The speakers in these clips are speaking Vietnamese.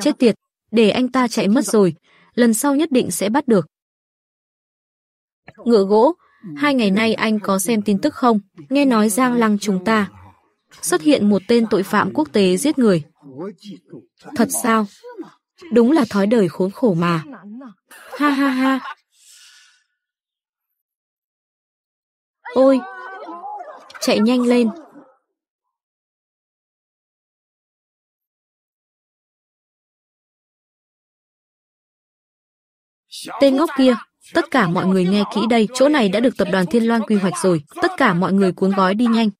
Chết tiệt, để anh ta chạy mất rồi, lần sau nhất định sẽ bắt được. Ngựa gỗ, hai ngày nay anh có xem tin tức không? Nghe nói Giang Lăng chúng ta xuất hiện một tên tội phạm quốc tế giết người. Thật sao? Đúng là thói đời khốn khổ mà. Ha ha ha. Ôi! Chạy nhanh lên! Tên ngốc kia, tất cả mọi người nghe kỹ đây, chỗ này đã được tập đoàn Thiên Loan quy hoạch rồi, tất cả mọi người cuốn gói đi nhanh.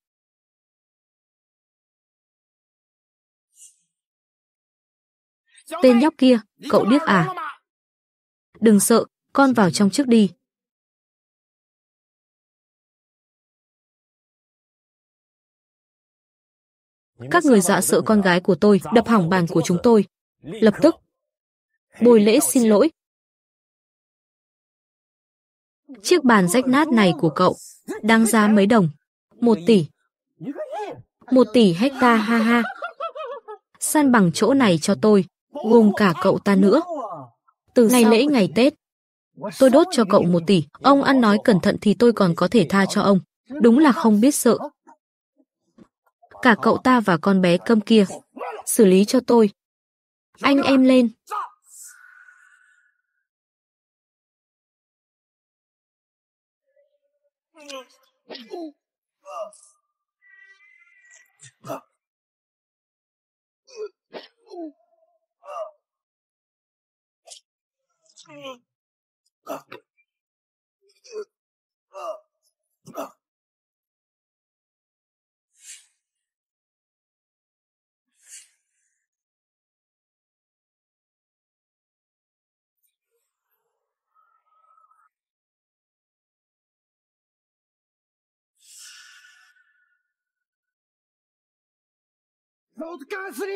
Tên nhóc kia, cậu điếc à? Đừng sợ, con vào trong trước đi. Các người dọa sợ con gái của tôi, đập hỏng bàn của chúng tôi. Lập tức. Bồi lễ xin lỗi, Chiếc bàn rách nát này của cậu đang giá mấy đồng? Một tỷ. Một tỷ hecta ha ha. San bằng chỗ này cho tôi, gồm cả cậu ta nữa. Từ ngày lễ ngày Tết, tôi đốt cho cậu một tỷ. Ông ăn nói cẩn thận thì tôi còn có thể tha cho ông. Đúng là không biết sợ. Cả cậu ta và con bé câm kia. Xử lý cho tôi. Anh em lên. Oh. おかんすり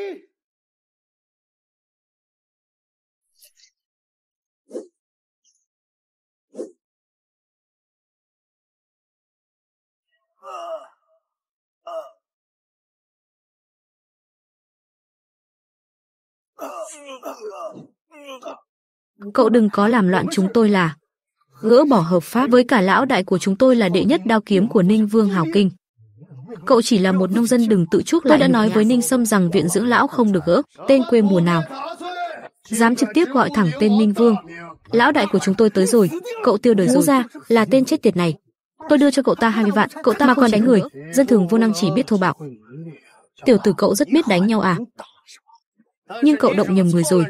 あああ Cậu đừng có làm loạn chúng tôi là Gỡ bỏ hợp pháp với cả lão đại của chúng tôi là đệ nhất đao kiếm của Ninh Vương Hào Kinh Cậu chỉ là một nông dân đừng tự chuốc Tôi đã nói với Ninh Sâm rằng viện dưỡng lão không được gỡ, tên quê mùa nào. Dám trực tiếp gọi thẳng tên Ninh Vương. Lão đại của chúng tôi tới rồi, cậu tiêu đời rồi. ra, là tên chết tiệt này. Tôi đưa cho cậu ta 20 vạn, cậu ta mà còn đánh người, dân thường vô năng chỉ biết thô bạo. Tiểu tử cậu rất biết đánh nhau à? Nhưng cậu động nhầm người rồi.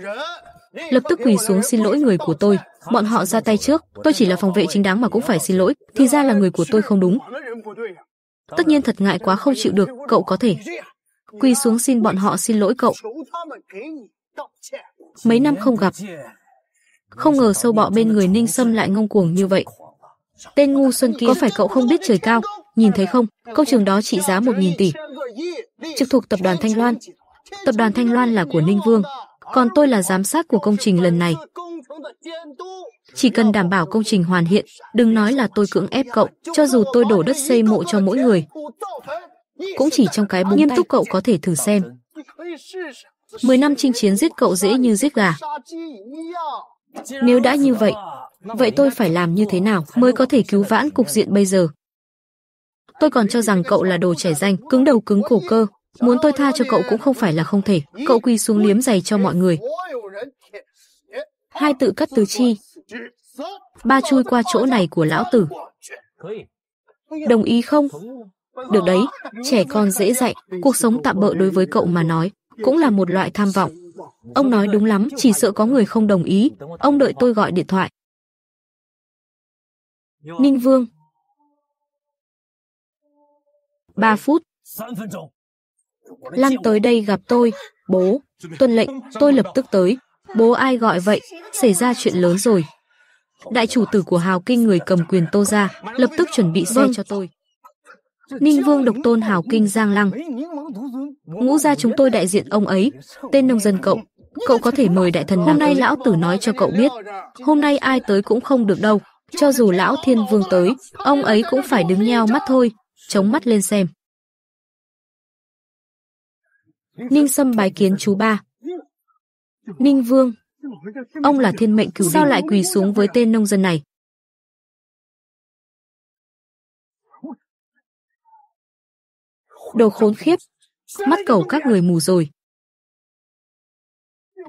Lập tức quỳ xuống xin lỗi người của tôi. Bọn họ ra tay trước, tôi chỉ là phòng vệ chính đáng mà cũng phải xin lỗi, thì ra là người của tôi không đúng. Tất nhiên thật ngại quá không chịu được, cậu có thể quỳ xuống xin bọn họ xin lỗi cậu. Mấy năm không gặp, không ngờ sâu bọ bên người Ninh Sâm lại ngông cuồng như vậy. Tên ngu xuân kia có phải cậu không biết trời cao, nhìn thấy không, công trường đó trị giá 1.000 tỷ. Trực thuộc Tập đoàn Thanh Loan. Tập đoàn Thanh Loan là của Ninh Vương, còn tôi là giám sát của công trình lần này. Chỉ cần đảm bảo công trình hoàn thiện, đừng nói là tôi cưỡng ép cậu, cho dù tôi đổ đất xây mộ cho mỗi người. Cũng chỉ trong cái búng nghiêm túc cậu có thể thử xem. Mười năm chinh chiến giết cậu dễ như giết gà. Nếu đã như vậy, vậy tôi phải làm như thế nào mới có thể cứu vãn cục diện bây giờ? Tôi còn cho rằng cậu là đồ trẻ danh, cứng đầu cứng cổ cơ. Muốn tôi tha cho cậu cũng không phải là không thể. Cậu quỳ xuống liếm giày cho mọi người. Hai tự cắt tứ chi, Ba chui qua chỗ này của lão tử. Đồng ý không? Được đấy, trẻ con dễ dạy, cuộc sống tạm bỡ đối với cậu mà nói, cũng là một loại tham vọng. Ông nói đúng lắm, chỉ sợ có người không đồng ý, ông đợi tôi gọi điện thoại. Ninh Vương 3 phút Lăn tới đây gặp tôi, bố, tuân lệnh, tôi lập tức tới. Bố ai gọi vậy, xảy ra chuyện lớn rồi. Đại chủ tử của Hào Kinh người cầm quyền Tô gia, lập tức chuẩn bị xe vâng. cho tôi. Ninh Vương độc tôn Hào Kinh Giang Lăng. Ngũ gia chúng tôi đại diện ông ấy, tên nông dân cậu. Cậu có thể mời đại thần Hôm nay lão tử nói cho cậu biết, hôm nay ai tới cũng không được đâu. Cho dù lão thiên vương tới, ông ấy cũng phải đứng nheo mắt thôi, chống mắt lên xem. Ninh Sâm bái kiến chú ba. Ninh Vương, Ông là thiên mệnh cửu Sao lại quỳ xuống với tên nông dân này? Đồ khốn khiếp, mắt cầu các người mù rồi.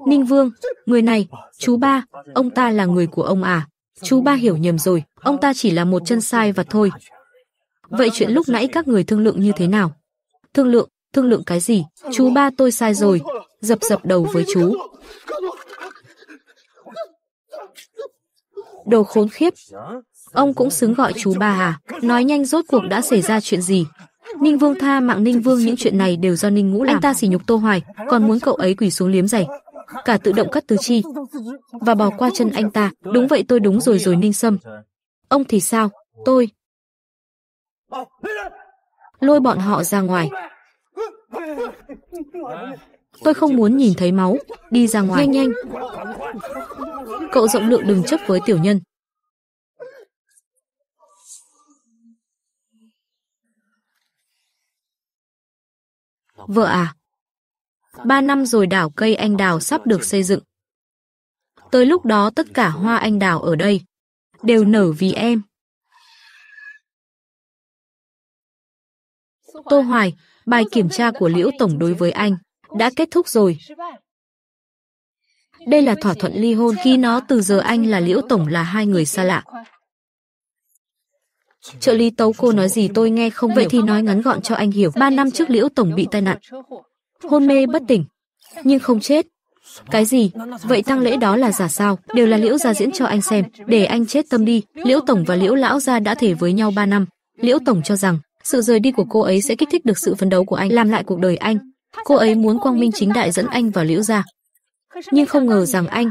Ninh Vương, người này, chú ba, ông ta là người của ông à? Chú ba hiểu nhầm rồi, ông ta chỉ là một chân sai và thôi. Vậy chuyện lúc nãy các người thương lượng như thế nào? Thương lượng, thương lượng cái gì? Chú ba tôi sai rồi, dập dập đầu với chú. Đồ khốn khiếp. Ông cũng xứng gọi chú bà à? Nói nhanh rốt cuộc đã xảy ra chuyện gì? Ninh Vương tha mạng Ninh Vương những chuyện này đều do Ninh Ngũ làm. Anh ta xỉ nhục Tô Hoài, còn muốn cậu ấy quỳ xuống liếm giày. Cả tự động cắt tứ chi. Và bỏ qua chân anh ta. Đúng vậy tôi đúng rồi rồi Ninh Sâm. Ông thì sao? Tôi. Lôi bọn họ ra ngoài. Tôi không muốn nhìn thấy máu. Đi ra ngoài. Nhanh nhanh. Cậu rộng lượng đừng chấp với tiểu nhân. Vợ à, ba năm rồi đảo cây anh đào sắp được xây dựng. Tới lúc đó tất cả hoa anh đào ở đây đều nở vì em. Tô Hoài, bài kiểm tra của Liễu Tổng đối với anh đã kết thúc rồi. Đây là thỏa thuận ly hôn khi nó từ giờ anh là Liễu Tổng là hai người xa lạ. Trợ lý tấu cô nói gì tôi nghe không vậy thì nói ngắn gọn cho anh hiểu. Ba năm trước Liễu Tổng bị tai nạn. Hôn mê bất tỉnh. Nhưng không chết. Cái gì? Vậy tăng lễ đó là giả sao? Đều là Liễu gia diễn cho anh xem. Để anh chết tâm đi. Liễu Tổng và Liễu Lão gia đã thể với nhau ba năm. Liễu Tổng cho rằng, sự rời đi của cô ấy sẽ kích thích được sự phấn đấu của anh, làm lại cuộc đời anh. Cô ấy muốn quang minh chính đại dẫn anh vào liễu gia. Nhưng không ngờ rằng anh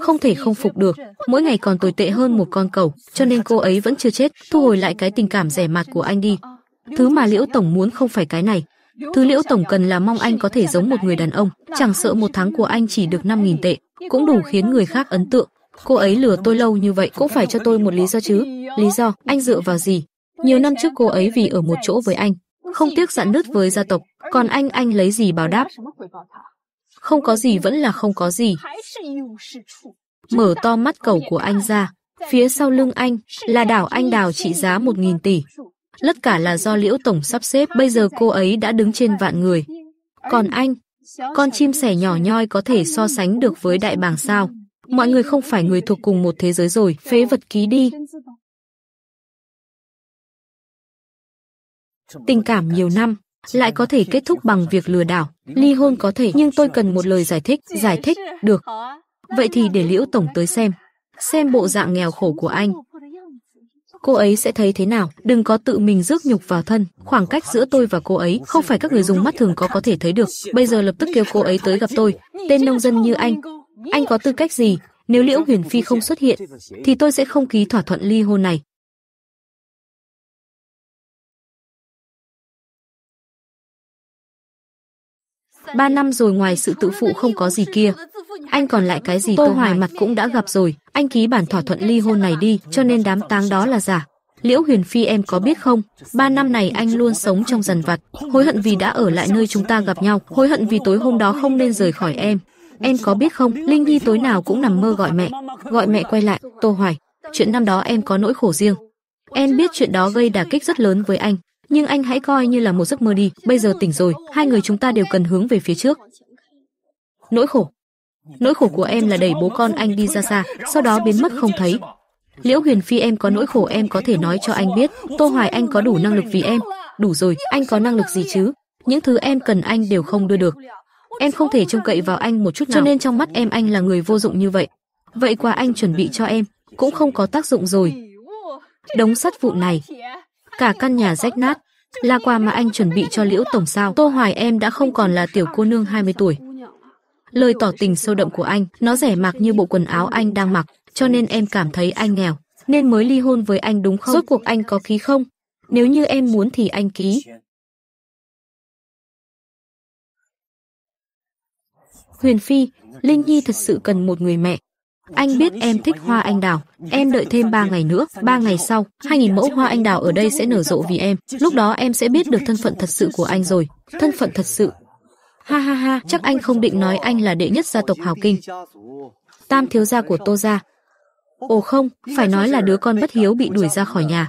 không thể không phục được, mỗi ngày còn tồi tệ hơn một con cầu, cho nên cô ấy vẫn chưa chết, thu hồi lại cái tình cảm rẻ mạt của anh đi. Thứ mà Liễu Tổng muốn không phải cái này. Thứ Liễu Tổng cần là mong anh có thể giống một người đàn ông, chẳng sợ một tháng của anh chỉ được 5.000 tệ, cũng đủ khiến người khác ấn tượng. Cô ấy lừa tôi lâu như vậy cũng phải cho tôi một lý do chứ. Lý do, anh dựa vào gì? Nhiều năm trước cô ấy vì ở một chỗ với anh, không tiếc giận nứt với gia tộc, còn anh anh lấy gì báo đáp? Không có gì vẫn là không có gì. Mở to mắt cầu của anh ra, phía sau lưng anh là đảo anh đào trị giá 1.000 tỷ. Tất cả là do Liễu Tổng sắp xếp, bây giờ cô ấy đã đứng trên vạn người. Còn anh, con chim sẻ nhỏ nhoi có thể so sánh được với đại bàng sao. Mọi người không phải người thuộc cùng một thế giới rồi, phế vật ký đi. tình cảm nhiều năm lại có thể kết thúc bằng việc lừa đảo, ly hôn có thể nhưng tôi cần một lời giải thích, giải thích, được. Vậy thì để Liễu Tổng tới xem, xem bộ dạng nghèo khổ của anh. Cô ấy sẽ thấy thế nào, đừng có tự mình rước nhục vào thân, khoảng cách giữa tôi và cô ấy không phải các người dùng mắt thường có có thể thấy được. Bây giờ lập tức kêu cô ấy tới gặp tôi, tên nông dân như anh. Anh có tư cách gì, nếu Liễu Huyền Phi không xuất hiện, thì tôi sẽ không ký thỏa thuận ly hôn này. Ba năm rồi ngoài sự tự phụ không có gì kia. Anh còn lại cái gì Tô Hoài mặt cũng đã gặp rồi, anh ký bản thỏa thuận ly hôn này đi, cho nên đám tang đó là giả. Liễu Huyền Phi em có biết không, ba năm này anh luôn sống trong dần vặt, hối hận vì đã ở lại nơi chúng ta gặp nhau, hối hận vì tối hôm đó không nên rời khỏi em. Em có biết không, Linh Nhi tối nào cũng nằm mơ gọi mẹ, gọi mẹ quay lại, Tô Hoài, chuyện năm đó em có nỗi khổ riêng. Em biết chuyện đó gây đả kích rất lớn với anh, nhưng anh hãy coi như là một giấc mơ đi, bây giờ tỉnh rồi, hai người chúng ta đều cần hướng về phía trước. Nỗi khổ. Nỗi khổ của em là đẩy bố con anh đi ra xa, sau đó biến mất không thấy. Liễu Huyền Phi em có nỗi khổ em có thể nói cho anh biết, Tô Hoài anh có đủ năng lực vì em, đủ rồi, anh có năng lực gì chứ? Những thứ em cần anh đều không đưa được. Em không thể trông cậy vào anh một chút nào. Cho nên trong mắt em anh là người vô dụng như vậy. Vậy qua anh chuẩn bị cho em cũng không có tác dụng rồi. Đống sắt vụ này, cả căn nhà rách nát, là quà mà anh chuẩn bị cho Liễu Tổng sao. Tô Hoài em đã không còn là tiểu cô nương 20 tuổi. Lời tỏ tình sâu đậm của anh, nó rẻ mạc như bộ quần áo anh đang mặc, cho nên em cảm thấy anh nghèo, nên mới ly hôn với anh đúng không? Rốt cuộc anh có ký không? Nếu như em muốn thì anh ký. Huyền Phi, Linh Nhi thật sự cần một người mẹ. Anh biết em thích hoa anh đào, Em đợi thêm 3 ngày nữa, 3 ngày sau, 2.000 mẫu hoa anh đào ở đây sẽ nở rộ vì em. Lúc đó em sẽ biết được thân phận thật sự của anh rồi. Thân phận thật sự. Ha ha ha, chắc anh không định nói anh là đệ nhất gia tộc Hào Kinh. Tam thiếu gia của Tô Gia. Ồ không, phải nói là đứa con bất hiếu bị đuổi ra khỏi nhà.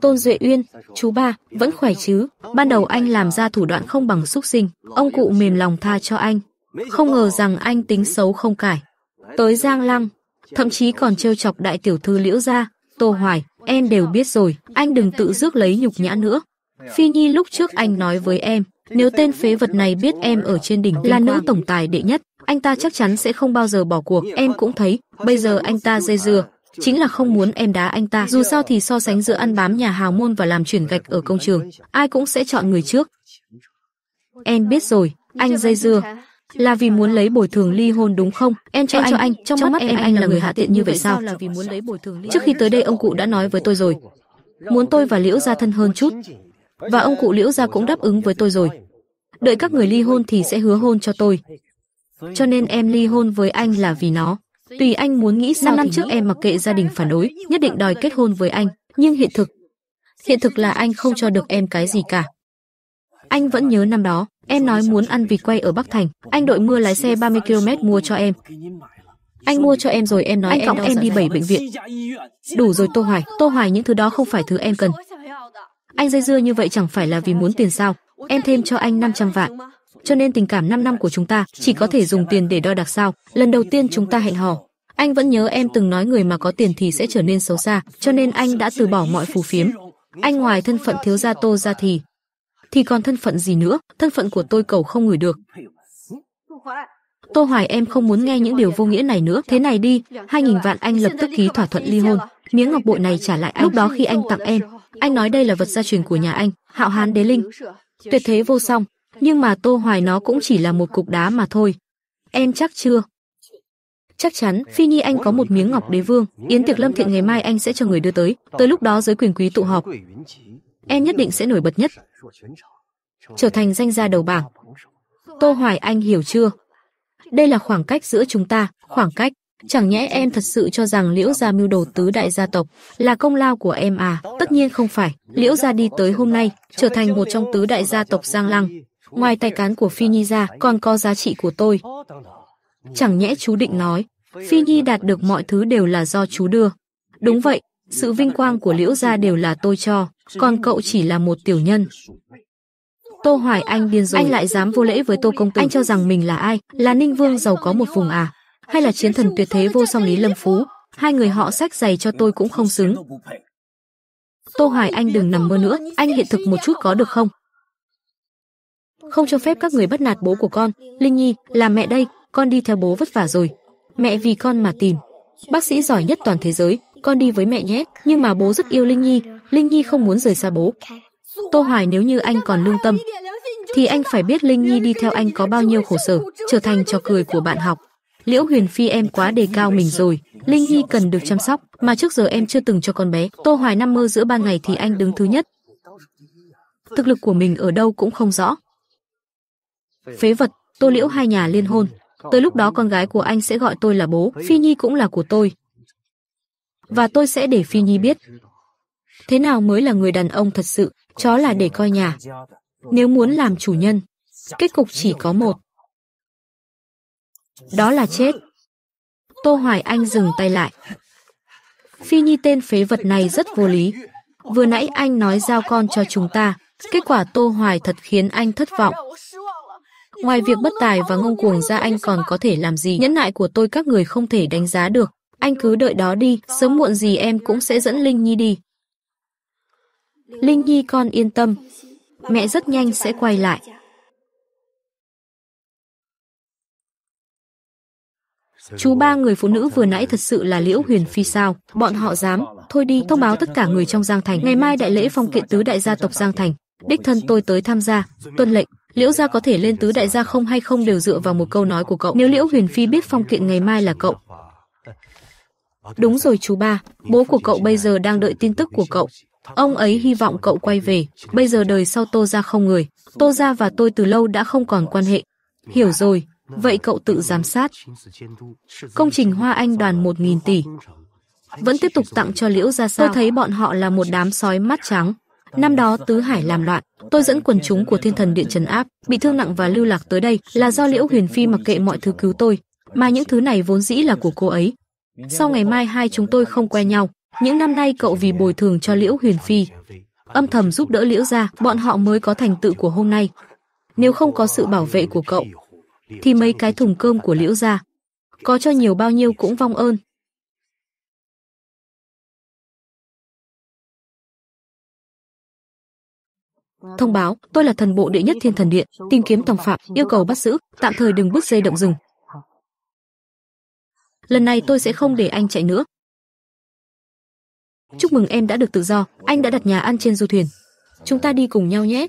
Tôn Duệ Uyên, chú ba, vẫn khỏe chứ? Ban đầu anh làm ra thủ đoạn không bằng xúc sinh, ông cụ mềm lòng tha cho anh. Không ngờ rằng anh tính xấu không cải. Tới Giang Lăng, thậm chí còn trêu chọc đại tiểu thư Liễu gia, Tô Hoài, em đều biết rồi, anh đừng tự rước lấy nhục nhã nữa. Phi Nhi lúc trước anh nói với em, nếu tên phế vật này biết em ở trên đỉnh là nữ tổng tài đệ nhất, anh ta chắc chắn sẽ không bao giờ bỏ cuộc. Em cũng thấy, bây giờ anh ta dây dưa, chính là không muốn em đá anh ta. Dù sao thì so sánh giữa ăn bám nhà hào môn và làm chuyển gạch ở công trường, ai cũng sẽ chọn người trước. Em biết rồi, anh dây dưa, là vì muốn lấy bồi thường ly hôn đúng không? Em cho, em anh, cho anh, trong, trong mắt, mắt em anh là người hạ tiện như vậy sao? Là vì muốn lấy bồi thường ly Trước khi tới đây ông cụ đã nói với tôi rồi, muốn tôi và Liễu gia thân hơn chút. Và ông cụ Liễu gia cũng đáp ứng với tôi rồi. Đợi các người ly hôn thì sẽ hứa hôn cho tôi. Cho nên em ly hôn với anh là vì nó. Tùy anh muốn nghĩ sao. 5 năm trước em mặc kệ gia đình phản đối, nhất định đòi kết hôn với anh, nhưng hiện thực Hiện thực là anh không cho được em cái gì cả. Anh vẫn nhớ năm đó, em nói muốn ăn vịt quay ở Bắc Thành. Anh đội mưa lái xe 30 km mua cho em. Anh mua cho em rồi em nói anh em em đi 7 bệnh viện. Đủ rồi Tô Hoài, Tô Hoài những thứ đó không phải thứ em cần. Anh dây dưa như vậy chẳng phải là vì muốn tiền sao? Em thêm cho anh 500 vạn. Cho nên tình cảm 5 năm của chúng ta chỉ có thể dùng tiền để đo đạc sao? Lần đầu tiên chúng ta hẹn hò, anh vẫn nhớ em từng nói người mà có tiền thì sẽ trở nên xấu xa, cho nên anh đã từ bỏ mọi phù phiếm. Anh ngoài thân phận thiếu gia Tô ra thì thì còn thân phận gì nữa, thân phận của tôi cầu không gửi được. Tô Hoài em không muốn nghe những điều vô nghĩa này nữa, thế này đi, hai nghìn vạn anh lập tức ký thỏa thuận ly hôn, miếng ngọc bội này trả lại Lúc đó khi anh tặng em, anh nói đây là vật gia truyền của nhà anh, hạo hán đế linh, tuyệt thế vô song, nhưng mà Tô Hoài nó cũng chỉ là một cục đá mà thôi. Em chắc chưa? Chắc chắn, Phi Nhi anh có một miếng ngọc đế vương, yến tiệc lâm thiện ngày mai anh sẽ cho người đưa tới, tới lúc đó giới quyền quý tụ họp em nhất định sẽ nổi bật nhất, trở thành danh gia đầu bảng. Tô Hoài Anh hiểu chưa? Đây là khoảng cách giữa chúng ta, khoảng cách. Chẳng nhẽ em thật sự cho rằng Liễu gia mưu đồ tứ đại gia tộc là công lao của em à? Tất nhiên không phải. Liễu gia đi tới hôm nay, trở thành một trong tứ đại gia tộc Giang Lăng. Ngoài tài cán của Phi Nhi ra, còn có giá trị của tôi. Chẳng nhẽ chú định nói, Phi Nhi đạt được mọi thứ đều là do chú đưa. Đúng vậy, sự vinh quang của Liễu gia đều là tôi cho, còn cậu chỉ là một tiểu nhân. Tô Hoài Anh điên rồi. Anh lại dám vô lễ với Tô Công Tử. Anh cho rằng mình là ai? Là Ninh Vương giàu có một vùng à? Hay là chiến thần tuyệt thế vô song Lý Lâm Phú? Hai người họ sách giày cho tôi cũng không xứng. Tô Hoài Anh đừng nằm mơ nữa, anh hiện thực một chút có được không? Không cho phép các người bắt nạt bố của con. Linh Nhi, là mẹ đây, con đi theo bố vất vả rồi. Mẹ vì con mà tìm. Bác sĩ giỏi nhất toàn thế giới, con đi với mẹ nhé, nhưng mà bố rất yêu Linh Nhi, Linh Nhi không muốn rời xa bố. Tô Hoài nếu như anh còn lương tâm, thì anh phải biết Linh Nhi đi theo anh có bao nhiêu khổ sở, trở thành trò cười của bạn học. Liễu Huyền Phi em quá đề cao mình rồi, Linh Nhi cần được chăm sóc, mà trước giờ em chưa từng cho con bé. Tô Hoài năm mơ giữa ban ngày thì anh đứng thứ nhất. Thực lực của mình ở đâu cũng không rõ. Phế vật, Tô Liễu hai nhà liên hôn. Tới lúc đó con gái của anh sẽ gọi tôi là bố, Phi Nhi cũng là của tôi, và tôi sẽ để Phi Nhi biết. Thế nào mới là người đàn ông thật sự, chó là để coi nhà. Nếu muốn làm chủ nhân, kết cục chỉ có một. Đó là chết. Tô Hoài Anh dừng tay lại. Phi Nhi tên phế vật này rất vô lý. Vừa nãy anh nói giao con cho chúng ta, kết quả Tô Hoài thật khiến anh thất vọng. Ngoài việc bất tài và ngông cuồng ra anh còn có thể làm gì? Nhẫn nại của tôi các người không thể đánh giá được anh cứ đợi đó đi, sớm muộn gì em cũng sẽ dẫn Linh Nhi đi. Linh Nhi con yên tâm, mẹ rất nhanh sẽ quay lại. Chú ba người phụ nữ vừa nãy thật sự là Liễu Huyền Phi sao? Bọn họ dám, thôi đi, thông báo tất cả người trong Giang Thành. Ngày mai đại lễ phong kiện tứ đại gia tộc Giang Thành. Đích thân tôi tới tham gia, tuân lệnh. Liễu gia có thể lên tứ đại gia không hay không đều dựa vào một câu nói của cậu. Nếu Liễu Huyền Phi biết phong kiện ngày mai là cậu, Đúng rồi chú ba, bố của cậu bây giờ đang đợi tin tức của cậu. Ông ấy hy vọng cậu quay về, bây giờ đời sau Tô Gia không người. Tô Gia và tôi từ lâu đã không còn quan hệ. Hiểu rồi, vậy cậu tự giám sát. Công trình Hoa Anh đoàn 1.000 tỷ. Vẫn tiếp tục tặng cho Liễu Gia sao. Tôi thấy bọn họ là một đám sói mắt trắng. Năm đó Tứ Hải làm loạn, tôi dẫn quần chúng của thiên thần điện trấn áp, bị thương nặng và lưu lạc tới đây là do Liễu Huyền Phi mặc kệ mọi thứ cứu tôi, mà những thứ này vốn dĩ là của cô ấy. Sau ngày mai hai chúng tôi không quen nhau. Những năm nay cậu vì bồi thường cho Liễu Huyền Phi, âm thầm giúp đỡ Liễu gia, bọn họ mới có thành tựu của hôm nay. Nếu không có sự bảo vệ của cậu, thì mấy cái thùng cơm của Liễu gia có cho nhiều bao nhiêu cũng vong ơn. Thông báo, tôi là thần bộ đệ nhất thiên thần điện, tìm kiếm tòng phạm, yêu cầu bắt giữ, tạm thời đừng bước dây động rừng lần này tôi sẽ không để anh chạy nữa. Chúc mừng em đã được tự do, anh đã đặt nhà ăn trên du thuyền. Chúng ta đi cùng nhau nhé.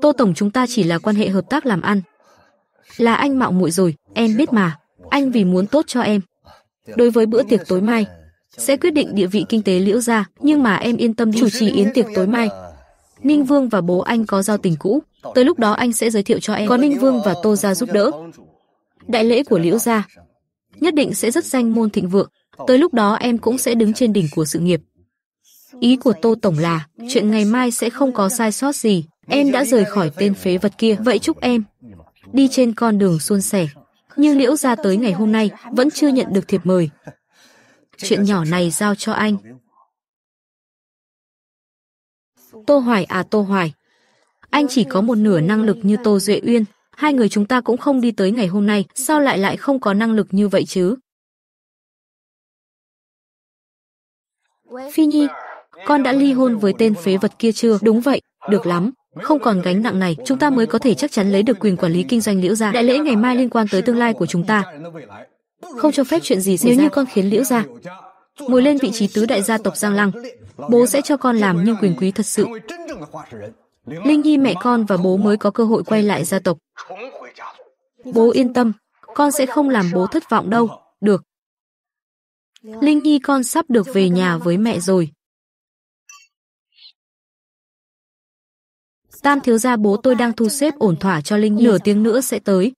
Tô tổng chúng ta chỉ là quan hệ hợp tác làm ăn. Là anh mạo muội rồi, em biết mà, anh vì muốn tốt cho em. Đối với bữa tiệc tối mai, sẽ quyết định địa vị kinh tế Liễu gia, nhưng mà em yên tâm chủ trì yến tiệc tối mai. Ninh Vương và bố anh có giao tình cũ, tới lúc đó anh sẽ giới thiệu cho em có Ninh Vương và Tô gia giúp đỡ. Đại lễ của Liễu gia, nhất định sẽ rất danh môn thịnh vượng, tới lúc đó em cũng sẽ đứng trên đỉnh của sự nghiệp. Ý của Tô Tổng là, chuyện ngày mai sẽ không có sai sót gì, em đã rời khỏi tên phế vật kia, vậy chúc em đi trên con đường suôn sẻ. như liễu ra tới ngày hôm nay, vẫn chưa nhận được thiệp mời. Chuyện nhỏ này giao cho anh. Tô Hoài à Tô Hoài, anh chỉ có một nửa năng lực như Tô Duệ Uyên, hai người chúng ta cũng không đi tới ngày hôm nay, sao lại lại không có năng lực như vậy chứ? Phi Nhi, con đã ly hôn với tên phế vật kia chưa? Đúng vậy, được lắm. Không còn gánh nặng này, chúng ta mới có thể chắc chắn lấy được quyền quản lý kinh doanh Liễu gia. Đại lễ ngày mai liên quan tới tương lai của chúng ta. Không cho phép chuyện gì xảy ra. Nếu như con khiến Liễu gia ngồi lên vị trí tứ đại gia tộc Giang Lăng, bố sẽ cho con làm như quyền quý thật sự. Linh Nhi mẹ con và bố mới có cơ hội quay lại gia tộc. Bố yên tâm, con sẽ không làm bố thất vọng đâu, được. Linh Nhi con sắp được về nhà với mẹ rồi. Tam thiếu gia bố tôi đang thu xếp ổn thỏa cho Linh Nhi nửa tiếng nữa sẽ tới.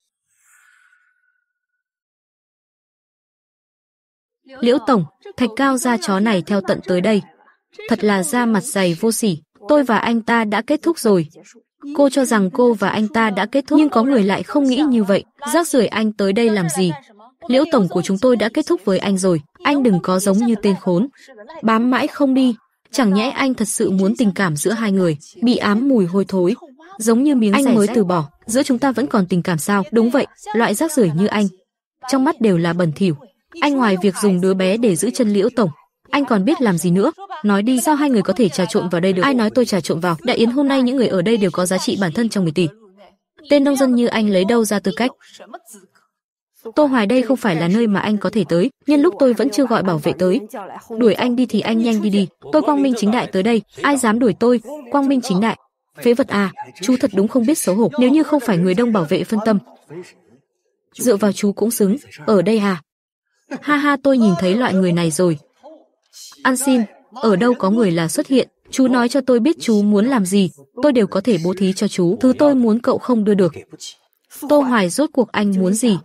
Liễu Tổng, thạch cao ra chó này theo tận tới đây. Thật là da mặt dày vô sỉ tôi và anh ta đã kết thúc rồi. Cô cho rằng cô và anh ta đã kết thúc nhưng có người lại không nghĩ như vậy. Rác rưởi anh tới đây làm gì? Liễu tổng của chúng tôi đã kết thúc với anh rồi. Anh đừng có giống như tên khốn. Bám mãi không đi. Chẳng nhẽ anh thật sự muốn tình cảm giữa hai người, bị ám mùi hôi thối. Giống như miếng anh mới từ bỏ, giữa chúng ta vẫn còn tình cảm sao? Đúng vậy, loại rác rưởi như anh. Trong mắt đều là bẩn thỉu. Anh ngoài việc dùng đứa bé để giữ chân Liễu tổng, anh còn biết làm gì nữa? nói đi sao hai người có thể trà trộn vào đây được ai nói tôi trà trộn vào đại yến hôm nay những người ở đây đều có giá trị bản thân trong 10 tỷ tên nông dân như anh lấy đâu ra tư cách Tô Hoài đây không phải là nơi mà anh có thể tới, nhân lúc tôi vẫn chưa gọi bảo vệ tới. Đuổi anh đi thì anh nhanh đi đi, tôi Quang Minh Chính Đại tới đây, ai dám đuổi tôi, Quang Minh Chính Đại. Phế vật à, chú thật đúng không biết xấu hổ, nếu như không phải người đông bảo vệ phân tâm. Dựa vào chú cũng xứng, ở đây à? Ha ha tôi nhìn thấy loại người này rồi. An xin, ở đâu có người là xuất hiện, chú nói cho tôi biết chú muốn làm gì, tôi đều có thể bố thí cho chú, thứ tôi muốn cậu không đưa được. Tô Hoài rốt cuộc anh muốn gì?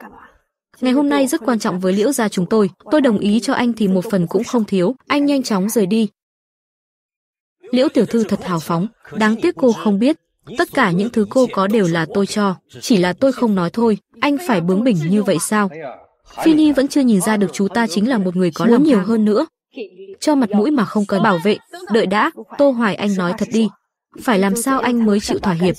Ngày hôm nay rất quan trọng với Liễu gia chúng tôi, tôi đồng ý cho anh thì một phần cũng không thiếu, anh nhanh chóng rời đi. Liễu tiểu thư thật hào phóng, đáng tiếc cô không biết, tất cả những thứ cô có đều là tôi cho, chỉ là tôi không nói thôi, anh phải bướng bỉnh như vậy sao? Phi Nhi vẫn chưa nhìn ra được chú ta chính là một người có lòng nhiều hơn nữa, cho mặt mũi mà không cần bảo vệ, đợi đã, Tô Hoài Anh nói thật đi. Phải làm sao anh mới chịu thỏa hiệp?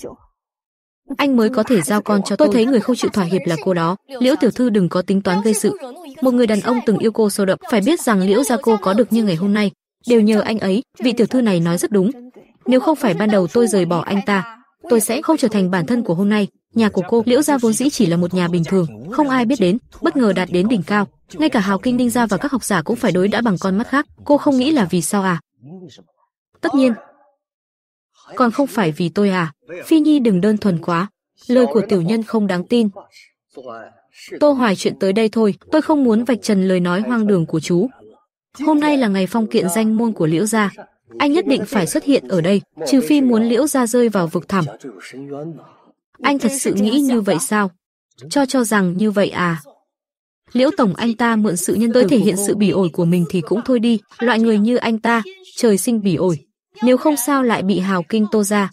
Anh mới có thể giao con cho tôi thấy người không chịu thỏa hiệp là cô đó. Liễu tiểu thư đừng có tính toán gây sự. Một người đàn ông từng yêu cô sâu đậm phải biết rằng liễu gia cô có được như ngày hôm nay. Đều nhờ anh ấy, vị tiểu thư này nói rất đúng. Nếu không phải ban đầu tôi rời bỏ anh ta, tôi sẽ không trở thành bản thân của hôm nay. Nhà của cô, Liễu gia vốn dĩ chỉ là một nhà bình thường, không ai biết đến, bất ngờ đạt đến đỉnh cao ngay cả hào kinh đinh gia và các học giả cũng phải đối đã bằng con mắt khác, cô không nghĩ là vì sao à? Tất nhiên. Còn không phải vì tôi à? Phi Nhi đừng đơn thuần quá, lời của tiểu nhân không đáng tin. Tô Hoài chuyện tới đây thôi, tôi không muốn vạch trần lời nói hoang đường của chú. Hôm nay là ngày phong kiện danh môn của Liễu gia, anh nhất định phải xuất hiện ở đây, trừ phi muốn Liễu gia rơi vào vực thẳm. Anh thật sự nghĩ như vậy sao? Cho cho rằng như vậy à? liễu tổng anh ta mượn sự nhân tới thể hiện sự bỉ ổi của mình thì cũng thôi đi, loại người như anh ta, trời sinh bỉ ổi, nếu không sao lại bị hào kinh tô ra.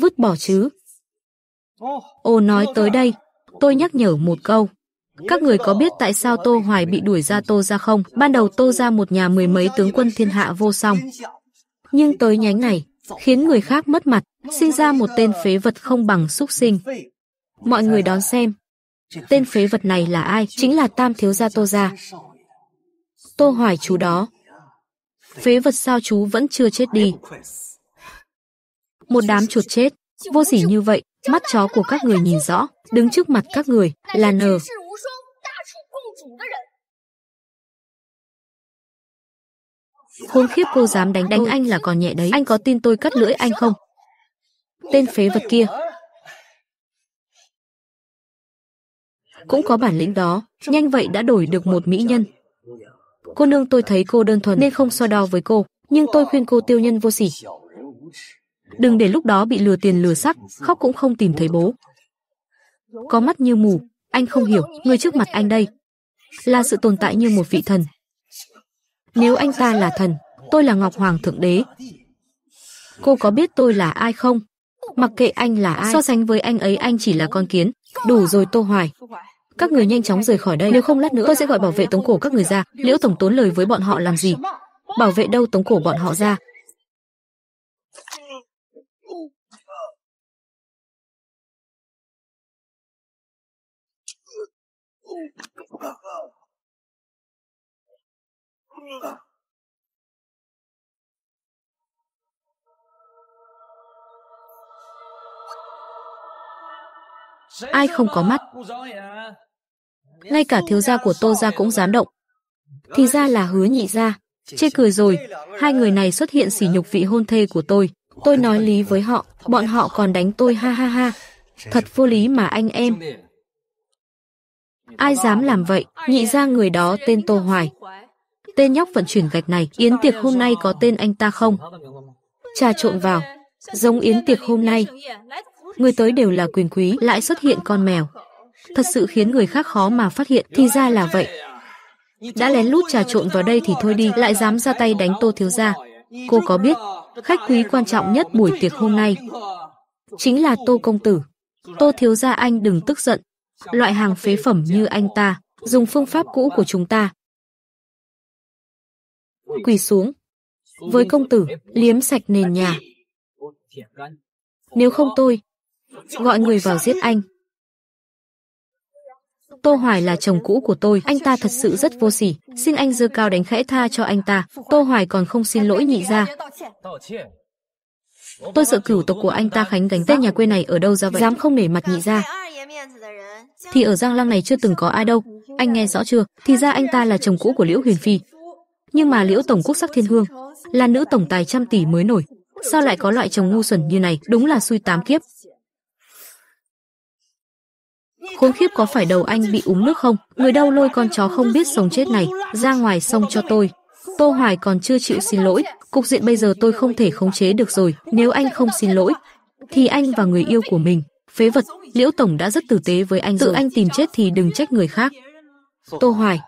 Vứt bỏ chứ. Ô nói tới đây, tôi nhắc nhở một câu. Các người có biết tại sao Tô Hoài bị đuổi ra Tô ra không? Ban đầu Tô ra một nhà mười mấy tướng quân thiên hạ vô song. Nhưng tới nhánh này, khiến người khác mất mặt, sinh ra một tên phế vật không bằng súc sinh. Mọi người đón xem. Tên phế vật này là ai? Chính là tam thiếu gia Tô Gia. Tô hỏi chú đó. Phế vật sao chú vẫn chưa chết đi? Một đám chuột chết, vô sỉ như vậy, mắt chó của các người nhìn rõ, đứng trước mặt các người là nờ. Khốn khiếp cô dám đánh đánh anh là còn nhẹ đấy, anh có tin tôi cắt lưỡi anh không? Tên phế vật kia, cũng có bản lĩnh đó, nhanh vậy đã đổi được một mỹ nhân. Cô nương tôi thấy cô đơn thuần nên không so đo với cô, nhưng tôi khuyên cô tiêu nhân vô sỉ. Đừng để lúc đó bị lừa tiền lừa sắc, khóc cũng không tìm thấy bố. Có mắt như mù, anh không hiểu, người trước mặt anh đây là sự tồn tại như một vị thần. Nếu anh ta là thần, tôi là Ngọc Hoàng Thượng Đế. Cô có biết tôi là ai không? Mặc kệ anh là ai, so sánh với anh ấy anh chỉ là con kiến. Đủ rồi Tô Hoài các người nhanh chóng rời khỏi đây nếu không lát nữa tôi sẽ gọi bảo vệ tống cổ các người ra liễu tổng tốn lời với bọn họ làm gì bảo vệ đâu tống cổ bọn họ ra Ugh. ai không có mắt. Ngay cả thiếu gia của Tô gia cũng dám động. Thì ra là hứa nhị gia. Chê cười rồi, hai người này xuất hiện sỉ nhục vị hôn thê của tôi. Tôi nói lý với họ, bọn họ còn đánh tôi ha ha ha. Thật vô lý mà anh em. Ai dám làm vậy, nhị gia người đó tên Tô Hoài. Tên nhóc vận chuyển gạch này, yến tiệc hôm nay có tên anh ta không? Trà trộn vào, giống yến tiệc hôm nay người tới đều là quyền quý, lại xuất hiện con mèo. Thật sự khiến người khác khó mà phát hiện, thì ra là vậy. Đã lén lút trà trộn vào đây thì thôi đi, lại dám ra tay đánh Tô Thiếu Gia. Cô có biết, khách quý quan trọng nhất buổi tiệc hôm nay chính là Tô Công Tử. Tô Thiếu Gia anh đừng tức giận. Loại hàng phế phẩm như anh ta, dùng phương pháp cũ của chúng ta. Quỳ xuống. Với công tử, liếm sạch nền nhà. Nếu không tôi, gọi người vào giết anh. Tô Hoài là chồng cũ của tôi, anh ta thật sự rất vô sỉ, xin anh dơ cao đánh khẽ tha cho anh ta, Tô Hoài còn không xin lỗi nhị ra. Tôi sợ cửu tộc của anh ta Khánh gánh tên nhà quê này ở đâu ra vậy? Dám không nể mặt nhị ra. Thì ở Giang Lăng này chưa từng có ai đâu, anh nghe rõ chưa? Thì ra anh ta là chồng cũ của Liễu Huyền Phi. Nhưng mà Liễu Tổng Quốc sắc thiên hương, là nữ tổng tài trăm tỷ mới nổi. Sao lại có loại chồng ngu xuẩn như này, đúng là xui tám kiếp. Khốn khiếp có phải đầu anh bị úng nước không? Người đâu lôi con chó không biết sống chết này, ra ngoài sông cho tôi. Tô Hoài còn chưa chịu xin lỗi, cục diện bây giờ tôi không thể khống chế được rồi, nếu anh không xin lỗi, thì anh và người yêu của mình, phế vật, Liễu Tổng đã rất tử tế với anh Tự rồi. anh tìm chết thì đừng trách người khác. Tô Hoài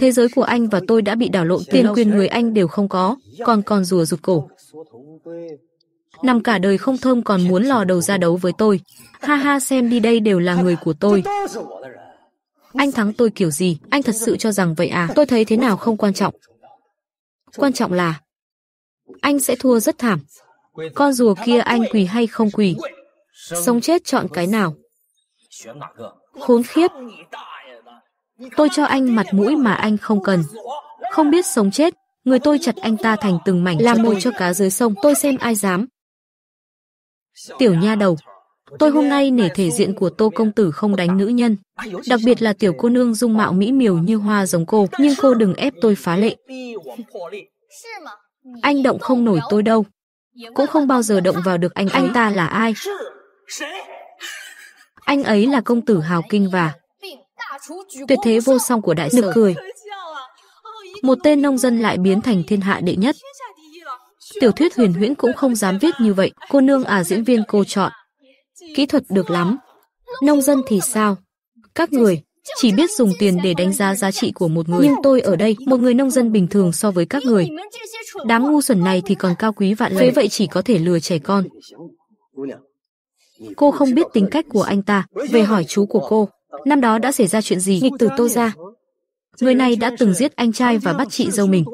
Thế giới của anh và tôi đã bị đảo lộn tiền quyền người anh đều không có, còn còn rùa rụt cổ nằm cả đời không thơm còn muốn lò đầu ra đấu với tôi. Ha ha xem đi đây đều là người của tôi. Anh thắng tôi kiểu gì, anh thật sự cho rằng vậy à, tôi thấy thế nào không quan trọng. Quan trọng là anh sẽ thua rất thảm. Con rùa kia anh quỳ hay không quỳ? Sống chết chọn cái nào? Khốn khiếp. Tôi cho anh mặt mũi mà anh không cần. Không biết sống chết, người tôi chặt anh ta thành từng mảnh làm mồi cho cá dưới sông, tôi xem ai dám. Tiểu nha đầu, tôi hôm nay nể thể diện của Tô công tử không đánh nữ nhân, đặc biệt là tiểu cô nương dung mạo mỹ miều như hoa giống cô, nhưng cô đừng ép tôi phá lệ. Anh động không nổi tôi đâu, cũng không bao giờ động vào được anh anh ta là ai. Anh ấy là công tử hào kinh và tuyệt thế vô song của đại sở. Nực cười. Một tên nông dân lại biến thành thiên hạ đệ nhất. Tiểu thuyết huyền huyễn cũng không dám viết như vậy, cô nương à diễn viên cô chọn. Kỹ thuật được lắm. Nông dân thì sao? Các người, chỉ biết dùng tiền để đánh giá giá trị của một người. Nhưng tôi ở đây, một người nông dân bình thường so với các người. Đám ngu xuẩn này thì còn cao quý vạn lần. Thế vậy chỉ có thể lừa trẻ con. Cô không biết tính cách của anh ta, về hỏi chú của cô. Năm đó đã xảy ra chuyện gì? Nghịch tử tô ra. Người này đã từng giết anh trai và bắt chị dâu mình.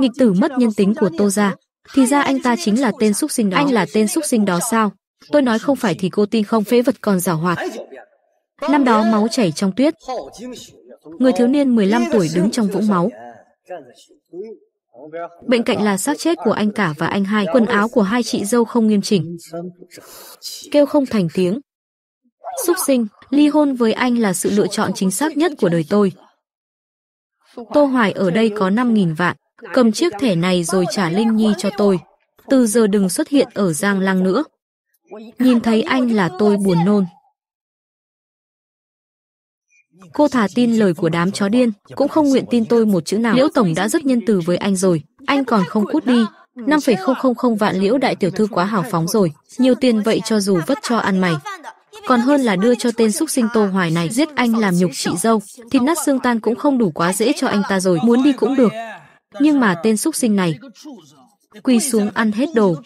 Nghịch tử mất nhân tính của tô ra, thì ra anh ta chính là tên xúc sinh đó. Anh là tên xúc sinh đó sao? Tôi nói không phải thì cô tin không phế vật còn giả hoạt. Năm đó máu chảy trong tuyết. Người thiếu niên 15 tuổi đứng trong vũng máu. Bên cạnh là xác chết của anh cả và anh hai, quần áo của hai chị dâu không nghiêm chỉnh. Kêu không thành tiếng. Xúc sinh, ly hôn với anh là sự lựa chọn chính xác nhất của đời tôi. Tô Hoài ở đây có 5.000 vạn. Cầm chiếc thẻ này rồi trả Linh Nhi cho tôi. Từ giờ đừng xuất hiện ở Giang Lang nữa. Nhìn thấy anh là tôi buồn nôn. Cô thà tin lời của đám chó điên, cũng không nguyện tin tôi một chữ nào. Liễu Tổng đã rất nhân từ với anh rồi, anh còn không cút đi. 5,000 vạn liễu đại tiểu thư quá hào phóng rồi, nhiều tiền vậy cho dù vất cho ăn mày. Còn hơn là đưa cho tên xúc sinh tô hoài này giết anh làm nhục chị dâu, thịt nát xương tan cũng không đủ quá dễ cho anh ta rồi, muốn đi cũng được, nhưng mà tên xúc sinh này quỳ xuống ăn hết đồ,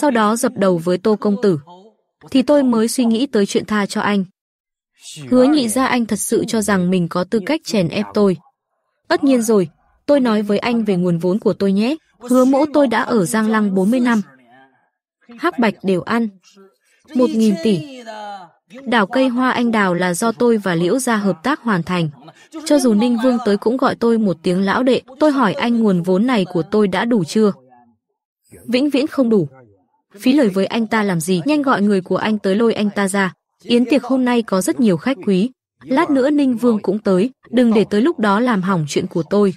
sau đó dập đầu với Tô công tử. Thì tôi mới suy nghĩ tới chuyện tha cho anh. Hứa nhị ra anh thật sự cho rằng mình có tư cách chèn ép tôi. Tất nhiên rồi, tôi nói với anh về nguồn vốn của tôi nhé. Hứa mỗ tôi đã ở Giang Lăng 40 năm. Hắc bạch đều ăn. một nghìn tỷ. Đảo cây hoa anh đào là do tôi và Liễu gia hợp tác hoàn thành. Cho dù Ninh Vương tới cũng gọi tôi một tiếng lão đệ, tôi hỏi anh nguồn vốn này của tôi đã đủ chưa? Vĩnh viễn không đủ. Phí lời với anh ta làm gì, nhanh gọi người của anh tới lôi anh ta ra. Yến tiệc hôm nay có rất nhiều khách quý. Lát nữa Ninh Vương cũng tới, đừng để tới lúc đó làm hỏng chuyện của tôi.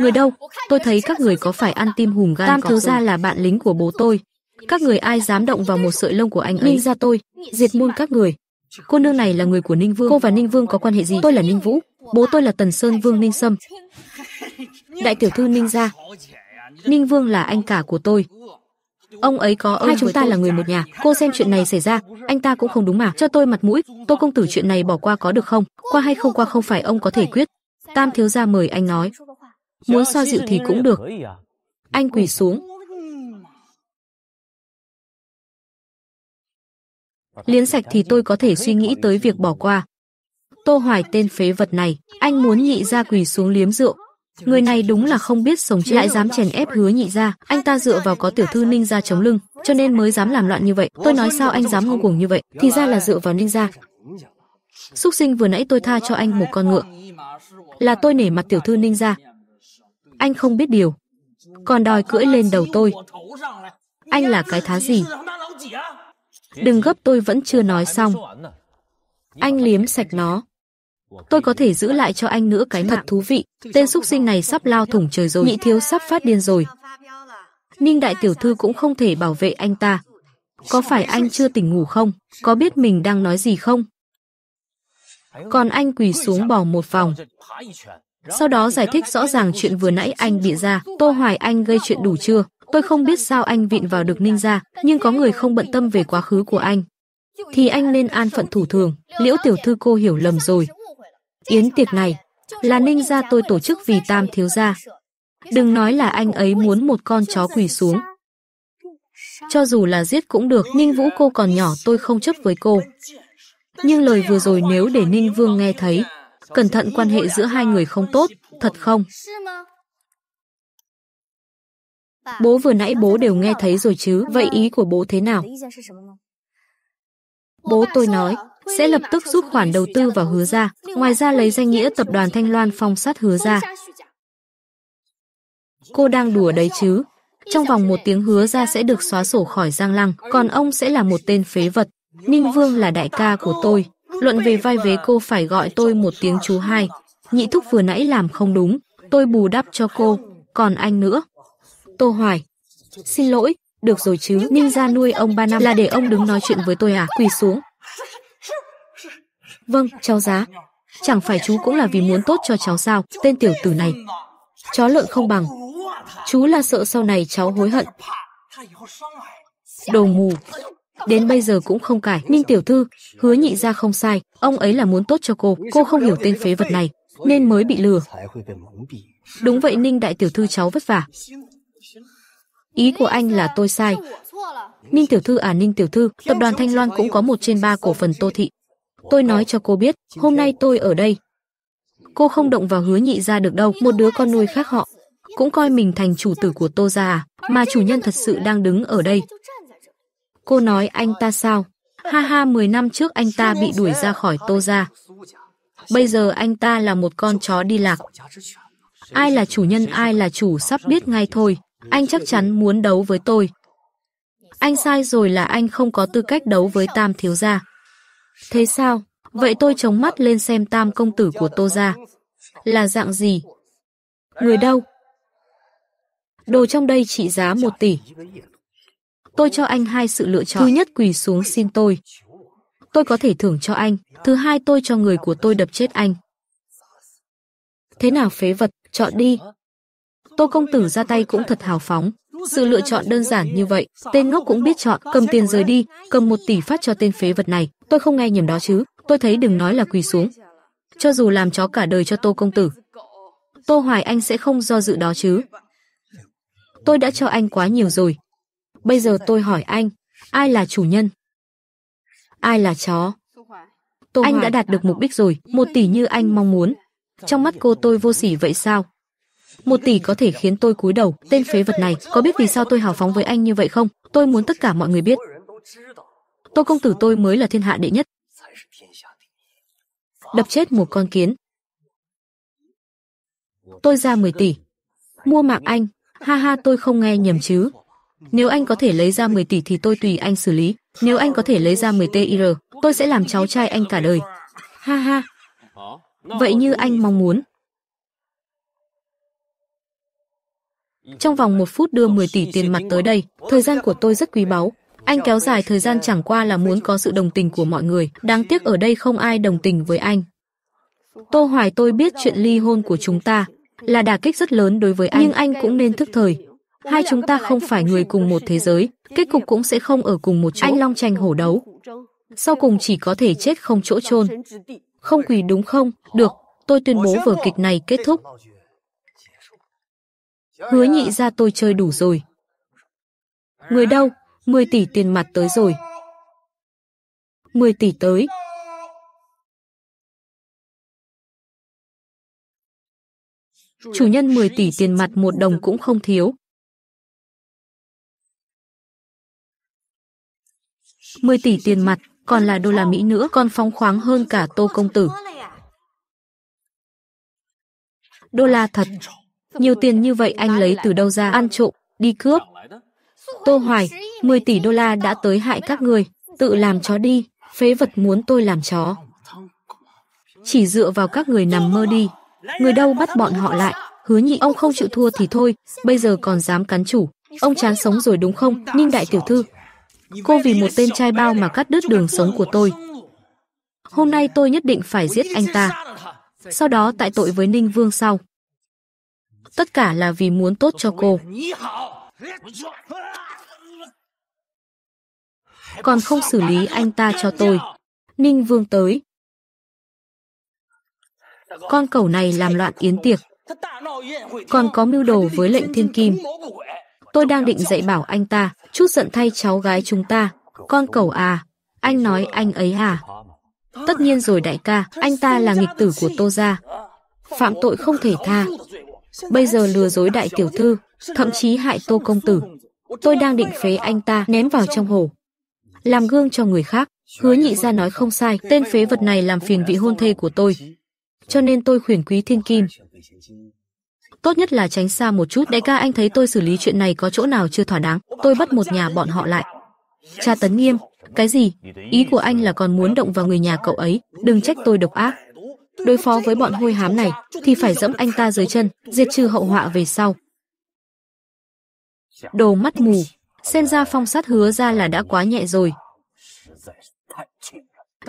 Người đâu? Tôi thấy các người có phải ăn tim hùm gan Tam thiếu gia là bạn lính của bố tôi. Các người ai dám động vào một sợi lông của anh ấy Minh ra tôi, diệt môn các người. Cô nương này là người của Ninh Vương. Cô và Ninh Vương có quan hệ gì? Tôi là Ninh Vũ, bố tôi là Tần Sơn Vương Ninh Sâm. Đại tiểu thư Ninh gia. Ninh Vương là anh cả của tôi. Ông ấy có hai chúng ta là người một nhà. Cô xem chuyện này xảy ra, anh ta cũng không đúng mà. Cho tôi mặt mũi, tôi công tử chuyện này bỏ qua có được không? Qua hay không qua không phải ông có thể quyết. Tam thiếu gia mời anh nói. Muốn xoa dịu thì cũng được. Anh quỳ xuống, liến sạch thì tôi có thể suy nghĩ tới việc bỏ qua. Tô Hoài tên phế vật này, anh muốn nhị ra quỳ xuống liếm rượu. Người này đúng là không biết sống chết lại dám chèn ép hứa nhị ra, anh ta dựa vào có tiểu thư ninh ra chống lưng, cho nên mới dám làm loạn như vậy. Tôi nói sao anh dám ngông cuồng như vậy, thì ra là dựa vào ninh ra. xúc sinh vừa nãy tôi tha cho anh một con ngựa. Là tôi nể mặt tiểu thư ninh ra. Anh không biết điều. Còn đòi cưỡi lên đầu tôi. Anh là cái thá gì? Đừng gấp tôi vẫn chưa nói xong. Anh liếm sạch nó. Tôi có thể giữ lại cho anh nữa cái thật thú vị. Tên xúc sinh này sắp lao thủng trời rồi. Nhị thiếu sắp phát điên rồi. Ninh đại tiểu thư cũng không thể bảo vệ anh ta. Có phải anh chưa tỉnh ngủ không? Có biết mình đang nói gì không? Còn anh quỳ xuống bò một vòng. Sau đó giải thích rõ ràng chuyện vừa nãy anh bị ra. Tô Hoài Anh gây chuyện đủ chưa? Tôi không biết sao anh vịn vào được ninh ra, nhưng có người không bận tâm về quá khứ của anh. Thì anh nên an phận thủ thường, liễu tiểu thư cô hiểu lầm rồi. Yến tiệc này là ninh gia tôi tổ chức vì tam thiếu gia. Đừng nói là anh ấy muốn một con chó quỳ xuống. Cho dù là giết cũng được, Ninh Vũ cô còn nhỏ tôi không chấp với cô. Nhưng lời vừa rồi nếu để Ninh Vương nghe thấy, cẩn thận quan hệ giữa hai người không tốt, thật không? Bố vừa nãy bố đều nghe thấy rồi chứ, vậy ý của bố thế nào? Bố tôi nói, sẽ lập tức rút khoản đầu tư vào hứa ra, ngoài ra lấy danh nghĩa tập đoàn Thanh Loan phong sát hứa ra. Cô đang đùa đấy chứ. Trong vòng một tiếng hứa ra sẽ được xóa sổ khỏi Giang Lăng, còn ông sẽ là một tên phế vật. Ninh Vương là đại ca của tôi. Luận về vai vế cô phải gọi tôi một tiếng chú hai. Nhị thúc vừa nãy làm không đúng, tôi bù đắp cho cô, còn anh nữa. Tô Hoài. Xin lỗi, được rồi chứ, nhưng ra nuôi ông ba năm là để ông đứng nói chuyện với tôi à? Quỳ xuống. Vâng, cháu giá. Chẳng phải chú cũng là vì muốn tốt cho cháu sao, tên tiểu tử này. Chó lợn không bằng. Chú là sợ sau này cháu hối hận. Đồ mù. Đến bây giờ cũng không cải. Ninh tiểu thư, hứa nhị ra không sai. Ông ấy là muốn tốt cho cô. Cô không hiểu tên phế vật này, nên mới bị lừa. Đúng vậy Ninh đại tiểu thư cháu vất vả. Ý của anh là tôi sai. Ninh tiểu thư à Ninh tiểu thư, tập đoàn Thanh Loan cũng có một trên ba cổ phần Tô Thị. Tôi nói cho cô biết, hôm nay tôi ở đây. Cô không động vào hứa nhị ra được đâu, một đứa con nuôi khác họ. Cũng coi mình thành chủ tử của Tô gia à, mà chủ nhân thật sự đang đứng ở đây. Cô nói anh ta sao? Ha ha, 10 năm trước anh ta bị đuổi ra khỏi Tô gia. Bây giờ anh ta là một con chó đi lạc. Ai là chủ nhân ai là chủ sắp biết ngay thôi. Anh chắc chắn muốn đấu với tôi. Anh sai rồi là anh không có tư cách đấu với Tam thiếu gia. Thế sao? Vậy tôi chống mắt lên xem Tam công tử của Tô gia. Là dạng gì? Người đâu? Đồ trong đây trị giá một tỷ. Tôi cho anh hai sự lựa chọn. Thứ nhất quỳ xuống xin tôi. Tôi có thể thưởng cho anh. Thứ hai tôi cho người của tôi đập chết anh. Thế nào phế vật, chọn đi, Tô công tử ra tay cũng thật hào phóng. Sự lựa chọn đơn giản như vậy, tên ngốc cũng biết chọn, cầm tiền rời đi, cầm một tỷ phát cho tên phế vật này. Tôi không nghe nhầm đó chứ, tôi thấy đừng nói là quỳ xuống. Cho dù làm chó cả đời cho Tô công tử, Tô Hoài Anh sẽ không do dự đó chứ. Tôi đã cho anh quá nhiều rồi. Bây giờ tôi hỏi anh, ai là chủ nhân? Ai là chó? Tô anh đã đạt được mục đích rồi, một tỷ như anh mong muốn. Trong mắt cô tôi vô sỉ vậy sao? một tỷ có thể khiến tôi cúi đầu, tên phế vật này, có biết vì sao tôi hào phóng với anh như vậy không? Tôi muốn tất cả mọi người biết. tôi công tử tôi mới là thiên hạ đệ nhất. Đập chết một con kiến. Tôi ra 10 tỷ. Mua mạng anh. Ha ha tôi không nghe nhầm chứ. Nếu anh có thể lấy ra 10 tỷ thì tôi tùy anh xử lý. Nếu anh có thể lấy ra 10 TIR, tôi sẽ làm cháu trai anh cả đời. Ha ha. Vậy như anh mong muốn. Trong vòng một phút đưa 10 tỷ tiền mặt tới đây, thời gian của tôi rất quý báu. Anh kéo dài thời gian chẳng qua là muốn có sự đồng tình của mọi người. Đáng tiếc ở đây không ai đồng tình với anh. Tô Hoài tôi biết chuyện ly hôn của chúng ta là đà kích rất lớn đối với anh. Nhưng anh cũng nên thức thời. Hai chúng ta không phải người cùng một thế giới, kết cục cũng sẽ không ở cùng một chỗ. Anh long tranh hổ đấu. Sau cùng chỉ có thể chết không chỗ chôn. Không quỳ đúng không? Được, tôi tuyên bố vở kịch này kết thúc. Hứa nhị ra tôi chơi đủ rồi. Người đâu? 10 tỷ tiền mặt tới rồi. 10 tỷ tới. Chủ nhân 10 tỷ tiền mặt một đồng cũng không thiếu. 10 tỷ tiền mặt, còn là đô la Mỹ nữa, còn phóng khoáng hơn cả Tô công tử. À? Đô la thật, nhiều tiền như vậy anh lấy từ đâu ra ăn trộm, đi cướp. Tô Hoài, 10 tỷ đô la đã tới hại các người, tự làm chó đi, phế vật muốn tôi làm chó. Chỉ dựa vào các người nằm mơ đi. Người đâu bắt bọn họ lại, hứa nhị ông không chịu thua thì thôi, bây giờ còn dám cắn chủ. Ông chán sống rồi đúng không, Ninh Đại Tiểu Thư? Cô vì một tên trai bao mà cắt đứt đường sống của tôi. Hôm nay tôi nhất định phải giết anh ta. Sau đó tại tội với Ninh Vương sau. Tất cả là vì muốn tốt cho cô. Còn không xử lý anh ta cho tôi. Ninh Vương tới. Con cẩu này làm loạn yến tiệc. Còn có mưu đồ với lệnh thiên kim. Tôi đang định dạy bảo anh ta, chút giận thay cháu gái chúng ta. Con cẩu à, anh nói anh ấy à? Tất nhiên rồi đại ca, anh ta là nghịch tử của Tô Gia. Phạm tội không thể tha, Bây giờ lừa dối đại tiểu thư, thậm chí hại tô công tử. Tôi đang định phế anh ta ném vào trong hồ. Làm gương cho người khác, hứa nhị ra nói không sai, tên phế vật này làm phiền vị hôn thê của tôi. Cho nên tôi khuyển quý thiên kim. Tốt nhất là tránh xa một chút, đại ca anh thấy tôi xử lý chuyện này có chỗ nào chưa thỏa đáng, tôi bắt một nhà bọn họ lại. Cha tấn nghiêm, cái gì? Ý của anh là còn muốn động vào người nhà cậu ấy, đừng trách tôi độc ác đối phó với bọn hôi hám này thì phải dẫm anh ta dưới chân, diệt trừ hậu họa về sau. Đồ mắt mù, xem ra phong sát hứa ra là đã quá nhẹ rồi.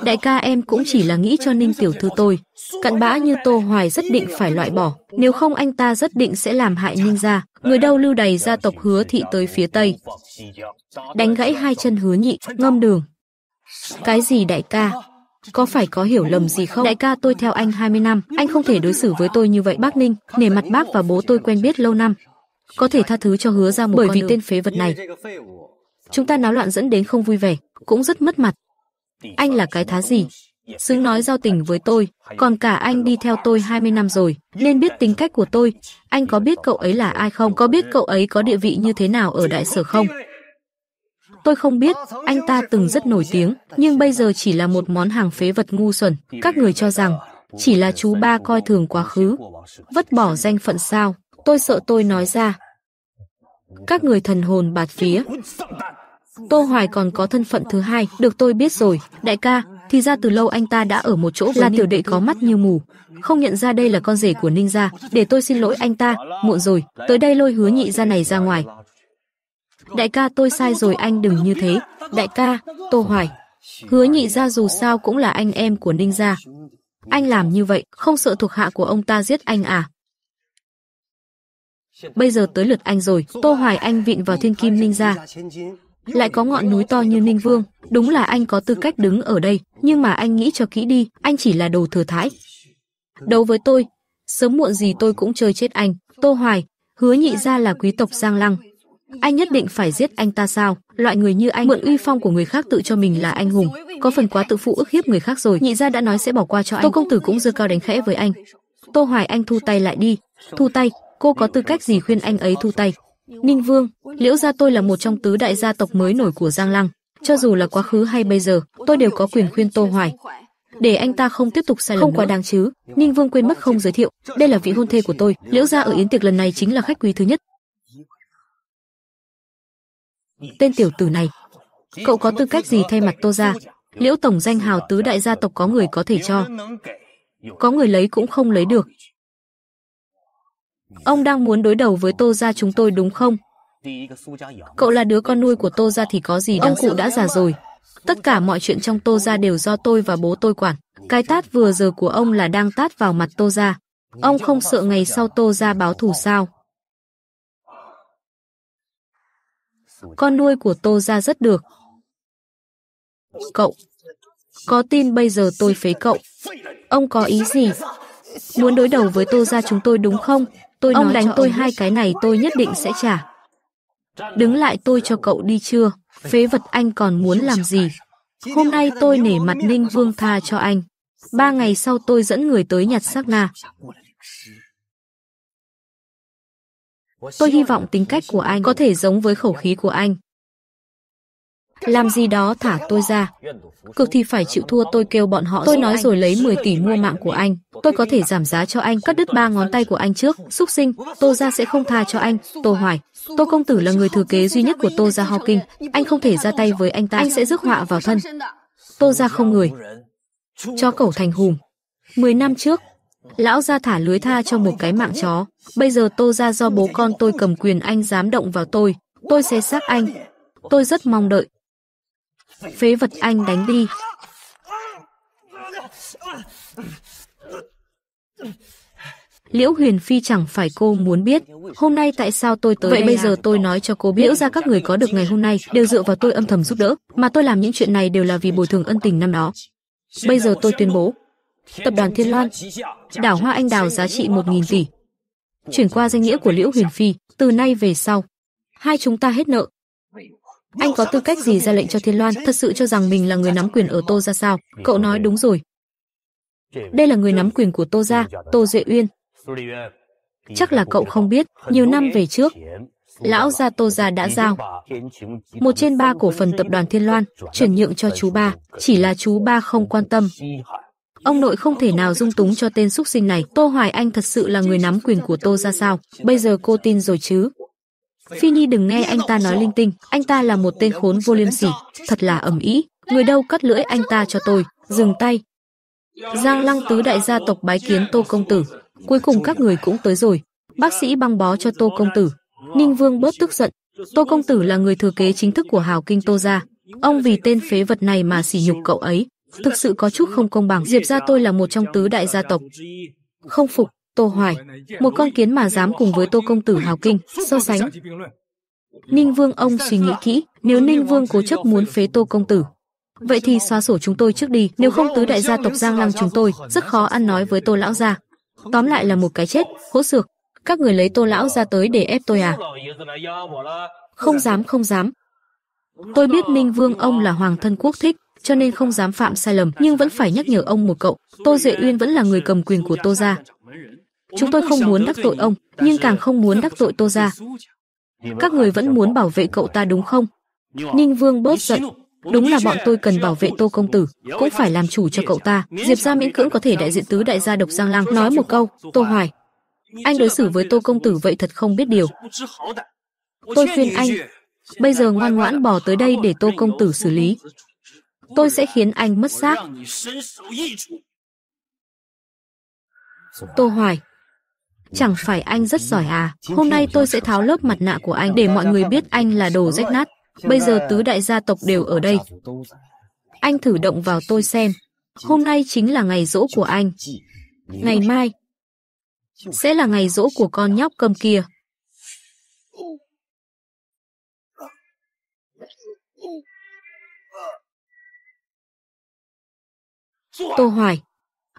Đại ca em cũng chỉ là nghĩ cho Ninh tiểu thư tôi. Cặn bã như Tô Hoài rất định phải loại bỏ, nếu không anh ta rất định sẽ làm hại Ninh gia, người đâu lưu đầy gia tộc hứa thị tới phía Tây. Đánh gãy hai chân hứa nhị, ngâm đường. Cái gì đại ca, có phải có hiểu lầm gì không? Đại ca tôi theo anh 20 năm, anh không thể đối xử với tôi như vậy bác Ninh, nể mặt bác và bố tôi quen biết lâu năm. Có thể tha thứ cho hứa ra một bởi vì đường. tên phế vật này. Chúng ta náo loạn dẫn đến không vui vẻ, cũng rất mất mặt. Anh là cái thá gì? Xứng nói giao tình với tôi, còn cả anh đi theo tôi 20 năm rồi, nên biết tính cách của tôi. Anh có biết cậu ấy là ai không? Có biết cậu ấy có địa vị như thế nào ở đại sở không? Tôi không biết, anh ta từng rất nổi tiếng, nhưng bây giờ chỉ là một món hàng phế vật ngu xuẩn. Các người cho rằng, chỉ là chú ba coi thường quá khứ, vứt bỏ danh phận sao. Tôi sợ tôi nói ra. Các người thần hồn bạt phía. Tô Hoài còn có thân phận thứ hai, được tôi biết rồi. Đại ca, thì ra từ lâu anh ta đã ở một chỗ là tiểu đệ có mắt như mù. Không nhận ra đây là con rể của Ninh gia, để tôi xin lỗi anh ta, muộn rồi, tới đây lôi hứa nhị gia này ra ngoài, Đại ca tôi sai rồi anh đừng như thế. Đại ca, Tô Hoài. Hứa nhị ra dù sao cũng là anh em của Ninh gia. Anh làm như vậy, không sợ thuộc hạ của ông ta giết anh à? Bây giờ tới lượt anh rồi, Tô Hoài anh vịn vào thiên kim Ninh gia. Lại có ngọn núi to như Ninh Vương, đúng là anh có tư cách đứng ở đây, nhưng mà anh nghĩ cho kỹ đi, anh chỉ là đồ thừa thái. Đấu với tôi, sớm muộn gì tôi cũng chơi chết anh, Tô Hoài, hứa nhị ra là quý tộc Giang Lăng, anh nhất định phải giết anh ta sao? Loại người như anh mượn uy phong của người khác tự cho mình là anh hùng, có phần quá tự phụ ức hiếp người khác rồi. Nhị gia đã nói sẽ bỏ qua cho anh. Tô công tử cũng dơ cao đánh khẽ với anh. Tô Hoài Anh thu tay lại đi. Thu tay, cô có tư cách gì khuyên anh ấy thu tay? Ninh Vương, Liễu gia tôi là một trong tứ đại gia tộc mới nổi của Giang Lăng, cho dù là quá khứ hay bây giờ, tôi đều có quyền khuyên Tô Hoài, để anh ta không tiếp tục sai lầm. Không quá đáng chứ? Ninh Vương quên mất không giới thiệu, đây là vị hôn thê của tôi. Liễu gia ở yến tiệc lần này chính là khách quý thứ nhất, Tên tiểu tử này, cậu có tư cách gì thay mặt Tô gia? Liễu tổng danh hào tứ đại gia tộc có người có thể cho, có người lấy cũng không lấy được. Ông đang muốn đối đầu với Tô gia chúng tôi đúng không? Cậu là đứa con nuôi của Tô gia thì có gì, ông cụ đã già rồi. Tất cả mọi chuyện trong Tô gia đều do tôi và bố tôi quản. Cái tát vừa giờ của ông là đang tát vào mặt Tô gia. Ông không sợ ngày sau Tô gia báo thù sao? con nuôi của Tô gia rất được. Cậu, có tin bây giờ tôi phế cậu? Ông có ý gì? Muốn đối đầu với Tô gia chúng tôi đúng không? Tôi ông đánh tôi ông hai cái này tôi nhất định sẽ trả. Đứng lại tôi cho cậu đi chưa? Phế vật anh còn muốn làm gì? Hôm nay tôi nể mặt Ninh Vương tha cho anh. Ba ngày sau tôi dẫn người tới nhặt xác na. Tôi hy vọng tính cách của anh có thể giống với khẩu khí của anh. Làm gì đó thả tôi ra. Cực thì phải chịu thua tôi kêu bọn họ. Tôi nói rồi lấy 10 tỷ mua mạng của anh. Tôi có thể giảm giá cho anh, cắt đứt ba ngón tay của anh trước. Xúc sinh, Tô Gia sẽ không tha cho anh. Tô Hoài, Tô Công Tử là người thừa kế duy nhất của Tô Gia Hawking. Anh không thể ra tay với anh ta, anh sẽ rước họa vào thân. Tô Gia không người. Cho cẩu thành hùng. 10 năm trước, Lão ra thả lưới tha cho một cái mạng chó. Bây giờ tô ra do bố con tôi cầm quyền anh dám động vào tôi. Tôi sẽ xác anh. Tôi rất mong đợi. Phế vật anh đánh đi. Liễu Huyền Phi chẳng phải cô muốn biết. Hôm nay tại sao tôi tới Vậy bây giờ tôi nói cho cô biết. Liễu ra các người có được ngày hôm nay đều dựa vào tôi âm thầm giúp đỡ. Mà tôi làm những chuyện này đều là vì bồi thường ân tình năm đó. Bây giờ tôi tuyên bố, Tập đoàn Thiên Loan, đảo Hoa Anh Đào giá trị 1.000 tỷ. Chuyển qua danh nghĩa của Liễu Huyền Phi, từ nay về sau, hai chúng ta hết nợ. Anh có tư cách gì ra lệnh cho Thiên Loan, thật sự cho rằng mình là người nắm quyền ở Tô gia sao? Cậu nói đúng rồi. Đây là người nắm quyền của Tô gia, Tô Duệ Uyên. Chắc là cậu không biết, nhiều năm về trước, lão gia Tô gia đã giao một trên ba cổ phần tập đoàn Thiên Loan chuyển nhượng cho chú ba, chỉ là chú ba không quan tâm. Ông nội không thể nào dung túng cho tên xúc sinh này. Tô Hoài Anh thật sự là người nắm quyền của Tô ra sao? Bây giờ cô tin rồi chứ? Phi Nhi đừng nghe anh ta nói linh tinh. Anh ta là một tên khốn vô liêm sỉ. Thật là ầm ĩ. Người đâu cắt lưỡi anh ta cho tôi. Dừng tay. Giang lăng tứ đại gia tộc bái kiến Tô Công Tử. Cuối cùng các người cũng tới rồi. Bác sĩ băng bó cho Tô Công Tử. Ninh Vương bớt tức giận. Tô Công Tử là người thừa kế chính thức của Hào Kinh Tô Gia. Ông vì tên phế vật này mà sỉ nhục cậu ấy thực sự có chút không công bằng. Diệp gia tôi là một trong tứ đại gia tộc. Không phục, Tô Hoài, một con kiến mà dám cùng với Tô công tử hào kinh so sánh. Ninh Vương ông suy nghĩ kỹ, nếu Ninh Vương cố chấp muốn phế Tô công tử, vậy thì xóa sổ chúng tôi trước đi, nếu không tứ đại gia tộc Giang Lăng chúng tôi rất khó ăn nói với Tô lão gia. Tóm lại là một cái chết, hỗ xược. Các người lấy Tô lão gia tới để ép tôi à? Không dám, không dám. Tôi biết Ninh Vương ông là hoàng thân quốc thích, cho nên không dám phạm sai lầm, nhưng vẫn phải nhắc nhở ông một cậu, Tô Duệ Uyên vẫn là người cầm quyền của Tô gia. Chúng tôi không muốn đắc tội ông, nhưng càng không muốn đắc tội Tô gia. Các người vẫn muốn bảo vệ cậu ta đúng không? Ninh Vương bớt giận, đúng là bọn tôi cần bảo vệ Tô công tử, cũng phải làm chủ cho cậu ta. Diệp gia miễn cưỡng có thể đại diện tứ đại gia độc Giang Lang nói một câu, "Tô Hoài, anh đối xử với Tô công tử vậy thật không biết điều." Tôi khuyên anh, bây giờ ngoan ngoãn bỏ tới đây để Tô công tử xử lý tôi sẽ khiến anh mất xác. Tô Hoài, chẳng phải anh rất giỏi à? Hôm nay tôi sẽ tháo lớp mặt nạ của anh để mọi người biết anh là đồ rách nát. Bây giờ tứ đại gia tộc đều ở đây. Anh thử động vào tôi xem. Hôm nay chính là ngày rỗ của anh. Ngày mai sẽ là ngày rỗ của con nhóc cầm kia. Tô Hoài,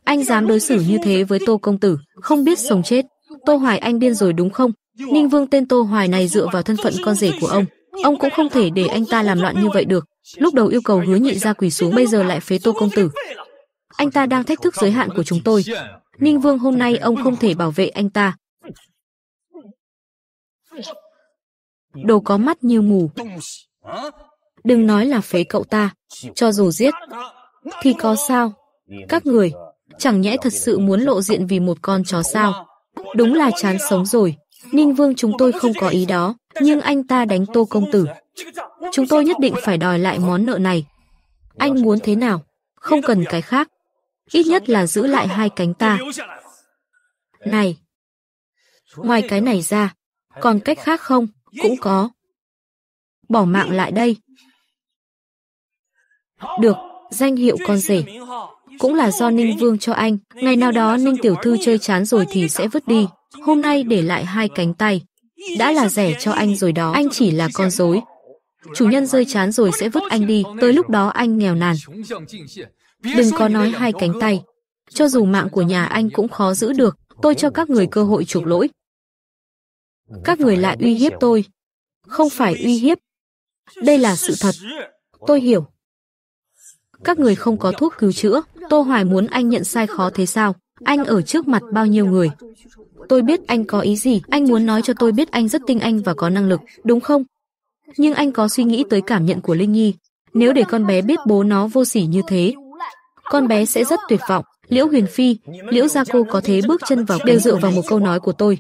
anh dám đối xử như thế với Tô Công Tử, không biết sống chết. Tô Hoài anh điên rồi đúng không? Ninh Vương tên Tô Hoài này dựa vào thân phận con rể của ông. Ông cũng không thể để anh ta làm loạn như vậy được. Lúc đầu yêu cầu hứa nhị ra quỷ xuống bây giờ lại phế Tô Công Tử. Anh ta đang thách thức giới hạn của chúng tôi. Ninh Vương hôm nay ông không thể bảo vệ anh ta. Đồ có mắt như mù. Đừng nói là phế cậu ta. Cho dù giết, thì có sao? Các người, chẳng nhẽ thật sự muốn lộ diện vì một con chó sao? Đúng là chán sống rồi. Ninh Vương chúng tôi không có ý đó, nhưng anh ta đánh Tô Công Tử. Chúng tôi nhất định phải đòi lại món nợ này. Anh muốn thế nào? Không cần cái khác. Ít nhất là giữ lại hai cánh ta. Này! Ngoài cái này ra, còn cách khác không? Cũng có. Bỏ mạng lại đây. Được, danh hiệu con rể cũng là do Ninh Vương cho anh. Ngày nào đó Ninh Tiểu Thư chơi chán rồi thì sẽ vứt đi. Hôm nay để lại hai cánh tay. Đã là rẻ cho anh rồi đó. Anh chỉ là con dối. Chủ nhân rơi chán rồi sẽ vứt anh đi. Tới lúc đó anh nghèo nàn. Đừng có nói hai cánh tay. Cho dù mạng của nhà anh cũng khó giữ được. Tôi cho các người cơ hội chuộc lỗi. Các người lại uy hiếp tôi. Không phải uy hiếp. Đây là sự thật. Tôi hiểu các người không có thuốc cứu chữa, Tô Hoài muốn anh nhận sai khó thế sao? Anh ở trước mặt bao nhiêu người? Tôi biết anh có ý gì, anh muốn nói cho tôi biết anh rất tinh anh và có năng lực, đúng không? Nhưng anh có suy nghĩ tới cảm nhận của Linh Nhi, nếu để con bé biết bố nó vô sỉ như thế, con bé sẽ rất tuyệt vọng. Liễu Huyền Phi, Liễu Gia Cô có thế bước chân vào đều dựa vào một câu nói của tôi.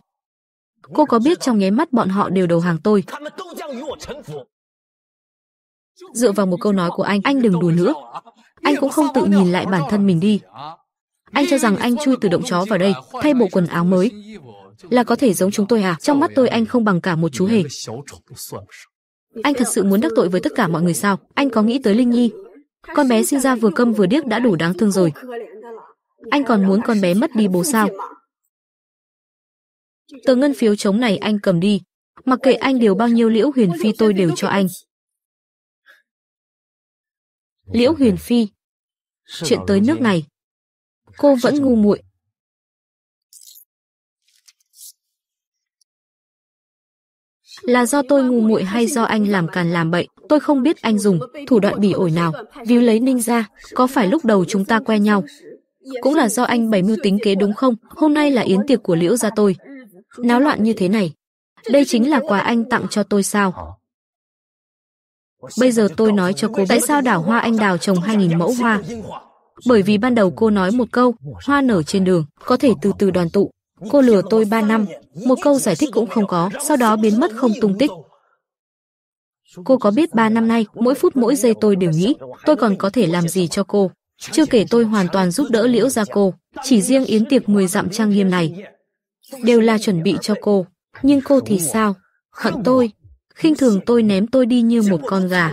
Cô có biết trong nháy mắt bọn họ đều đầu hàng tôi. Dựa vào một câu nói của anh, anh đừng đùa nữa. Anh cũng không tự nhìn lại bản thân mình đi. Anh cho rằng anh chui từ động chó vào đây, thay bộ quần áo mới. Là có thể giống chúng tôi à? Trong mắt tôi anh không bằng cả một chú hề. Anh thật sự muốn đắc tội với tất cả mọi người sao? Anh có nghĩ tới Linh Nhi? Con bé sinh ra vừa câm vừa điếc đã đủ đáng thương rồi. Anh còn muốn con bé mất đi bố sao? Tờ ngân phiếu chống này anh cầm đi. Mặc kệ anh điều bao nhiêu liễu huyền phi tôi đều cho anh. Liễu Huyền Phi. Chuyện tới nước này, cô vẫn ngu muội. Là do tôi ngu muội hay do anh làm càn làm bậy, tôi không biết anh dùng thủ đoạn bỉ ổi nào, víu lấy Ninh ra, có phải lúc đầu chúng ta quen nhau? Cũng là do anh bày mưu tính kế đúng không? Hôm nay là yến tiệc của Liễu gia tôi. Náo loạn như thế này, đây chính là quà anh tặng cho tôi sao? Bây giờ tôi nói cho cô tại sao đảo Hoa Anh Đào trồng 2.000 mẫu hoa. Bởi vì ban đầu cô nói một câu, hoa nở trên đường, có thể từ từ đoàn tụ. Cô lừa tôi 3 năm, một câu giải thích cũng không có, sau đó biến mất không tung tích. Cô có biết 3 năm nay, mỗi phút mỗi giây tôi đều nghĩ, tôi còn có thể làm gì cho cô. Chưa kể tôi hoàn toàn giúp đỡ liễu gia cô, chỉ riêng yến tiệc 10 dặm trang nghiêm này. Đều là chuẩn bị cho cô, nhưng cô thì sao? Hận tôi, khinh thường tôi ném tôi đi như một con gà.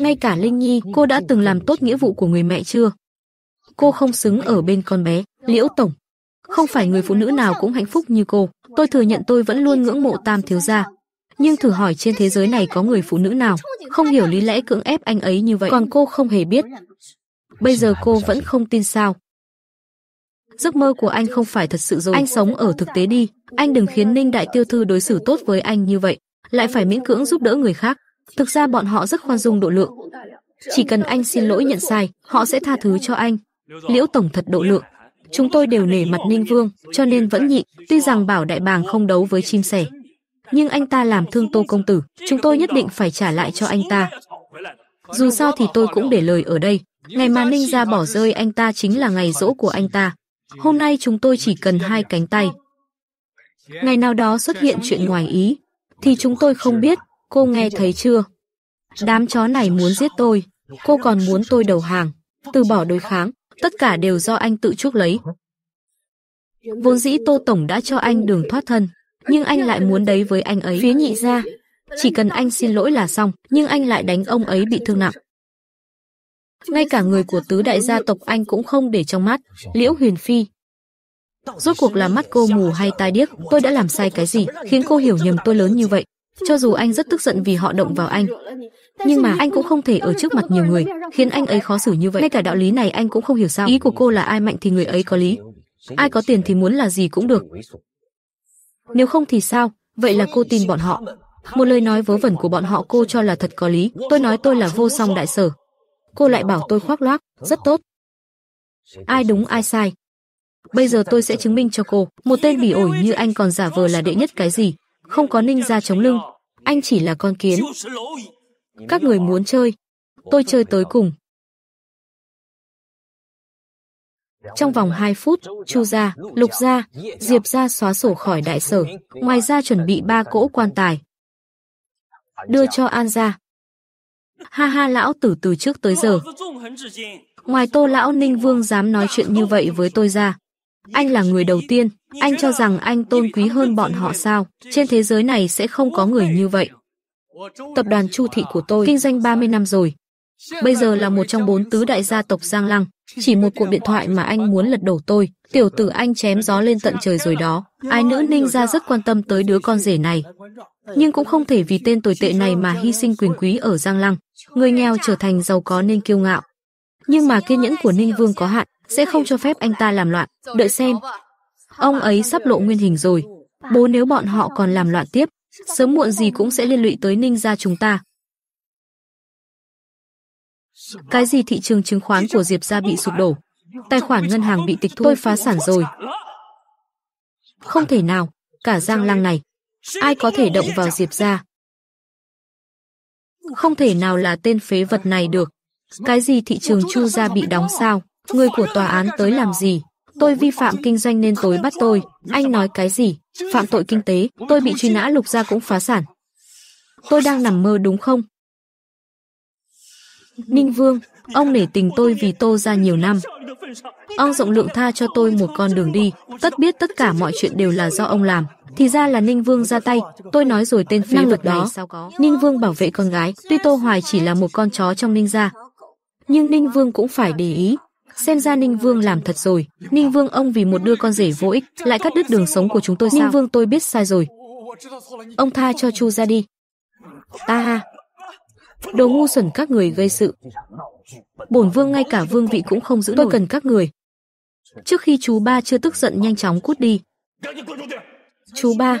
Ngay cả Linh Nhi, cô đã từng làm tốt nghĩa vụ của người mẹ chưa? Cô không xứng ở bên con bé, Liễu Tổng. Không phải người phụ nữ nào cũng hạnh phúc như cô. Tôi thừa nhận tôi vẫn luôn ngưỡng mộ Tam Thiếu Gia. Nhưng thử hỏi trên thế giới này có người phụ nữ nào, không hiểu lý lẽ cưỡng ép anh ấy như vậy. Còn cô không hề biết. Bây giờ cô vẫn không tin sao. Giấc mơ của anh không phải thật sự rồi. Anh sống ở thực tế đi. Anh đừng khiến Ninh Đại Tiêu Thư đối xử tốt với anh như vậy lại phải miễn cưỡng giúp đỡ người khác. Thực ra bọn họ rất khoan dung độ lượng. Chỉ cần anh xin lỗi nhận sai, họ sẽ tha thứ cho anh. Liễu Tổng thật độ lượng. Chúng tôi đều nể mặt Ninh Vương, cho nên vẫn nhịn, tuy rằng bảo đại bàng không đấu với chim sẻ. Nhưng anh ta làm thương Tô Công Tử, chúng tôi nhất định phải trả lại cho anh ta. Dù sao thì tôi cũng để lời ở đây. Ngày mà Ninh ra bỏ rơi anh ta chính là ngày rỗ của anh ta. Hôm nay chúng tôi chỉ cần hai cánh tay. Ngày nào đó xuất hiện chuyện ngoài ý, thì chúng tôi không biết, cô nghe thấy chưa? Đám chó này muốn giết tôi, cô còn muốn tôi đầu hàng, từ bỏ đối kháng, tất cả đều do anh tự chuốc lấy. Vốn dĩ Tô Tổng đã cho anh đường thoát thân, nhưng anh lại muốn đấy với anh ấy. Phía nhị ra, chỉ cần anh xin lỗi là xong, nhưng anh lại đánh ông ấy bị thương nặng. Ngay cả người của tứ đại gia tộc anh cũng không để trong mắt, Liễu Huyền Phi, Rốt cuộc là mắt cô mù hay tai điếc, tôi đã làm sai cái gì, khiến cô hiểu nhầm tôi lớn như vậy. Cho dù anh rất tức giận vì họ động vào anh, nhưng mà anh cũng không thể ở trước mặt nhiều người, khiến anh ấy khó xử như vậy. Ngay cả đạo lý này anh cũng không hiểu sao. Ý của cô là ai mạnh thì người ấy có lý. Ai có tiền thì muốn là gì cũng được. Nếu không thì sao? Vậy là cô tin bọn họ. Một lời nói vớ vẩn của bọn họ cô cho là thật có lý. Tôi nói tôi là vô song đại sở. Cô lại bảo tôi khoác loác, rất tốt. Ai đúng ai sai, Bây giờ tôi sẽ chứng minh cho cô, một tên bỉ ổi như anh còn giả vờ là đệ nhất cái gì, không có ninh ra chống lưng, anh chỉ là con kiến. Các người muốn chơi, tôi chơi tới cùng. Trong vòng 2 phút, Chu gia, Lục gia, Diệp gia xóa sổ khỏi đại sở, ngoài ra chuẩn bị ba cỗ quan tài. Đưa cho An gia. Ha ha lão tử từ trước tới giờ. Ngoài Tô lão Ninh Vương dám nói chuyện như vậy với tôi ra, anh là người đầu tiên, anh cho rằng anh tôn quý hơn bọn họ sao? Trên thế giới này sẽ không có người như vậy. Tập đoàn Chu Thị của tôi kinh doanh 30 năm rồi. Bây giờ là một trong bốn tứ đại gia tộc Giang Lăng. Chỉ một cuộc điện thoại mà anh muốn lật đổ tôi, tiểu tử anh chém gió lên tận trời rồi đó. Ai nữ Ninh ra rất quan tâm tới đứa con rể này. Nhưng cũng không thể vì tên tồi tệ này mà hy sinh quyền quý ở Giang Lăng. Người nghèo trở thành giàu có nên kiêu ngạo. Nhưng mà kiên nhẫn của Ninh Vương có hạn, sẽ không cho phép anh ta làm loạn, đợi xem. Ông ấy sắp lộ nguyên hình rồi, bố nếu bọn họ còn làm loạn tiếp, sớm muộn gì cũng sẽ liên lụy tới ninh gia chúng ta. Cái gì thị trường chứng khoán của Diệp gia bị sụp đổ, tài khoản ngân hàng bị tịch thu, tôi phá sản rồi. Không thể nào, cả giang lăng này, ai có thể động vào Diệp gia? Không thể nào là tên phế vật này được. Cái gì thị trường Chu gia bị đóng sao? Người của tòa án tới làm gì? Tôi vi phạm kinh doanh nên tối bắt tôi. Anh nói cái gì? Phạm tội kinh tế, tôi bị truy nã lục gia cũng phá sản. Tôi đang nằm mơ đúng không? Ninh Vương, ông nể tình tôi vì tô ra nhiều năm. Ông rộng lượng tha cho tôi một con đường đi, tất biết tất cả mọi chuyện đều là do ông làm. Thì ra là Ninh Vương ra tay, tôi nói rồi tên phế lực đó. Ninh Vương bảo vệ con gái, tuy Tô Hoài chỉ là một con chó trong Ninh gia. Nhưng Ninh Vương cũng phải để ý, xem ra Ninh Vương làm thật rồi. Ninh Vương ông vì một đứa con rể vô ích, lại cắt đứt đường sống của chúng tôi sao? Ninh Vương tôi biết sai rồi. Ông tha cho Chu ra đi. Ta ha. Đồ ngu xuẩn các người gây sự. Bổn vương ngay cả vương vị cũng không giữ Tôi nổi. cần các người. Trước khi chú ba chưa tức giận nhanh chóng cút đi. Chú ba.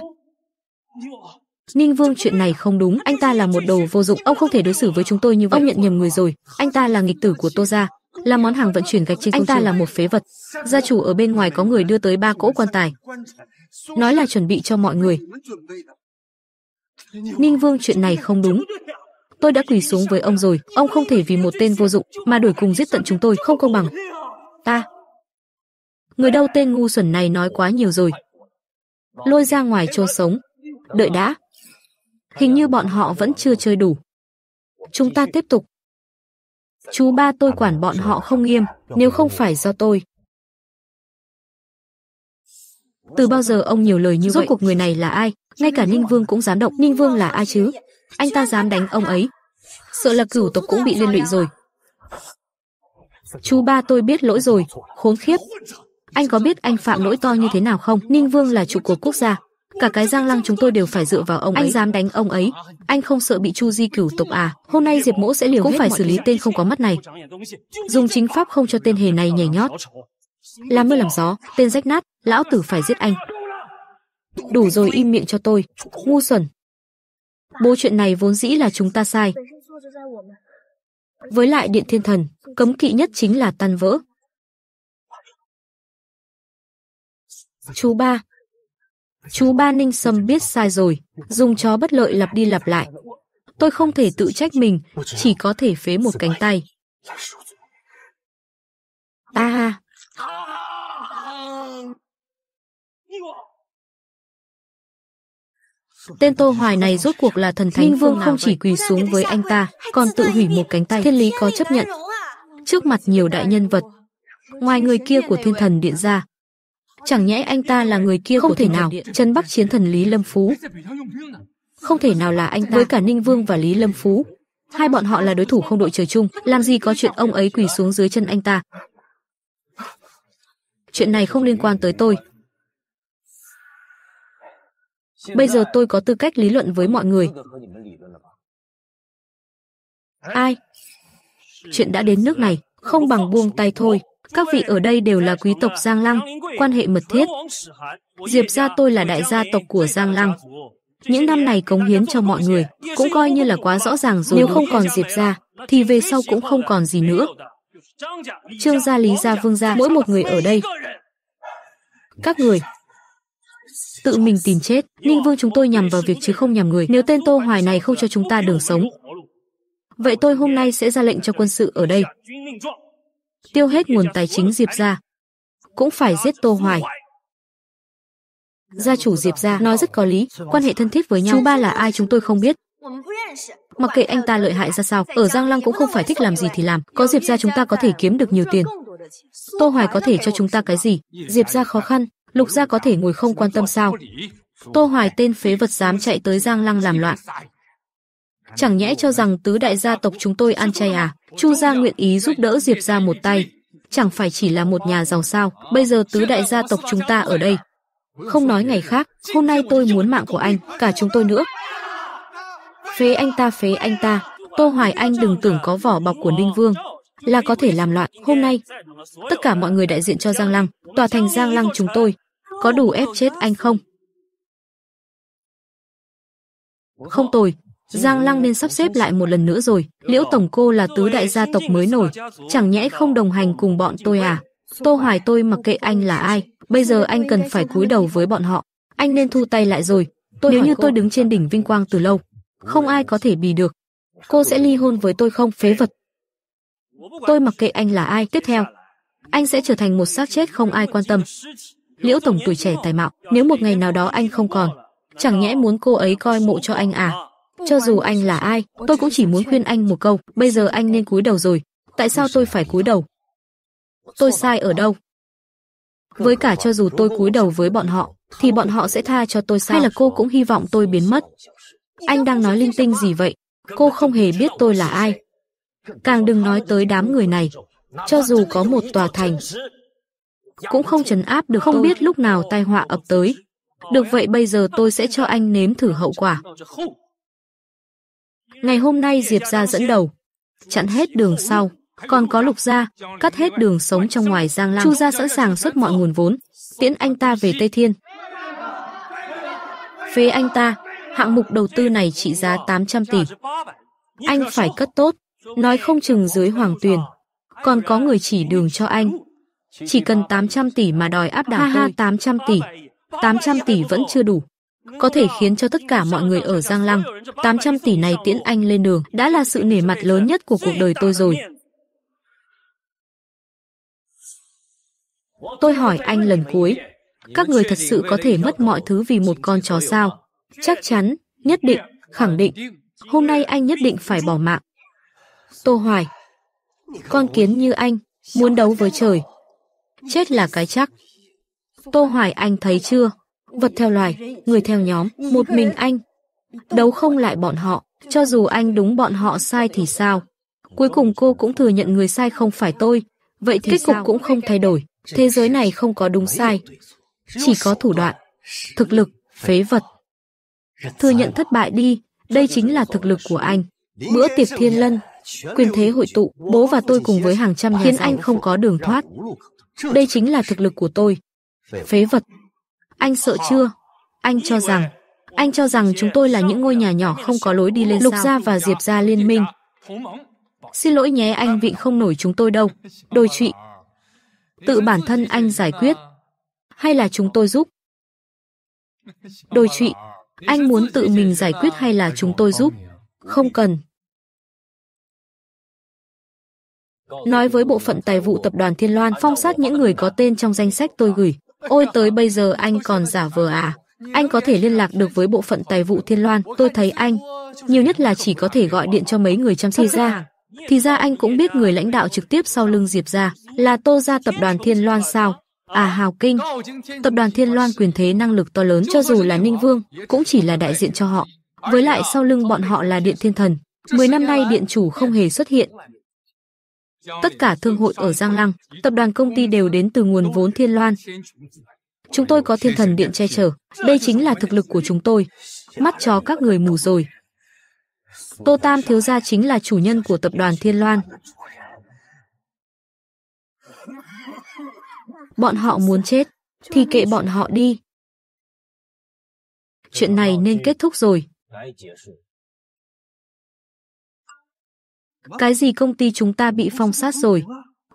Ninh Vương chuyện này không đúng, anh ta là một đồ vô dụng, ông không thể đối xử với chúng tôi như vậy. Ông nhận nhầm người rồi, anh ta là nghịch tử của Tô gia, là món hàng vận chuyển gạch trên Anh ta là một phế vật. Gia chủ ở bên ngoài có người đưa tới ba cỗ quan tài. Nói là chuẩn bị cho mọi người. Ninh Vương chuyện này không đúng. Tôi đã quỳ xuống với ông rồi, ông không thể vì một tên vô dụng mà đuổi cùng giết tận chúng tôi không công bằng. Ta. Người đâu tên ngu xuẩn này nói quá nhiều rồi. Lôi ra ngoài chôn sống. Đợi đã. Hình như bọn họ vẫn chưa chơi đủ. Chúng ta tiếp tục. Chú ba tôi quản bọn họ không nghiêm, nếu không phải do tôi. Từ bao giờ ông nhiều lời như Rốt vậy? Rốt cuộc người này là ai? Ngay cả Ninh Vương cũng dám động. Ninh Vương là ai chứ? Anh ta dám đánh ông ấy. Sợ là cửu tộc cũng bị liên lụy rồi. Chú ba tôi biết lỗi rồi, khốn khiếp. Anh có biết anh phạm lỗi to như thế nào không? Ninh Vương là trụ của quốc gia, cả cái giang lăng chúng tôi đều phải dựa vào ông ấy. Anh dám đánh ông ấy, anh không sợ bị Chu Di cửu tộc à? Hôm nay Diệp Mỗ sẽ liều cũng phải xử lý tên không có mắt này. Dùng chính pháp không cho tên hề này nhảy nhót. Làm mưa làm gió, tên rách nát, lão tử phải giết anh. Đủ rồi im miệng cho tôi, ngu xuẩn. Bố chuyện này vốn dĩ là chúng ta sai. Với lại điện thiên thần, cấm kỵ nhất chính là tan vỡ. Chú ba, Chú Ba Ninh Sâm biết sai rồi, dùng chó bất lợi lặp đi lặp lại. Tôi không thể tự trách mình, chỉ có thể phế một cánh tay. Ta. ha. À. Tên Tô Hoài này rốt cuộc là thần thánh Minh Vương không chỉ quỳ xuống với anh ta, còn tự hủy một cánh tay. Thiên lý có chấp nhận. Trước mặt nhiều đại nhân vật, ngoài người kia của thiên thần điện ra, Chẳng nhẽ anh ta là người kia không thể nào, chân bắc chiến thần Lý Lâm Phú. Không thể nào là anh ta với cả Ninh Vương và Lý Lâm Phú. Hai bọn họ là đối thủ không đội trời chung, làm gì có chuyện ông ấy quỳ xuống dưới chân anh ta. Chuyện này không liên quan tới tôi. Bây giờ tôi có tư cách lý luận với mọi người. Ai? Chuyện đã đến nước này, không bằng buông tay thôi. Các vị ở đây đều là quý tộc Giang Lăng, quan hệ mật thiết. Diệp gia tôi là đại gia tộc của Giang Lăng. Những năm này cống hiến cho mọi người, cũng coi như là quá rõ ràng rồi. Nếu không còn Diệp gia, thì về sau cũng không còn gì nữa. Trương gia Lý gia Vương gia, mỗi một người ở đây. Các người, tự mình tìm chết. Ninh Vương chúng tôi nhằm vào việc chứ không nhằm người. Nếu tên Tô Hoài này không cho chúng ta đường sống, vậy tôi hôm nay sẽ ra lệnh cho quân sự ở đây tiêu hết nguồn tài chính Diệp gia. Cũng phải giết Tô Hoài. Gia chủ Diệp gia nói rất có lý, quan hệ thân thiết với nhau. Chú ba là ai chúng tôi không biết. Mặc kệ anh ta lợi hại ra sao, ở Giang Lăng cũng không phải thích làm gì thì làm, có Diệp gia chúng ta có thể kiếm được nhiều tiền. Tô Hoài có thể cho chúng ta cái gì? Diệp gia khó khăn, Lục gia có thể ngồi không quan tâm sao? Tô Hoài tên phế vật dám chạy tới Giang Lăng làm loạn, Chẳng nhẽ cho rằng tứ đại gia tộc chúng tôi ăn chay à? Chu gia nguyện ý giúp đỡ Diệp gia một tay, chẳng phải chỉ là một nhà giàu sao? Bây giờ tứ đại gia tộc chúng ta ở đây. Không nói ngày khác, hôm nay tôi muốn mạng của anh, cả chúng tôi nữa. Phế anh ta, phế anh ta. Tô Hoài Anh đừng tưởng có vỏ bọc của Ninh Vương là có thể làm loạn. Hôm nay, tất cả mọi người đại diện cho Giang Lăng, tòa thành Giang Lăng chúng tôi, có đủ ép chết anh không? Không tồi, Giang Lăng nên sắp xếp lại một lần nữa rồi. Liễu Tổng cô là tứ đại gia tộc mới nổi. Chẳng nhẽ không đồng hành cùng bọn tôi à? Tô Hoài tôi mặc kệ anh là ai. Bây giờ anh cần phải cúi đầu với bọn họ. Anh nên thu tay lại rồi. Tôi Nếu như tôi đứng trên đỉnh vinh quang từ lâu, không ai có thể bì được. Cô sẽ ly hôn với tôi không, phế vật? Tôi mặc kệ anh là ai. Tiếp theo, anh sẽ trở thành một xác chết không ai quan tâm. Liễu Tổng tuổi trẻ tài mạo, nếu một ngày nào đó anh không còn, chẳng nhẽ muốn cô ấy coi mộ cho anh à? Cho dù anh là ai, tôi cũng chỉ muốn khuyên anh một câu, bây giờ anh nên cúi đầu rồi. Tại sao tôi phải cúi đầu? Tôi sai ở đâu? Với cả cho dù tôi cúi đầu với bọn họ, thì bọn họ sẽ tha cho tôi sao? Hay là cô cũng hy vọng tôi biến mất? Anh đang nói linh tinh gì vậy? Cô không hề biết tôi là ai. Càng đừng nói tới đám người này. Cho dù có một tòa thành, cũng không chấn áp được không tôi. biết lúc nào tai họa ập tới. Được vậy bây giờ tôi sẽ cho anh nếm thử hậu quả. Ngày hôm nay Diệp gia dẫn đầu, chặn hết đường sau, còn có Lục gia, cắt hết đường sống trong ngoài Giang Lăng. Chu gia sẵn sàng xuất mọi nguồn vốn, tiễn anh ta về Tây Thiên. Phế anh ta, hạng mục đầu tư này trị giá 800 tỷ. Anh phải cất tốt, nói không chừng dưới Hoàng Tuyền còn có người chỉ đường cho anh. Chỉ cần 800 tỷ mà đòi áp đảo ha ha 800 tỷ. 800 tỷ vẫn chưa đủ có thể khiến cho tất cả mọi người ở Giang Lăng, 800 tỷ này tiễn anh lên đường đã là sự nể mặt lớn nhất của cuộc đời tôi rồi. Tôi hỏi anh lần cuối, các người thật sự có thể mất mọi thứ vì một con chó sao? Chắc chắn, nhất định, khẳng định. Hôm nay anh nhất định phải bỏ mạng. Tô Hoài, con kiến như anh, muốn đấu với trời. Chết là cái chắc. Tô Hoài anh thấy chưa? vật theo loài, người theo nhóm, một mình anh. Đấu không lại bọn họ, cho dù anh đúng bọn họ sai thì sao? Cuối cùng cô cũng thừa nhận người sai không phải tôi, vậy thì kết cục cũng không thay đổi. Thế giới này không có đúng sai, chỉ có thủ đoạn, thực lực, phế vật. Thừa nhận thất bại đi, đây chính là thực lực của anh. Bữa tiệc thiên lân, quyền thế hội tụ, bố và tôi cùng với hàng trăm khiến anh không có đường thoát. Đây chính là thực lực của tôi. Phế vật, anh sợ chưa? Anh cho rằng, anh cho rằng chúng tôi là những ngôi nhà nhỏ không có lối đi lên Lục Gia và Diệp Gia liên minh. Xin lỗi nhé anh Vịnh không nổi chúng tôi đâu. Đôi trụy. Tự bản thân anh giải quyết. Hay là chúng tôi giúp? Đôi trụy. Anh muốn tự mình giải quyết hay là chúng tôi giúp? Không cần. Nói với bộ phận tài vụ tập đoàn Thiên Loan phong sát những người có tên trong danh sách tôi gửi. Ôi tới bây giờ anh còn giả vờ à? Anh có thể liên lạc được với bộ phận tài vụ Thiên Loan, tôi thấy anh. Nhiều nhất là chỉ có thể gọi điện cho mấy người chăm chỉ ra. Thì ra anh cũng biết người lãnh đạo trực tiếp sau lưng Diệp ra, là Tô Gia Tập đoàn Thiên Loan sao? À Hào Kinh, Tập đoàn Thiên Loan quyền thế năng lực to lớn cho dù là Ninh Vương, cũng chỉ là đại diện cho họ. Với lại sau lưng bọn họ là Điện Thiên Thần. Mười năm nay điện chủ không hề xuất hiện, Tất cả thương hội ở Giang Lăng, tập đoàn công ty đều đến từ nguồn vốn Thiên Loan. Chúng tôi có thiên thần điện che chở, đây chính là thực lực của chúng tôi. Mắt chó các người mù rồi. Tô Tam thiếu gia chính là chủ nhân của tập đoàn Thiên Loan. Bọn họ muốn chết, thì kệ bọn họ đi. Chuyện này nên kết thúc rồi. Cái gì công ty chúng ta bị phong sát rồi?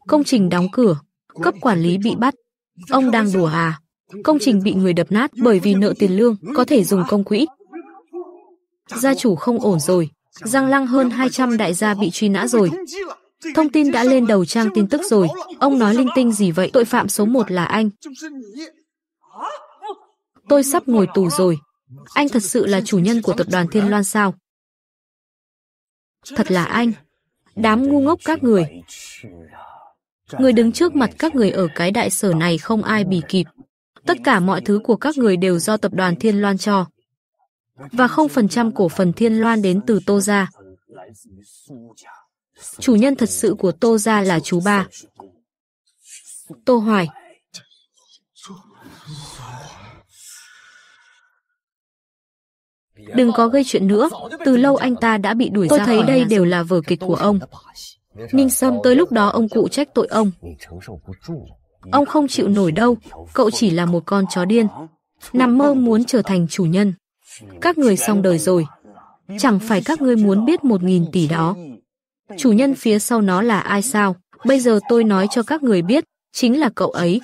Công trình đóng cửa, cấp quản lý bị bắt. Ông đang đùa à? Công trình bị người đập nát bởi vì nợ tiền lương, có thể dùng công quỹ. Gia chủ không ổn rồi, giang lăng hơn 200 đại gia bị truy nã rồi. Thông tin đã lên đầu trang tin tức rồi, ông nói linh tinh gì vậy? Tội phạm số 1 là anh. Tôi sắp ngồi tù rồi. Anh thật sự là chủ nhân của tập đoàn Thiên Loan sao? Thật là anh. Đám ngu ngốc các người. Người đứng trước mặt các người ở cái đại sở này không ai bì kịp. Tất cả mọi thứ của các người đều do tập đoàn Thiên Loan cho. Và 0% cổ phần Thiên Loan đến từ Tô Gia. Chủ nhân thật sự của Tô Gia là chú ba. Tô Hoài đừng có gây chuyện nữa, từ lâu anh ta đã bị đuổi Tôi ra thấy đây đều là vở kịch của ông. Ninh Sâm tới lúc đó ông cụ trách tội ông. Ông không chịu nổi đâu, cậu chỉ là một con chó điên. Nằm mơ muốn trở thành chủ nhân. Các người xong đời rồi. Chẳng phải các ngươi muốn biết một nghìn tỷ đó. Chủ nhân phía sau nó là ai sao? Bây giờ tôi nói cho các người biết, chính là cậu ấy.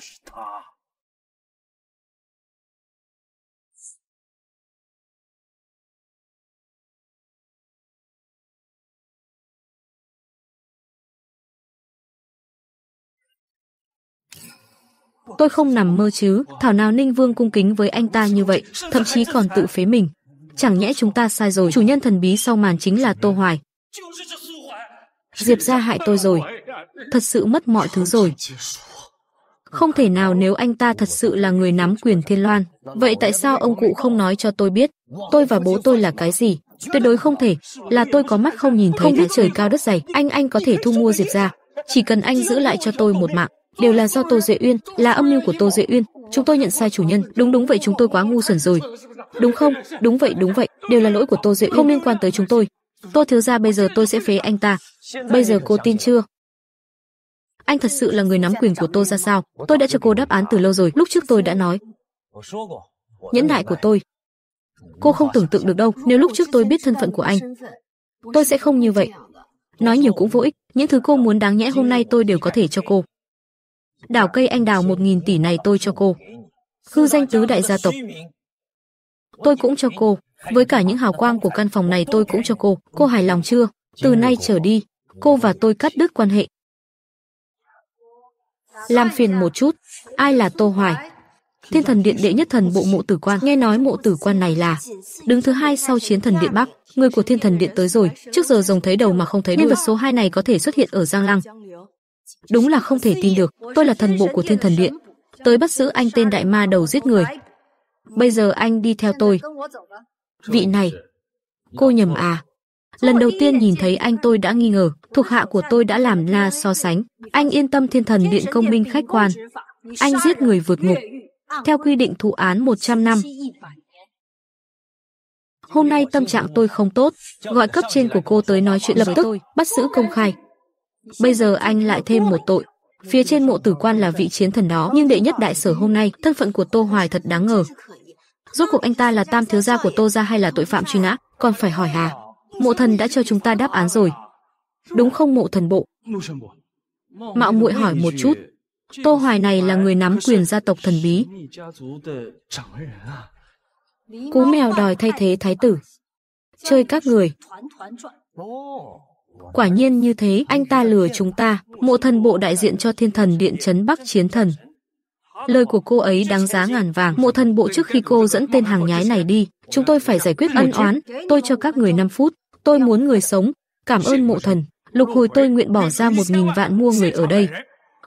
Tôi không nằm mơ chứ, thảo nào Ninh Vương cung kính với anh ta như vậy, thậm chí còn tự phế mình. Chẳng nhẽ chúng ta sai rồi, chủ nhân thần bí sau màn chính là Tô Hoài. Diệp ra hại tôi rồi. Thật sự mất mọi thứ rồi. Không thể nào nếu anh ta thật sự là người nắm quyền Thiên Loan. Vậy tại sao ông cụ không nói cho tôi biết? Tôi và bố tôi là cái gì? Tuyệt đối không thể. Là tôi có mắt không nhìn thấy không biết trời cao đất dày. Anh anh có thể thu mua Diệp ra. Chỉ cần anh giữ lại cho tôi một mạng đều là do Tô Duệ Uyên, là âm mưu của Tô Duệ Uyên, chúng tôi nhận sai chủ nhân, đúng đúng vậy chúng tôi quá ngu xuẩn rồi. Đúng không? Đúng vậy, đúng vậy, đều là lỗi của Tô Duệ không liên quan tới chúng tôi. Tô thiếu gia bây giờ tôi sẽ phế anh ta. Bây giờ cô tin chưa? Anh thật sự là người nắm quyền của tôi ra sao? Tôi đã cho cô đáp án từ lâu rồi, lúc trước tôi đã nói. Nhẫn nại của tôi. Cô không tưởng tượng được đâu, nếu lúc trước tôi biết thân phận của anh. Tôi sẽ không như vậy. Nói nhiều cũng vô ích, những thứ cô muốn đáng nhẽ hôm nay tôi đều có thể cho cô. Đảo cây anh đào 1.000 tỷ này tôi cho cô. Hư danh tứ đại gia tộc. Tôi cũng cho cô. Với cả những hào quang của căn phòng này tôi cũng cho cô. Cô hài lòng chưa? Từ nay trở đi, cô và tôi cắt đứt quan hệ. Làm phiền một chút, ai là Tô Hoài? Thiên thần điện đệ nhất thần bộ mộ tử quan, nghe nói mộ tử quan này là đứng thứ hai sau chiến thần điện Bắc, người của thiên thần điện tới rồi, trước giờ rồng thấy đầu mà không thấy đuôi. Nhân vật số 2 này có thể xuất hiện ở Giang Lăng. Đúng là không thể tin được, tôi là thần bộ của thiên thần điện. Tới bắt giữ anh tên đại ma đầu giết người. Bây giờ anh đi theo tôi. Vị này, cô nhầm à. Lần đầu tiên nhìn thấy anh tôi đã nghi ngờ, thuộc hạ của tôi đã làm la so sánh. Anh yên tâm thiên thần điện công minh khách quan. Anh giết người vượt ngục. Theo quy định thụ án 100 năm. Hôm nay tâm trạng tôi không tốt, gọi cấp trên của cô tới nói chuyện lập tức, bắt giữ công khai. Bây giờ anh lại thêm một tội. Phía trên mộ tử quan là vị chiến thần đó, nhưng đệ nhất đại sở hôm nay, thân phận của Tô Hoài thật đáng ngờ. Rốt cuộc anh ta là tam thiếu gia của Tô gia hay là tội phạm truy nã, còn phải hỏi hà. Mộ thần đã cho chúng ta đáp án rồi. Đúng không mộ thần bộ? Mạo muội hỏi một chút, Tô Hoài này là người nắm quyền gia tộc thần bí. Cú mèo đòi thay thế thái tử. Chơi các người. Quả nhiên như thế, anh ta lừa chúng ta, mộ thần bộ đại diện cho thiên thần điện trấn Bắc chiến thần. Lời của cô ấy đáng giá ngàn vàng. Mộ thần bộ trước khi cô dẫn tên hàng nhái này đi, chúng tôi phải giải quyết ân oán, tôi cho các người 5 phút, tôi muốn người sống, cảm ơn mộ thần. Lục hồi tôi nguyện bỏ ra một nghìn vạn mua người ở đây.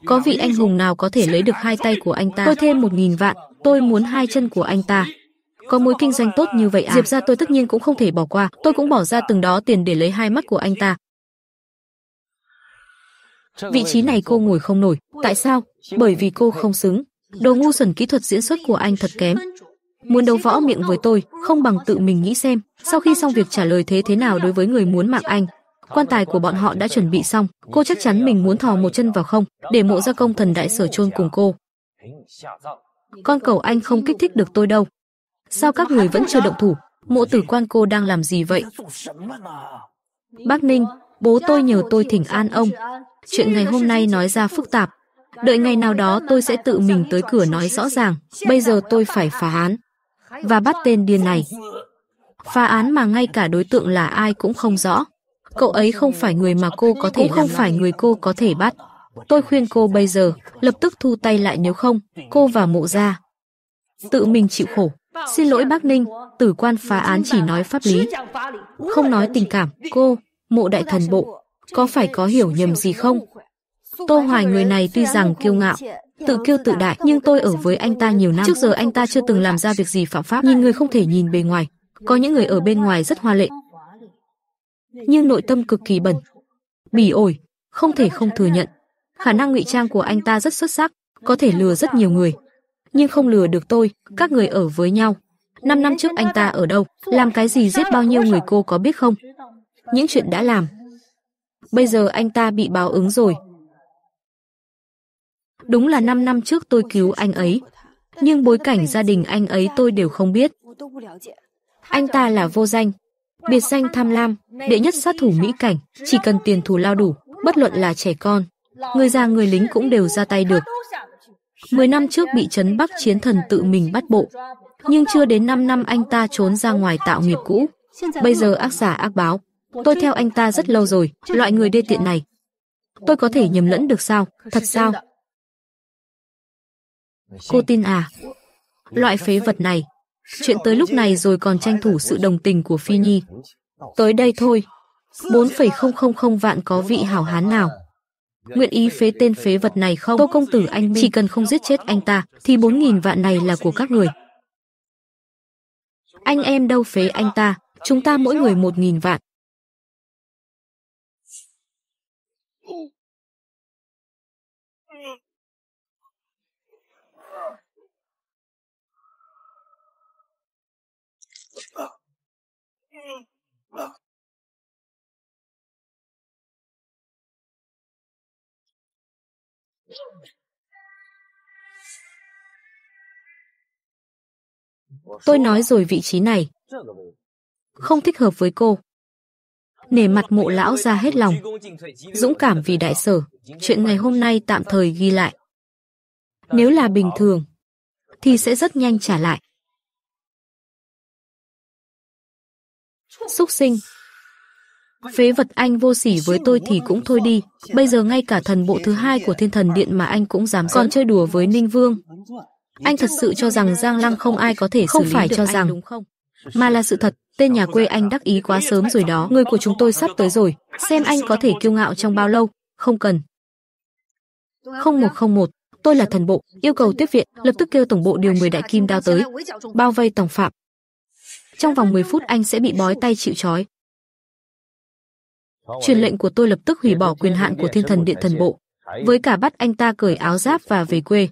Có vị anh hùng nào có thể lấy được hai tay của anh ta? Tôi thêm một nghìn vạn, tôi muốn hai chân của anh ta. Có mối kinh doanh tốt như vậy à? Diệp ra tôi tất nhiên cũng không thể bỏ qua. Tôi cũng bỏ ra từng đó tiền để lấy hai mắt của anh ta. Vị trí này cô ngồi không nổi. Tại sao? Bởi vì cô không xứng. Đồ ngu xuẩn kỹ thuật diễn xuất của anh thật kém. Muốn đấu võ miệng với tôi, không bằng tự mình nghĩ xem, sau khi xong việc trả lời thế thế nào đối với người muốn mạng anh. Quan tài của bọn họ đã chuẩn bị xong, cô chắc chắn mình muốn thò một chân vào không, để mộ gia công thần đại sở chôn cùng cô. Con cầu anh không kích thích được tôi đâu. Sao các người vẫn chưa động thủ? Mộ tử quan cô đang làm gì vậy? Bác Ninh, bố tôi nhờ tôi thỉnh an ông, chuyện ngày hôm nay nói ra phức tạp. Đợi ngày nào đó tôi sẽ tự mình tới cửa nói rõ ràng, bây giờ tôi phải phá án. Và bắt tên điên này. Phá án mà ngay cả đối tượng là ai cũng không rõ. Cậu ấy không phải người mà cô có thể cũng không phải người cô có thể bắt. Tôi khuyên cô bây giờ, lập tức thu tay lại nếu không, cô và mộ ra. Tự mình chịu khổ. Xin lỗi bác Ninh, tử quan phá án chỉ nói pháp lý, không nói tình cảm, cô, mộ đại thần bộ, có phải có hiểu nhầm gì không? Tô Hoài người này tuy rằng kiêu ngạo, tự kiêu tự đại, nhưng tôi ở với anh ta nhiều năm. Trước giờ anh ta chưa từng làm ra việc gì phạm pháp, nhìn người không thể nhìn bề ngoài. Có những người ở bên ngoài rất hoa lệ, nhưng nội tâm cực kỳ bẩn. Bỉ ổi, không thể không thừa nhận. Khả năng ngụy trang của anh ta rất xuất sắc, có thể lừa rất nhiều người. Nhưng không lừa được tôi, các người ở với nhau. Năm năm trước anh ta ở đâu, làm cái gì giết bao nhiêu người cô có biết không? Những chuyện đã làm, bây giờ anh ta bị báo ứng rồi. Đúng là 5 năm trước tôi cứu anh ấy, nhưng bối cảnh gia đình anh ấy tôi đều không biết. Anh ta là vô danh, biệt danh tham lam, đệ nhất sát thủ mỹ cảnh, chỉ cần tiền thù lao đủ, bất luận là trẻ con, người già người lính cũng đều ra tay được. Mười năm trước bị Trấn Bắc chiến thần tự mình bắt bộ, nhưng chưa đến 5 năm anh ta trốn ra ngoài tạo nghiệp cũ. Bây giờ ác giả ác báo, Tôi theo anh ta rất lâu rồi, loại người đê tiện này. Tôi có thể nhầm lẫn được sao? Thật sao? Cô tin à? Loại phế vật này. Chuyện tới lúc này rồi còn tranh thủ sự đồng tình của Phi Nhi. Tới đây thôi. 4,000 vạn có vị hảo hán nào? Nguyện ý phế tên phế vật này không? Tô công tử anh Chỉ cần không giết chết anh ta, thì 4.000 vạn này là của các người. Anh em đâu phế anh ta, chúng ta mỗi người 1.000 vạn. vâng Tôi nói rồi vị trí này không thích hợp với cô. Nể mặt mộ lão ra hết lòng. Dũng cảm vì đại sở, chuyện ngày hôm nay tạm thời ghi lại. Nếu là bình thường, thì sẽ rất nhanh trả lại. Xúc sinh, Phế vật anh vô sỉ với tôi thì cũng thôi đi, bây giờ ngay cả thần bộ thứ hai của thiên thần điện mà anh cũng dám còn chơi đùa với Ninh Vương. Anh thật sự cho rằng Giang Lăng không ai có thể không lý phải được cho anh rằng, đúng không? mà là sự thật, tên nhà quê anh đắc ý quá sớm rồi đó, người của chúng tôi sắp tới rồi, xem anh có thể kiêu ngạo trong bao lâu, không cần. 0101, tôi là thần bộ, yêu cầu tiếp viện, lập tức kêu tổng bộ điều 10 đại kim đao tới, bao vây tổng phạm, trong vòng 10 phút anh sẽ bị bói tay chịu trói. Truyền lệnh của tôi lập tức hủy bỏ quyền hạn của thiên thần điện thần bộ, với cả bắt anh ta cởi áo giáp và về quê.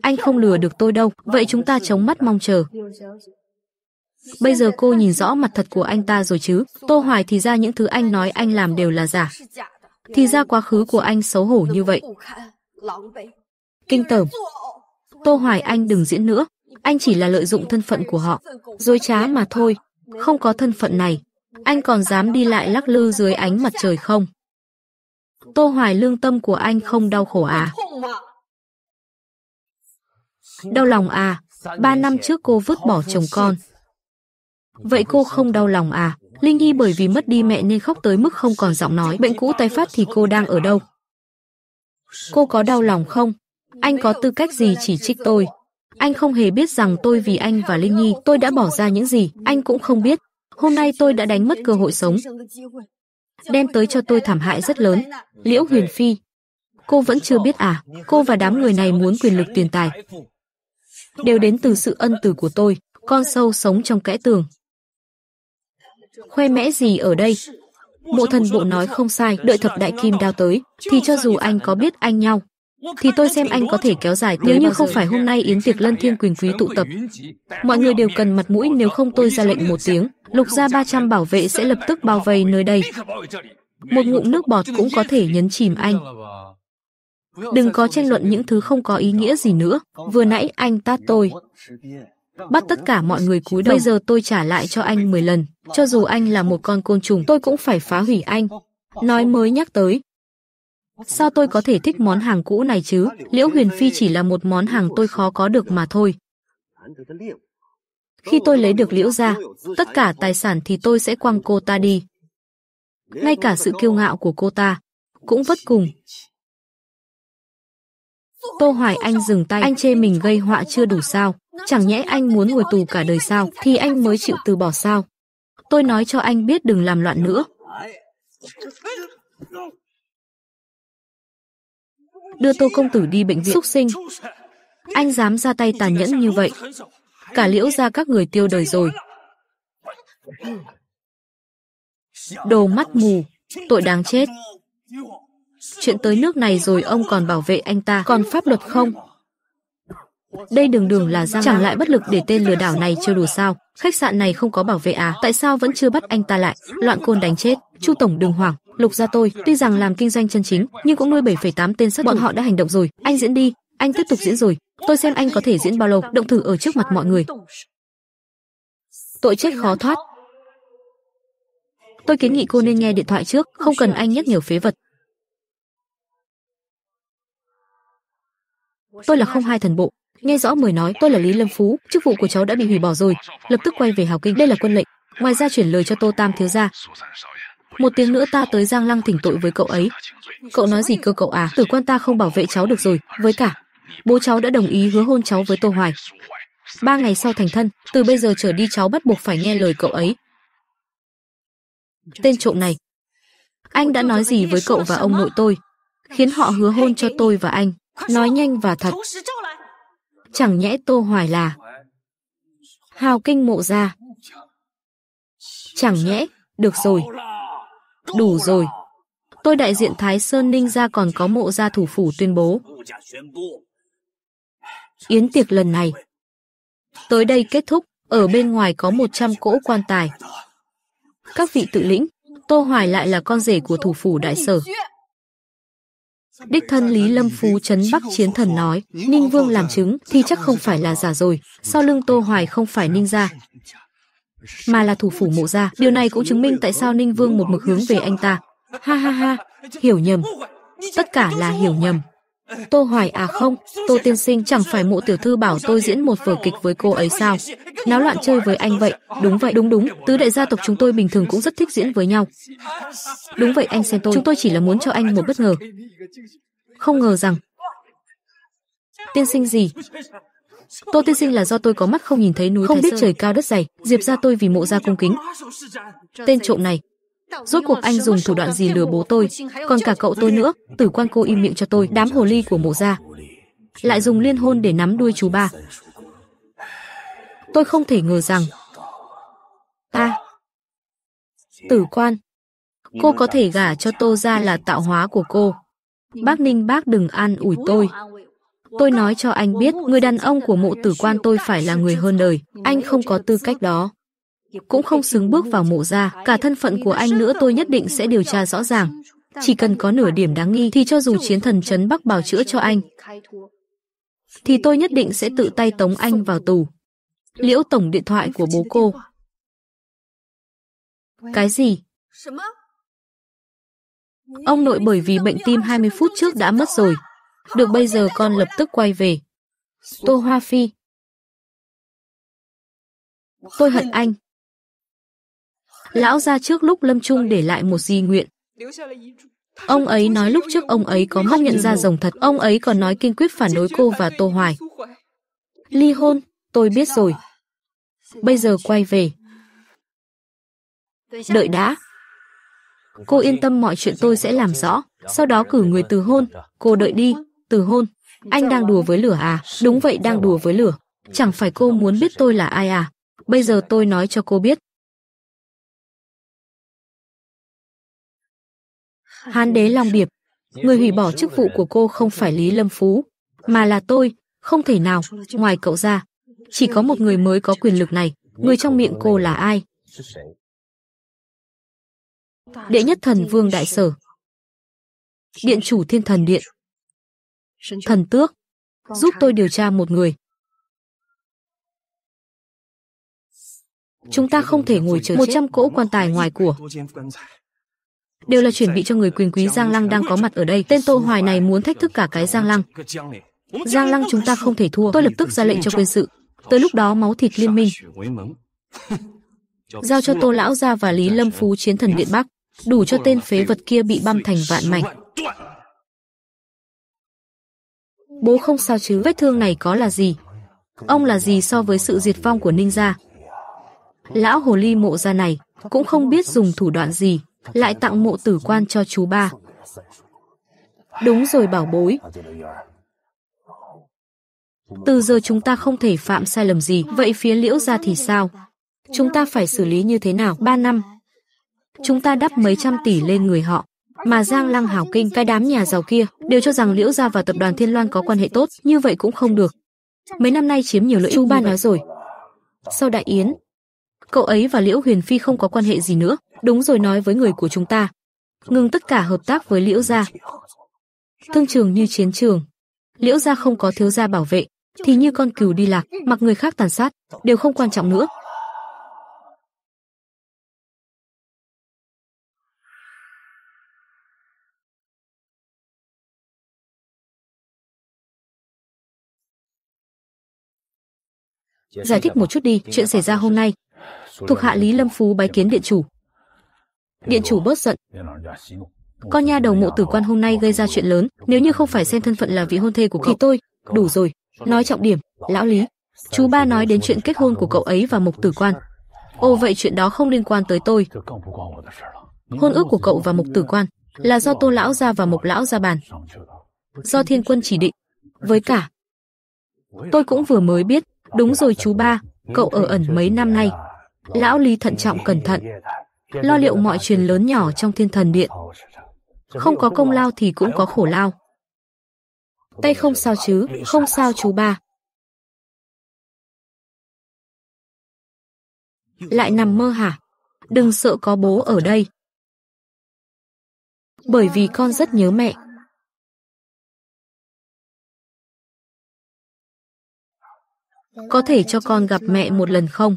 Anh không lừa được tôi đâu, vậy chúng ta chống mắt mong chờ. Bây giờ cô nhìn rõ mặt thật của anh ta rồi chứ, Tô Hoài thì ra những thứ anh nói anh làm đều là giả. Thì ra quá khứ của anh xấu hổ như vậy. Kinh tởm. Tô Hoài Anh đừng diễn nữa, anh chỉ là lợi dụng thân phận của họ, dối trá mà thôi, không có thân phận này, anh còn dám đi lại lắc lư dưới ánh mặt trời không? Tô Hoài lương tâm của anh không đau khổ à? Đau lòng à, ba năm trước cô vứt bỏ chồng con. Vậy cô không đau lòng à? Linh Hy bởi vì mất đi mẹ nên khóc tới mức không còn giọng nói. Bệnh cũ tái phát thì cô đang ở đâu? Cô có đau lòng không? Anh có tư cách gì chỉ trích tôi? Anh không hề biết rằng tôi vì anh và Linh Nhi, tôi đã bỏ ra những gì, anh cũng không biết. Hôm nay tôi đã đánh mất cơ hội sống. Đem tới cho tôi thảm hại rất lớn. Liễu Huyền Phi. Cô vẫn chưa biết à, cô và đám người này muốn quyền lực tiền tài. Đều đến từ sự ân từ của tôi, con sâu sống trong kẽ tường. Khoe mẽ gì ở đây? Mộ thần bộ nói không sai, đợi thập đại kim đao tới, thì cho dù anh có biết anh nhau, thì tôi xem anh có thể kéo dài nếu như không phải hôm nay Yến Tiệc Lân Thiên Quỳnh phí tụ tập. Mọi người đều cần mặt mũi nếu không tôi ra lệnh một tiếng, lục gia 300 bảo vệ sẽ lập tức bao vây nơi đây. Một ngụm nước bọt cũng có thể nhấn chìm anh. Đừng có tranh luận những thứ không có ý nghĩa gì nữa. Vừa nãy anh tát tôi. Bắt tất cả mọi người cúi đầu. Bây giờ tôi trả lại cho anh 10 lần. Cho dù anh là một con côn trùng, tôi cũng phải phá hủy anh. Nói mới nhắc tới, Sao tôi có thể thích món hàng cũ này chứ? Liễu Huyền Phi chỉ là một món hàng tôi khó có được mà thôi. Khi tôi lấy được Liễu ra, tất cả tài sản thì tôi sẽ quăng cô ta đi. Ngay cả sự kiêu ngạo của cô ta, cũng vất cùng. Tô Hoài Anh dừng tay, anh chê mình gây họa chưa đủ sao? Chẳng nhẽ anh muốn ngồi tù cả đời sao, thì anh mới chịu từ bỏ sao? Tôi nói cho anh biết đừng làm loạn nữa đưa Tô Công Tử đi bệnh viện Súc sinh. Anh dám ra tay tàn nhẫn như vậy. Cả liễu ra các người tiêu đời rồi. Đồ mắt mù, tội đáng chết. Chuyện tới nước này rồi ông còn bảo vệ anh ta, còn pháp luật không? Đây đường đường là Giang Chẳng lại bất lực để tên lừa đảo này chưa đủ sao? Khách sạn này không có bảo vệ à? Tại sao vẫn chưa bắt anh ta lại? Loạn côn đánh chết. Chu Tổng đừng hoảng, Lục gia tôi, tuy rằng làm kinh doanh chân chính, nhưng cũng nuôi 7,8 tên sát bọn họ đã hành động rồi. Anh diễn đi, anh tiếp tục diễn rồi. Tôi xem anh có thể diễn bao lâu, động thử ở trước mặt mọi người. Tội chết khó thoát. Tôi kiến nghị cô nên nghe điện thoại trước, không cần anh nhắc nhiều phế vật. Tôi là không hai thần bộ, nghe rõ mời nói tôi là lý lâm phú chức vụ của cháu đã bị hủy bỏ rồi lập tức quay về hào kinh đây là quân lệnh ngoài ra chuyển lời cho tô tam thiếu gia một tiếng nữa ta tới Giang Lăng thỉnh tội với cậu ấy. Cậu nói gì cơ cậu à, tử quan ta không bảo vệ cháu được rồi, với cả. Bố cháu đã đồng ý hứa hôn cháu với Tô Hoài. Ba ngày sau thành thân, từ bây giờ trở đi cháu bắt buộc phải nghe lời cậu ấy. Tên trộm này. Anh đã nói gì với cậu và ông nội tôi? Khiến họ hứa hôn cho tôi và anh. Nói nhanh và thật. Chẳng nhẽ Tô Hoài là... Hào kinh mộ ra. Chẳng nhẽ, được rồi, Đủ rồi. Tôi đại diện Thái Sơn Ninh gia còn có mộ gia thủ phủ tuyên bố. Yến tiệc lần này. Tới đây kết thúc, ở bên ngoài có 100 cỗ quan tài. Các vị tự lĩnh, Tô Hoài lại là con rể của thủ phủ đại sở. Đích thân Lý Lâm Phú Trấn Bắc Chiến Thần nói, Ninh Vương làm chứng thì chắc không phải là giả rồi, sau lưng Tô Hoài không phải Ninh gia mà là thủ phủ mộ gia. Điều này cũng chứng minh tại sao Ninh Vương một mực hướng về anh ta. Ha ha ha, hiểu nhầm. Tất cả là hiểu nhầm. Tô Hoài à không, Tô Tiên Sinh chẳng phải mộ tiểu thư bảo tôi diễn một vở kịch với cô ấy sao? Náo loạn chơi với anh vậy, đúng vậy đúng đúng, tứ đại gia tộc chúng tôi bình thường cũng rất thích diễn với nhau. Đúng vậy anh xem tôi, chúng tôi chỉ là muốn cho anh một bất ngờ. Không ngờ rằng... Tiên sinh gì? Tô tiên sinh là do tôi có mắt không nhìn thấy núi không Thái biết trời cao đất dày, diệp ra tôi vì mộ ra cung kính. Tên trộm này, rốt cuộc anh dùng thủ đoạn gì lừa bố tôi, còn cả cậu tôi nữa, tử quan cô im miệng cho tôi, đám hồ ly của mộ ra. Lại dùng liên hôn để nắm đuôi chú ba. Tôi không thể ngờ rằng ta tử quan cô có thể gả cho tô ra là tạo hóa của cô bác ninh bác đừng an ủi tôi Tôi nói cho anh biết, người đàn ông của mộ tử quan tôi phải là người hơn đời. Anh không có tư cách đó. Cũng không xứng bước vào mộ ra. Cả thân phận của anh nữa tôi nhất định sẽ điều tra rõ ràng. Chỉ cần có nửa điểm đáng nghi thì cho dù chiến thần Trấn Bắc bảo chữa cho anh, thì tôi nhất định sẽ tự tay tống anh vào tù. Liễu tổng điện thoại của bố cô. Cái gì? Ông nội bởi vì bệnh tim 20 phút trước đã mất rồi. Được bây giờ con lập tức quay về. Tô Hoa Phi Tôi hận anh. Lão ra trước lúc lâm trung để lại một di nguyện. Ông ấy nói lúc trước ông ấy có mắt nhận ra rồng thật. Ông ấy còn nói kiên quyết phản đối cô và Tô Hoài. Ly hôn, tôi biết rồi. Bây giờ quay về. Đợi đã. Cô yên tâm mọi chuyện tôi sẽ làm rõ. Sau đó cử người từ hôn. Cô đợi đi từ hôn. Anh đang đùa với lửa à? Đúng vậy đang đùa với lửa. Chẳng phải cô muốn biết tôi là ai à? Bây giờ tôi nói cho cô biết. Hán đế Long Điệp, người hủy bỏ chức vụ của cô không phải Lý Lâm Phú, mà là tôi, không thể nào, ngoài cậu ra. Chỉ có một người mới có quyền lực này, người trong miệng cô là ai? Đệ nhất thần vương đại sở Điện chủ thiên thần điện Thần tước, giúp tôi điều tra một người. Chúng ta không thể ngồi chờ một trăm cỗ quan tài ngoài của đều là chuẩn bị cho người quyền quý Giang Lăng đang có mặt ở đây. Tên Tô Hoài này muốn thách thức cả cái Giang Lăng. Giang Lăng chúng ta không thể thua. Tôi lập tức ra lệnh cho quân sự. Tới lúc đó máu thịt liên minh. Giao cho Tô Lão Gia và Lý Lâm Phú chiến thần Điện Bắc, đủ cho tên phế vật kia bị băm thành vạn mảnh. Bố không sao chứ? Vết thương này có là gì? Ông là gì so với sự diệt vong của Ninh gia? Lão hồ ly mộ gia này cũng không biết dùng thủ đoạn gì, lại tặng mộ tử quan cho chú ba. Đúng rồi bảo bối. Từ giờ chúng ta không thể phạm sai lầm gì, vậy phía liễu gia thì sao? Chúng ta phải xử lý như thế nào? Ba năm. Chúng ta đắp mấy trăm tỷ lên người họ, mà Giang Lăng Hảo Kinh cái đám nhà giàu kia đều cho rằng Liễu gia và tập đoàn Thiên Loan có quan hệ tốt, như vậy cũng không được. Mấy năm nay chiếm nhiều lợi. Chu Ba nói rồi. Sau đại yến, cậu ấy và Liễu Huyền Phi không có quan hệ gì nữa, đúng rồi nói với người của chúng ta. Ngừng tất cả hợp tác với Liễu gia. Thương trường như chiến trường, Liễu gia không có thiếu gia bảo vệ, thì như con cừu đi lạc, mặc người khác tàn sát, đều không quan trọng nữa, giải thích một chút đi chuyện xảy ra hôm nay. Thuộc hạ Lý Lâm Phú bái kiến điện chủ. Điện chủ bớt giận. Con nha đầu mộ tử quan hôm nay gây ra chuyện lớn, nếu như không phải xem thân phận là vị hôn thê của cậu thì tôi, đủ rồi, nói trọng điểm, lão Lý. Chú ba nói đến chuyện kết hôn của cậu ấy và mộc tử quan. Ồ vậy chuyện đó không liên quan tới tôi. Hôn ước của cậu và mộc tử quan là do tô lão gia và mộc lão gia bàn. Do thiên quân chỉ định. Với cả, tôi cũng vừa mới biết, Đúng rồi chú ba, cậu ở ẩn mấy năm nay. Lão Lý thận trọng cẩn thận, lo liệu mọi chuyện lớn nhỏ trong thiên thần điện. Không có công lao thì cũng có khổ lao. Tay không sao chứ, không sao chú ba. Lại nằm mơ hả? Đừng sợ có bố ở đây. Bởi vì con rất nhớ mẹ. Có thể cho con gặp mẹ một lần không?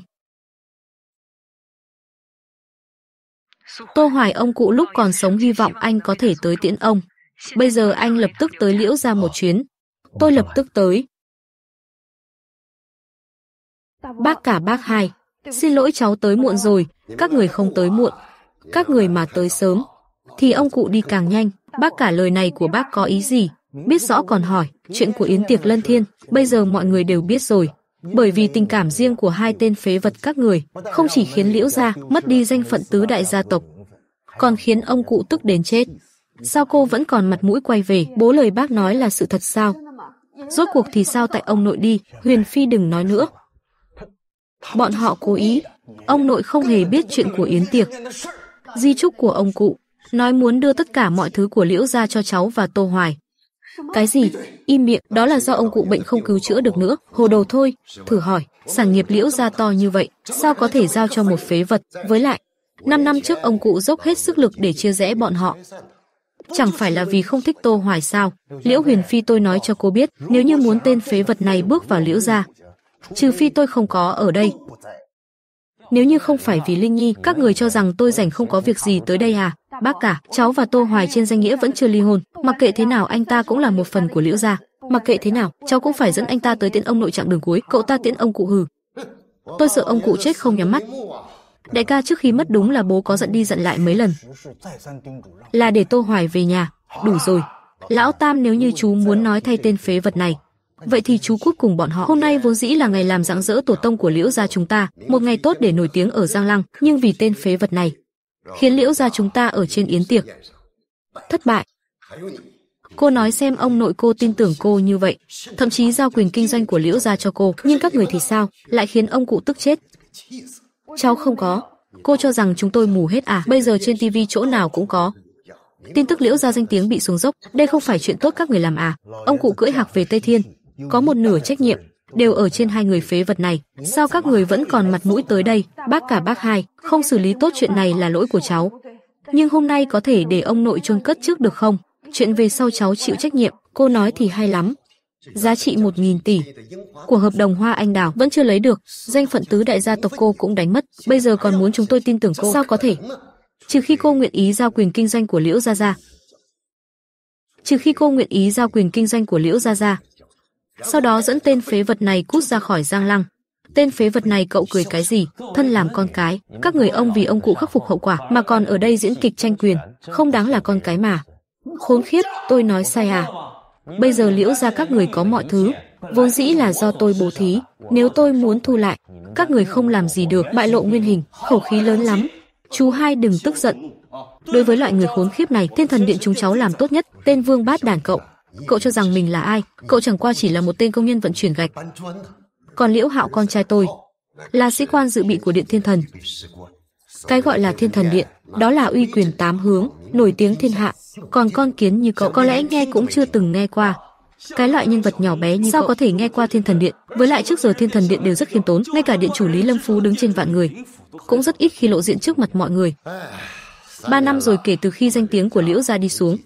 Tô Hoài ông cụ lúc còn sống hy vọng anh có thể tới tiễn ông. Bây giờ anh lập tức tới liễu ra một chuyến. Tôi lập tức tới. Bác cả bác hai, xin lỗi cháu tới muộn rồi, các người không tới muộn. Các người mà tới sớm, thì ông cụ đi càng nhanh. Bác cả lời này của bác có ý gì? Biết rõ còn hỏi, chuyện của Yến Tiệc Lân Thiên, bây giờ mọi người đều biết rồi bởi vì tình cảm riêng của hai tên phế vật các người không chỉ khiến Liễu gia mất đi danh phận tứ đại gia tộc, còn khiến ông cụ tức đến chết. Sao cô vẫn còn mặt mũi quay về, bố lời bác nói là sự thật sao? Rốt cuộc thì sao tại ông nội đi, Huyền Phi đừng nói nữa. Bọn họ cố ý, ông nội không hề biết chuyện của Yến Tiệc. Di trúc của ông cụ, nói muốn đưa tất cả mọi thứ của Liễu gia cho cháu và Tô Hoài. Cái gì? Im miệng, đó là do ông cụ bệnh không cứu chữa được nữa. Hồ đồ thôi. Thử hỏi, sản nghiệp liễu ra to như vậy, sao có thể giao cho một phế vật? Với lại, 5 năm trước ông cụ dốc hết sức lực để chia rẽ bọn họ. Chẳng phải là vì không thích Tô Hoài sao? Liễu Huyền Phi tôi nói cho cô biết, nếu như muốn tên phế vật này bước vào liễu gia, trừ phi tôi không có ở đây, nếu như không phải vì Linh Nhi, các người cho rằng tôi rảnh không có việc gì tới đây à? Bác cả, à, cháu và Tô Hoài trên danh nghĩa vẫn chưa ly hôn, mặc kệ thế nào anh ta cũng là một phần của Liễu gia, mặc kệ thế nào, cháu cũng phải dẫn anh ta tới tiễn ông nội trạng đường cuối, cậu ta tiễn ông cụ hừ. Tôi sợ ông cụ chết không nhắm mắt. Đại ca trước khi mất đúng là bố có giận đi giận lại mấy lần. Là để Tô Hoài về nhà, đủ rồi. Lão Tam nếu như chú muốn nói thay tên phế vật này, Vậy thì chú cúc cùng bọn họ. Hôm nay vốn dĩ là ngày làm rạng rỡ tổ tông của Liễu gia chúng ta, một ngày tốt để nổi tiếng ở Giang Lăng, nhưng vì tên phế vật này, khiến Liễu gia chúng ta ở trên yến tiệc thất bại. Cô nói xem ông nội cô tin tưởng cô như vậy, thậm chí giao quyền kinh doanh của Liễu gia cho cô, nhưng các người thì sao, lại khiến ông cụ tức chết. Cháu không có, cô cho rằng chúng tôi mù hết à, bây giờ trên tivi chỗ nào cũng có. Tin tức Liễu gia danh tiếng bị xuống dốc, đây không phải chuyện tốt các người làm à? Ông cụ cưỡi hạc về Tây Thiên, có một nửa trách nhiệm đều ở trên hai người phế vật này. Sao các người vẫn còn mặt mũi tới đây? Bác cả bác hai, không xử lý tốt chuyện này là lỗi của cháu. Nhưng hôm nay có thể để ông nội chôn cất trước được không? Chuyện về sau cháu chịu trách nhiệm, cô nói thì hay lắm. Giá trị một nghìn tỷ của hợp đồng hoa anh đào vẫn chưa lấy được, danh phận tứ đại gia tộc cô cũng đánh mất, bây giờ còn muốn chúng tôi tin tưởng cô. Sao có thể? Trừ khi cô nguyện ý giao quyền kinh doanh của Liễu Gia Gia. Trừ khi cô nguyện ý giao quyền kinh doanh của Liễu Gia Gia sau đó dẫn tên phế vật này cút ra khỏi Giang Lăng. Tên phế vật này cậu cười cái gì, thân làm con cái, các người ông vì ông cụ khắc phục hậu quả mà còn ở đây diễn kịch tranh quyền, không đáng là con cái mà. Khốn khiếp, tôi nói sai à. Bây giờ liễu ra các người có mọi thứ, vốn dĩ là do tôi bố thí, nếu tôi muốn thu lại, các người không làm gì được, bại lộ nguyên hình, khẩu khí lớn lắm. Chú hai đừng tức giận. Đối với loại người khốn khiếp này, thiên thần điện chúng cháu làm tốt nhất, tên vương bát đàn cậu, Cậu cho rằng mình là ai? Cậu chẳng qua chỉ là một tên công nhân vận chuyển gạch. Còn Liễu Hạo con trai tôi là sĩ quan dự bị của Điện Thiên Thần. Cái gọi là Thiên Thần Điện, đó là uy quyền tám hướng, nổi tiếng thiên hạ. Còn con kiến như cậu có lẽ nghe cũng chưa từng nghe qua. Cái loại nhân vật nhỏ bé như sao có thể nghe qua Thiên Thần Điện? Với lại trước giờ Thiên Thần Điện đều rất khiêm tốn, ngay cả điện chủ Lý Lâm Phú đứng trên vạn người, cũng rất ít khi lộ diện trước mặt mọi người. Ba năm rồi kể từ khi danh tiếng của Liễu gia đi xuống,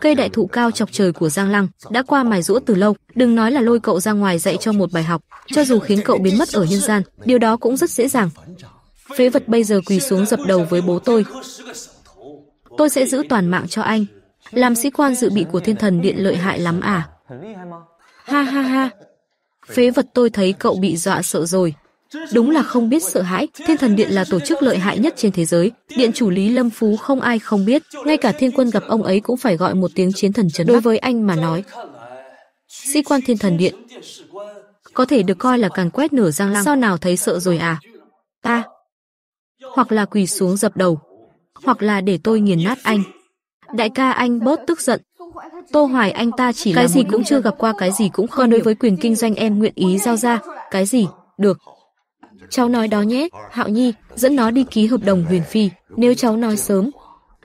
Cây đại thụ cao chọc trời của Giang Lăng đã qua mài rũa từ lâu, đừng nói là lôi cậu ra ngoài dạy cho một bài học, cho dù khiến cậu biến mất ở nhân gian, điều đó cũng rất dễ dàng. Phế vật bây giờ quỳ xuống dập đầu với bố tôi. Tôi sẽ giữ toàn mạng cho anh. Làm sĩ quan dự bị của thiên thần điện lợi hại lắm à? Ha ha ha. Phế vật tôi thấy cậu bị dọa sợ rồi. Đúng là không biết sợ hãi, Thiên Thần Điện là tổ chức lợi hại nhất trên thế giới, điện chủ Lý Lâm Phú không ai không biết, ngay cả thiên quân gặp ông ấy cũng phải gọi một tiếng chiến thần chấn đối với anh mà nói. Sĩ quan Thiên Thần Điện có thể được coi là càn quét nửa giang lăng, sao nào thấy sợ rồi à? Ta hoặc là quỳ xuống dập đầu, hoặc là để tôi nghiền nát anh. Đại ca anh bớt tức giận, Tô Hoài anh ta chỉ cái là gì cũng chưa gặp qua cái gì cũng không còn đối với quyền kinh doanh em nguyện ý giao ra, cái gì, được, Cháu nói đó nhé, Hạo Nhi, dẫn nó đi ký hợp đồng huyền phi. Nếu cháu nói sớm,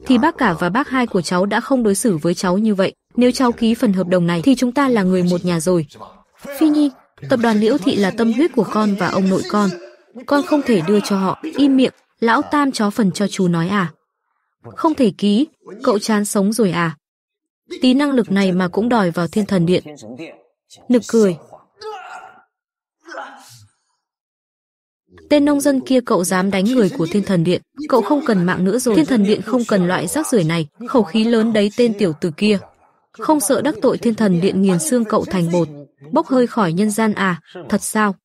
thì bác cả và bác hai của cháu đã không đối xử với cháu như vậy. Nếu cháu ký phần hợp đồng này thì chúng ta là người một nhà rồi. Phi Nhi, tập đoàn Liễu Thị là tâm huyết của con và ông nội con. Con không thể đưa cho họ, im miệng, lão tam chó phần cho chú nói à. Không thể ký, cậu chán sống rồi à. Tí năng lực này mà cũng đòi vào thiên thần điện. Nực cười. Tên nông dân kia cậu dám đánh người của thiên thần điện, cậu không cần mạng nữa rồi. Thiên thần điện không cần loại rác rưởi này, khẩu khí lớn đấy tên tiểu tử kia. Không sợ đắc tội thiên thần điện nghiền xương cậu thành bột, bốc hơi khỏi nhân gian à, thật sao?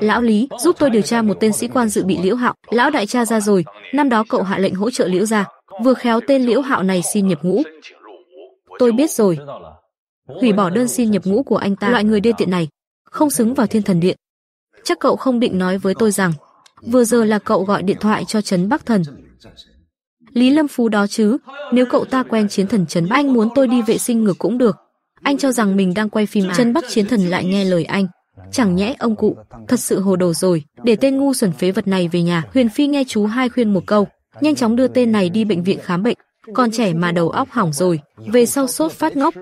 Lão Lý, giúp tôi điều tra một tên sĩ quan dự bị Liễu Hạo. Lão đại cha ra rồi, năm đó cậu hạ lệnh hỗ trợ Liễu gia, vừa khéo tên Liễu Hạo này xin nhập ngũ. Tôi biết rồi. Hủy bỏ đơn xin nhập ngũ của anh ta. Loại người đê tiện này, không xứng vào thiên thần điện. Chắc cậu không định nói với tôi rằng, vừa giờ là cậu gọi điện thoại cho Trấn Bắc Thần. Lý Lâm Phú đó chứ, nếu cậu ta quen chiến thần Trấn Bắc, anh muốn tôi đi vệ sinh ngược cũng được. Anh cho rằng mình đang quay phim à. Trấn Bắc chiến thần lại nghe lời anh. Chẳng nhẽ ông cụ, thật sự hồ đồ rồi, để tên ngu xuẩn phế vật này về nhà. Huyền Phi nghe chú hai khuyên một câu, nhanh chóng đưa tên này đi bệnh viện khám bệnh. Còn trẻ mà đầu óc hỏng rồi, về sau sốt phát ngốc,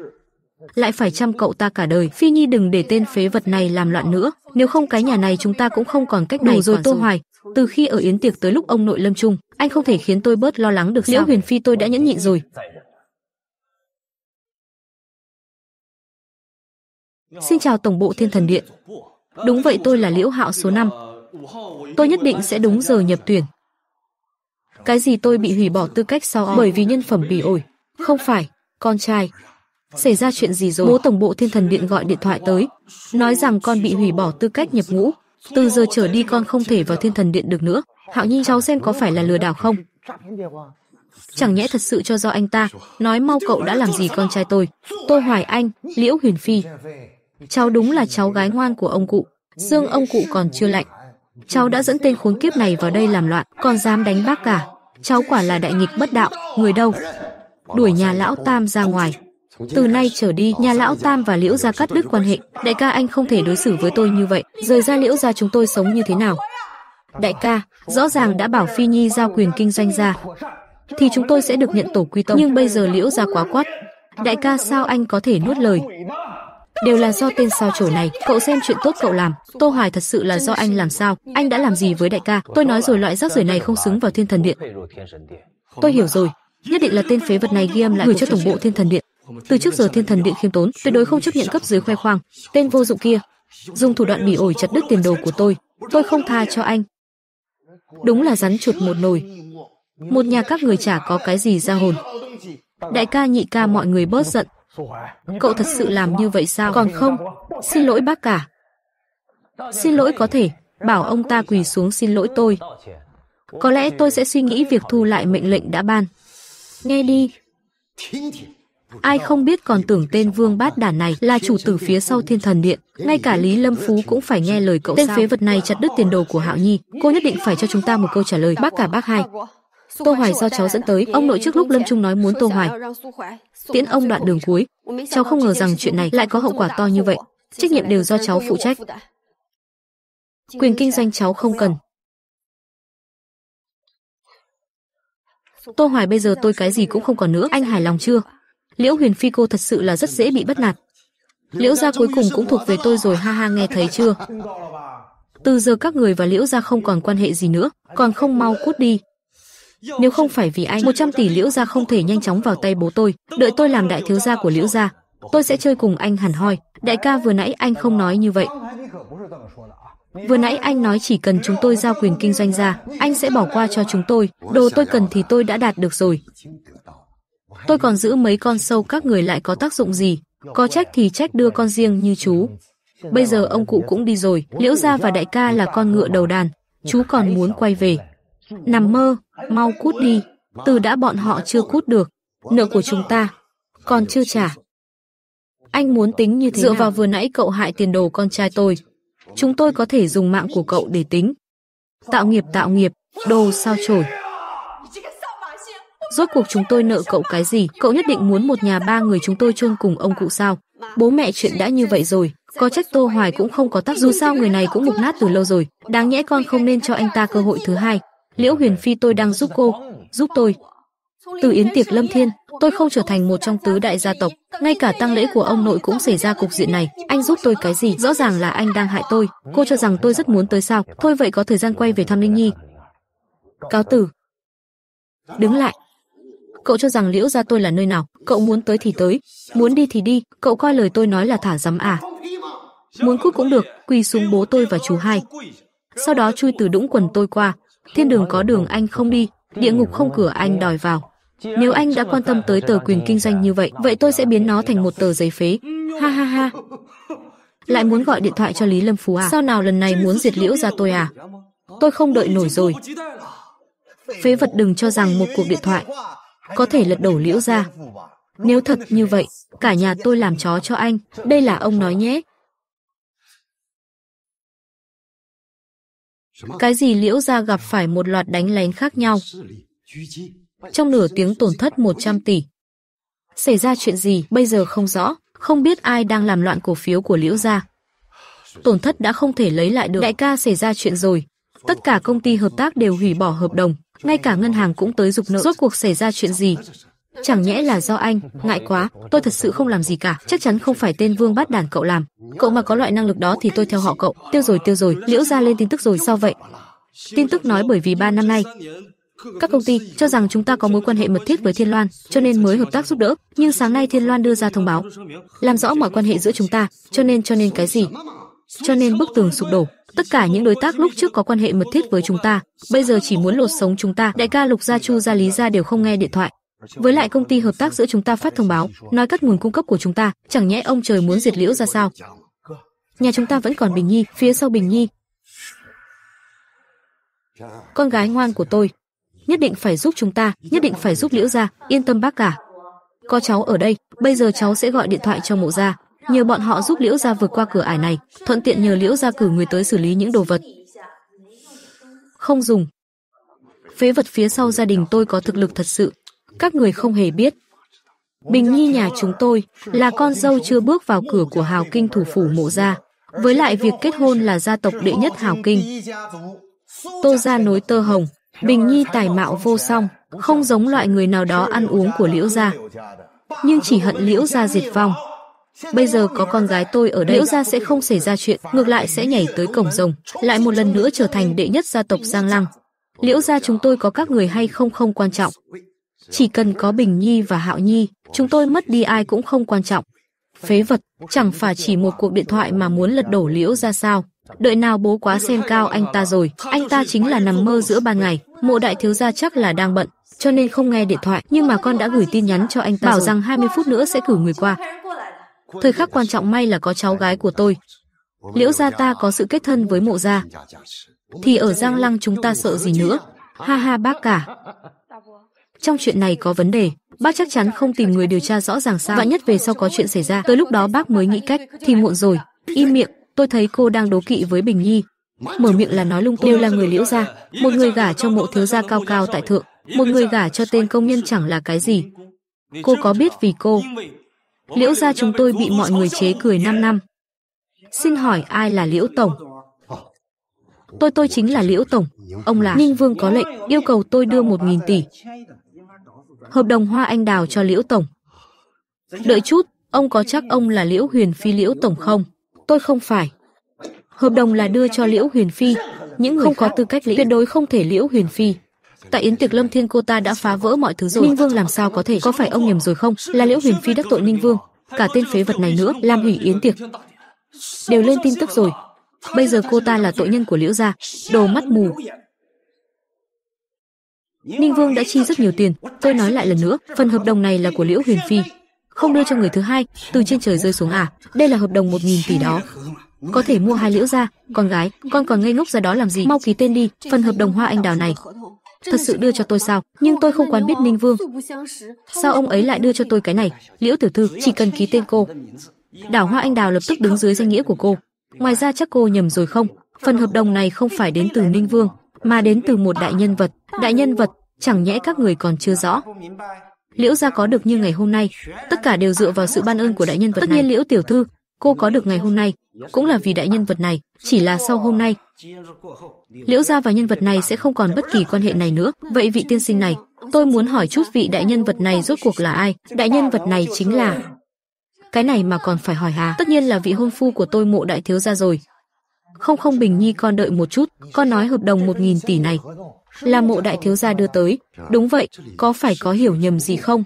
lại phải chăm cậu ta cả đời. Phi Nhi đừng để tên phế vật này làm loạn nữa, nếu không cái nhà này chúng ta cũng không còn cách này Đủ rồi Tô Hoài. Từ khi ở yến tiệc tới lúc ông nội Lâm Trung, anh không thể khiến tôi bớt lo lắng được sao? Liễu Huyền Phi tôi đã nhẫn nhịn rồi. Xin chào Tổng bộ Thiên Thần Điện. Đúng vậy tôi là Liễu Hạo số 5. Tôi nhất định sẽ đúng giờ nhập tuyển. Cái gì tôi bị hủy bỏ tư cách sao? Bởi vì nhân phẩm bị ổi. Không phải, con trai, Xảy ra chuyện gì rồi? Bố tổng bộ thiên thần điện gọi điện thoại tới, nói rằng con bị hủy bỏ tư cách nhập ngũ. Từ giờ trở đi con không thể vào thiên thần điện được nữa. Hạo Nhi cháu xem có phải là lừa đảo không? Chẳng nhẽ thật sự cho do anh ta, nói mau cậu đã làm gì con trai tôi. Tôi Hoài Anh, Liễu Huyền Phi. Cháu đúng là cháu gái ngoan của ông cụ, dương ông cụ còn chưa lạnh. Cháu đã dẫn tên khốn kiếp này vào đây làm loạn, còn dám đánh bác cả. Cháu quả là đại nghịch bất đạo, người đâu? Đuổi nhà lão Tam ra ngoài. Từ nay trở đi, nhà lão Tam và Liễu gia cắt đứt quan hệ, đại ca anh không thể đối xử với tôi như vậy, rời ra Liễu gia chúng tôi sống như thế nào? Đại ca, rõ ràng đã bảo Phi Nhi giao quyền kinh doanh ra, thì chúng tôi sẽ được nhận tổ quy tông, nhưng bây giờ Liễu gia quá quát. Đại ca sao anh có thể nuốt lời? Đều là do tên sao chổi này, cậu xem chuyện tốt cậu làm, Tô Hoài thật sự là do anh làm sao, anh đã làm gì với đại ca, tôi nói rồi loại rác rưởi này không xứng vào thiên thần điện. Tôi hiểu rồi, nhất định là tên phế vật này ghi âm lại gửi cho tổng bộ thiên thần điện. Từ trước giờ thiên thần điện khiêm tốn, tuyệt đối không chấp nhận cấp dưới khoe khoang. Tên vô dụng kia, dùng thủ đoạn bỉ ổi chặt đứt tiền đồ của tôi, tôi không tha cho anh. Đúng là rắn chuột một nồi. Một nhà các người chả có cái gì ra hồn. Đại ca nhị ca mọi người bớt giận. Cậu thật sự làm như vậy sao? Còn không, xin lỗi bác cả. Xin lỗi có thể, bảo ông ta quỳ xuống xin lỗi tôi. Có lẽ tôi sẽ suy nghĩ việc thu lại mệnh lệnh đã ban. Nghe đi. Ai không biết còn tưởng tên Vương Bát Đản này là chủ tử phía sau Thiên Thần Điện, ngay cả Lý Lâm Phú cũng phải nghe lời cậu Tên phế vật này chặt đứt tiền đồ của Hạo Nhi, cô nhất định phải cho chúng ta một câu trả lời, bác cả bác hai. Tô Hoài do cháu dẫn tới, ông nội trước lúc Lâm Trung nói muốn Tô Hoài tiễn ông đoạn đường cuối. Cháu không ngờ rằng chuyện này lại có hậu quả to như vậy, trách nhiệm đều do cháu phụ trách. Quyền kinh doanh cháu không cần. Tô Hoài bây giờ tôi cái gì cũng không còn nữa, anh hài lòng chưa? Liễu Huyền Phi cô thật sự là rất dễ bị bắt nạt. Liễu gia cuối cùng cũng thuộc về tôi rồi ha ha nghe thấy chưa? Từ giờ các người và Liễu gia không còn quan hệ gì nữa, còn không mau cút đi. Nếu không phải vì anh, 100 tỷ Liễu gia không thể nhanh chóng vào tay bố tôi, đợi tôi làm đại thiếu gia của Liễu gia, tôi sẽ chơi cùng anh hẳn hoi. Đại ca vừa nãy anh không nói như vậy. Vừa nãy anh nói chỉ cần chúng tôi giao quyền kinh doanh ra, anh sẽ bỏ qua cho chúng tôi, đồ tôi cần thì tôi đã đạt được rồi. Tôi còn giữ mấy con sâu các người lại có tác dụng gì? Có trách thì trách đưa con riêng như chú. Bây giờ ông cụ cũng đi rồi, liễu gia và đại ca là con ngựa đầu đàn, chú còn muốn quay về. Nằm mơ, mau cút đi, từ đã bọn họ chưa cút được, nợ của chúng ta, còn chưa trả. Anh muốn tính như thế Dựa nào? vào vừa nãy cậu hại tiền đồ con trai tôi, chúng tôi có thể dùng mạng của cậu để tính. Tạo nghiệp tạo nghiệp, đồ sao chổi. Rốt cuộc chúng tôi nợ cậu cái gì? Cậu nhất định muốn một nhà ba người chúng tôi chôn cùng ông cụ sao? Bố mẹ chuyện đã như vậy rồi, có trách Tô Hoài cũng không có tác dù sao người này cũng mục nát từ lâu rồi, đáng nhẽ con không nên cho anh ta cơ hội thứ hai. Liễu Huyền Phi tôi đang giúp cô, giúp tôi. Từ yến tiệc Lâm Thiên, tôi không trở thành một trong tứ đại gia tộc, ngay cả tang lễ của ông nội cũng xảy ra cục diện này, anh giúp tôi cái gì? Rõ ràng là anh đang hại tôi, cô cho rằng tôi rất muốn tới sao? Thôi vậy có thời gian quay về thăm Linh Nhi. Cáo tử. Đứng lại, cậu cho rằng liễu gia tôi là nơi nào, cậu muốn tới thì tới, muốn đi thì đi, cậu coi lời tôi nói là thả dám à. Muốn cút cũng được, quỳ xuống bố tôi và chú hai. Sau đó chui từ đũng quần tôi qua, thiên đường có đường anh không đi, địa ngục không cửa anh đòi vào. Nếu anh đã quan tâm tới tờ quyền kinh doanh như vậy, vậy tôi sẽ biến nó thành một tờ giấy phế. Ha ha ha. Lại muốn gọi điện thoại cho Lý Lâm Phú à? Sao nào lần này muốn diệt liễu ra tôi à? Tôi không đợi nổi rồi. Phế vật đừng cho rằng một cuộc điện thoại có thể lật đổ liễu ra. Nếu thật như vậy, cả nhà tôi làm chó cho anh, đây là ông nói nhé. Cái gì liễu ra gặp phải một loạt đánh lén khác nhau. Trong nửa tiếng tổn thất 100 tỷ. Xảy ra chuyện gì bây giờ không rõ, không biết ai đang làm loạn cổ phiếu của liễu ra. Tổn thất đã không thể lấy lại được. Đại ca xảy ra chuyện rồi. Tất cả công ty hợp tác đều hủy bỏ hợp đồng ngay cả ngân hàng cũng tới dục nợ. Rốt cuộc xảy ra chuyện gì? Chẳng nhẽ là do anh, ngại quá, tôi thật sự không làm gì cả, chắc chắn không phải tên Vương Bát đàn cậu làm. Cậu mà có loại năng lực đó thì tôi theo họ cậu. Tiêu rồi, tiêu rồi, Liễu ra lên tin tức rồi sao vậy? Tin tức nói bởi vì ba năm nay, các công ty cho rằng chúng ta có mối quan hệ mật thiết với Thiên Loan, cho nên mới hợp tác giúp đỡ, nhưng sáng nay Thiên Loan đưa ra thông báo làm rõ mọi quan hệ giữa chúng ta, cho nên cho nên cái gì? cho nên bức tường sụp đổ. Tất cả những đối tác lúc trước có quan hệ mật thiết với chúng ta, bây giờ chỉ muốn lột sống chúng ta. Đại ca Lục Gia Chu Gia Lý Gia đều không nghe điện thoại. Với lại công ty hợp tác giữa chúng ta phát thông báo, nói cắt nguồn cung cấp của chúng ta, chẳng nhẽ ông trời muốn diệt liễu ra sao? Nhà chúng ta vẫn còn Bình Nhi, phía sau Bình Nhi. Con gái ngoan của tôi, nhất định phải giúp chúng ta, nhất định phải giúp liễu gia, yên tâm bác cả. Có cháu ở đây, bây giờ cháu sẽ gọi điện thoại cho mộ gia nhờ bọn họ giúp Liễu gia vượt qua cửa ải này, thuận tiện nhờ Liễu gia cử người tới xử lý những đồ vật. Không dùng. Phế vật phía sau gia đình tôi có thực lực thật sự, các người không hề biết. Bình Nhi nhà chúng tôi là con dâu chưa bước vào cửa của Hào Kinh thủ phủ mộ gia, với lại việc kết hôn là gia tộc đệ nhất Hào Kinh. Tô gia nối tơ hồng, Bình Nhi tài mạo vô song, không giống loại người nào đó ăn uống của Liễu gia. Nhưng chỉ hận Liễu gia diệt vong, Bây giờ có con gái tôi ở đây liễu gia sẽ không xảy ra chuyện, ngược lại sẽ nhảy tới cổng rồng, lại một lần nữa trở thành đệ nhất gia tộc Giang Lăng. Liễu gia chúng tôi có các người hay không không quan trọng. Chỉ cần có Bình Nhi và Hạo Nhi, chúng tôi mất đi ai cũng không quan trọng. Phế vật, chẳng phải chỉ một cuộc điện thoại mà muốn lật đổ Liễu gia sao? Đợi nào bố quá xem cao anh ta rồi, anh ta chính là nằm mơ giữa ban ngày, mộ đại thiếu gia chắc là đang bận, cho nên không nghe điện thoại, nhưng mà con đã gửi tin nhắn cho anh ta bảo rồi. rằng 20 phút nữa sẽ cử người qua. Thời khắc quan trọng may là có cháu gái của tôi. Liễu gia ta có sự kết thân với mộ gia. Thì ở Giang Lăng chúng ta sợ gì nữa? Ha ha bác cả. Trong chuyện này có vấn đề, bác chắc chắn không tìm người điều tra rõ ràng sao. Vạn nhất về sau có chuyện xảy ra, tới lúc đó bác mới nghĩ cách, thì muộn rồi. Im miệng, tôi thấy cô đang đố kỵ với Bình Nhi. Mở miệng là nói lung tung. Đều là người liễu gia, một người gả cho mộ thiếu gia cao cao tại thượng, một người gả cho tên công nhân chẳng là cái gì. Cô có biết vì cô Liễu gia chúng tôi bị mọi người chế cười 5 năm. Xin hỏi ai là Liễu Tổng? Tôi tôi chính là Liễu Tổng. Ông là Ninh Vương có lệnh yêu cầu tôi đưa 1.000 tỷ. Hợp đồng hoa anh đào cho Liễu Tổng. Đợi chút, ông có chắc ông là Liễu Huyền Phi Liễu Tổng không? Tôi không phải. Hợp đồng là đưa cho Liễu Huyền Phi. Những người không có tư cách lĩnh tuyệt đối không thể Liễu Huyền Phi. Tại Yến Tiệc Lâm Thiên cô ta đã phá vỡ mọi thứ rồi. Ninh Vương làm sao có thể? Có phải ông nhầm rồi không? Là Liễu Huyền Phi đắc tội Ninh Vương, cả tên phế vật này nữa, làm hủy Yến Tiệc. Đều lên tin tức rồi. Bây giờ cô ta là tội nhân của Liễu gia, đồ mắt mù. Ninh Vương đã chi rất nhiều tiền, tôi nói lại lần nữa, phần hợp đồng này là của Liễu Huyền Phi, không đưa cho người thứ hai, từ trên trời rơi xuống à? Đây là hợp đồng một nghìn tỷ đó. Có thể mua hai liễu ra, con gái, con còn ngây ngốc ra đó làm gì? Mau ký tên đi, phần hợp đồng hoa anh đào này thật sự đưa cho tôi sao? Nhưng tôi không quen biết Ninh Vương. Sao ông ấy lại đưa cho tôi cái này? Liễu tiểu thư, chỉ cần ký tên cô. Đảo Hoa Anh Đào lập tức đứng dưới danh nghĩa của cô. Ngoài ra chắc cô nhầm rồi không? Phần hợp đồng này không phải đến từ Ninh Vương, mà đến từ một đại nhân vật. Đại nhân vật, chẳng nhẽ các người còn chưa rõ. Liễu gia có được như ngày hôm nay, tất cả đều dựa vào sự ban ơn của đại nhân vật Tất nhiên Liễu tiểu thư, Cô có được ngày hôm nay cũng là vì đại nhân vật này, chỉ là sau hôm nay. Liễu gia và nhân vật này sẽ không còn bất kỳ quan hệ này nữa. Vậy vị tiên sinh này, tôi muốn hỏi chút vị đại nhân vật này rốt cuộc là ai? Đại nhân vật này chính là Cái này mà còn phải hỏi hà? Tất nhiên là vị hôn phu của tôi Mộ đại thiếu gia rồi. Không không Bình Nhi con đợi một chút, con nói hợp đồng một nghìn tỷ này là Mộ đại thiếu gia đưa tới. Đúng vậy, có phải có hiểu nhầm gì không?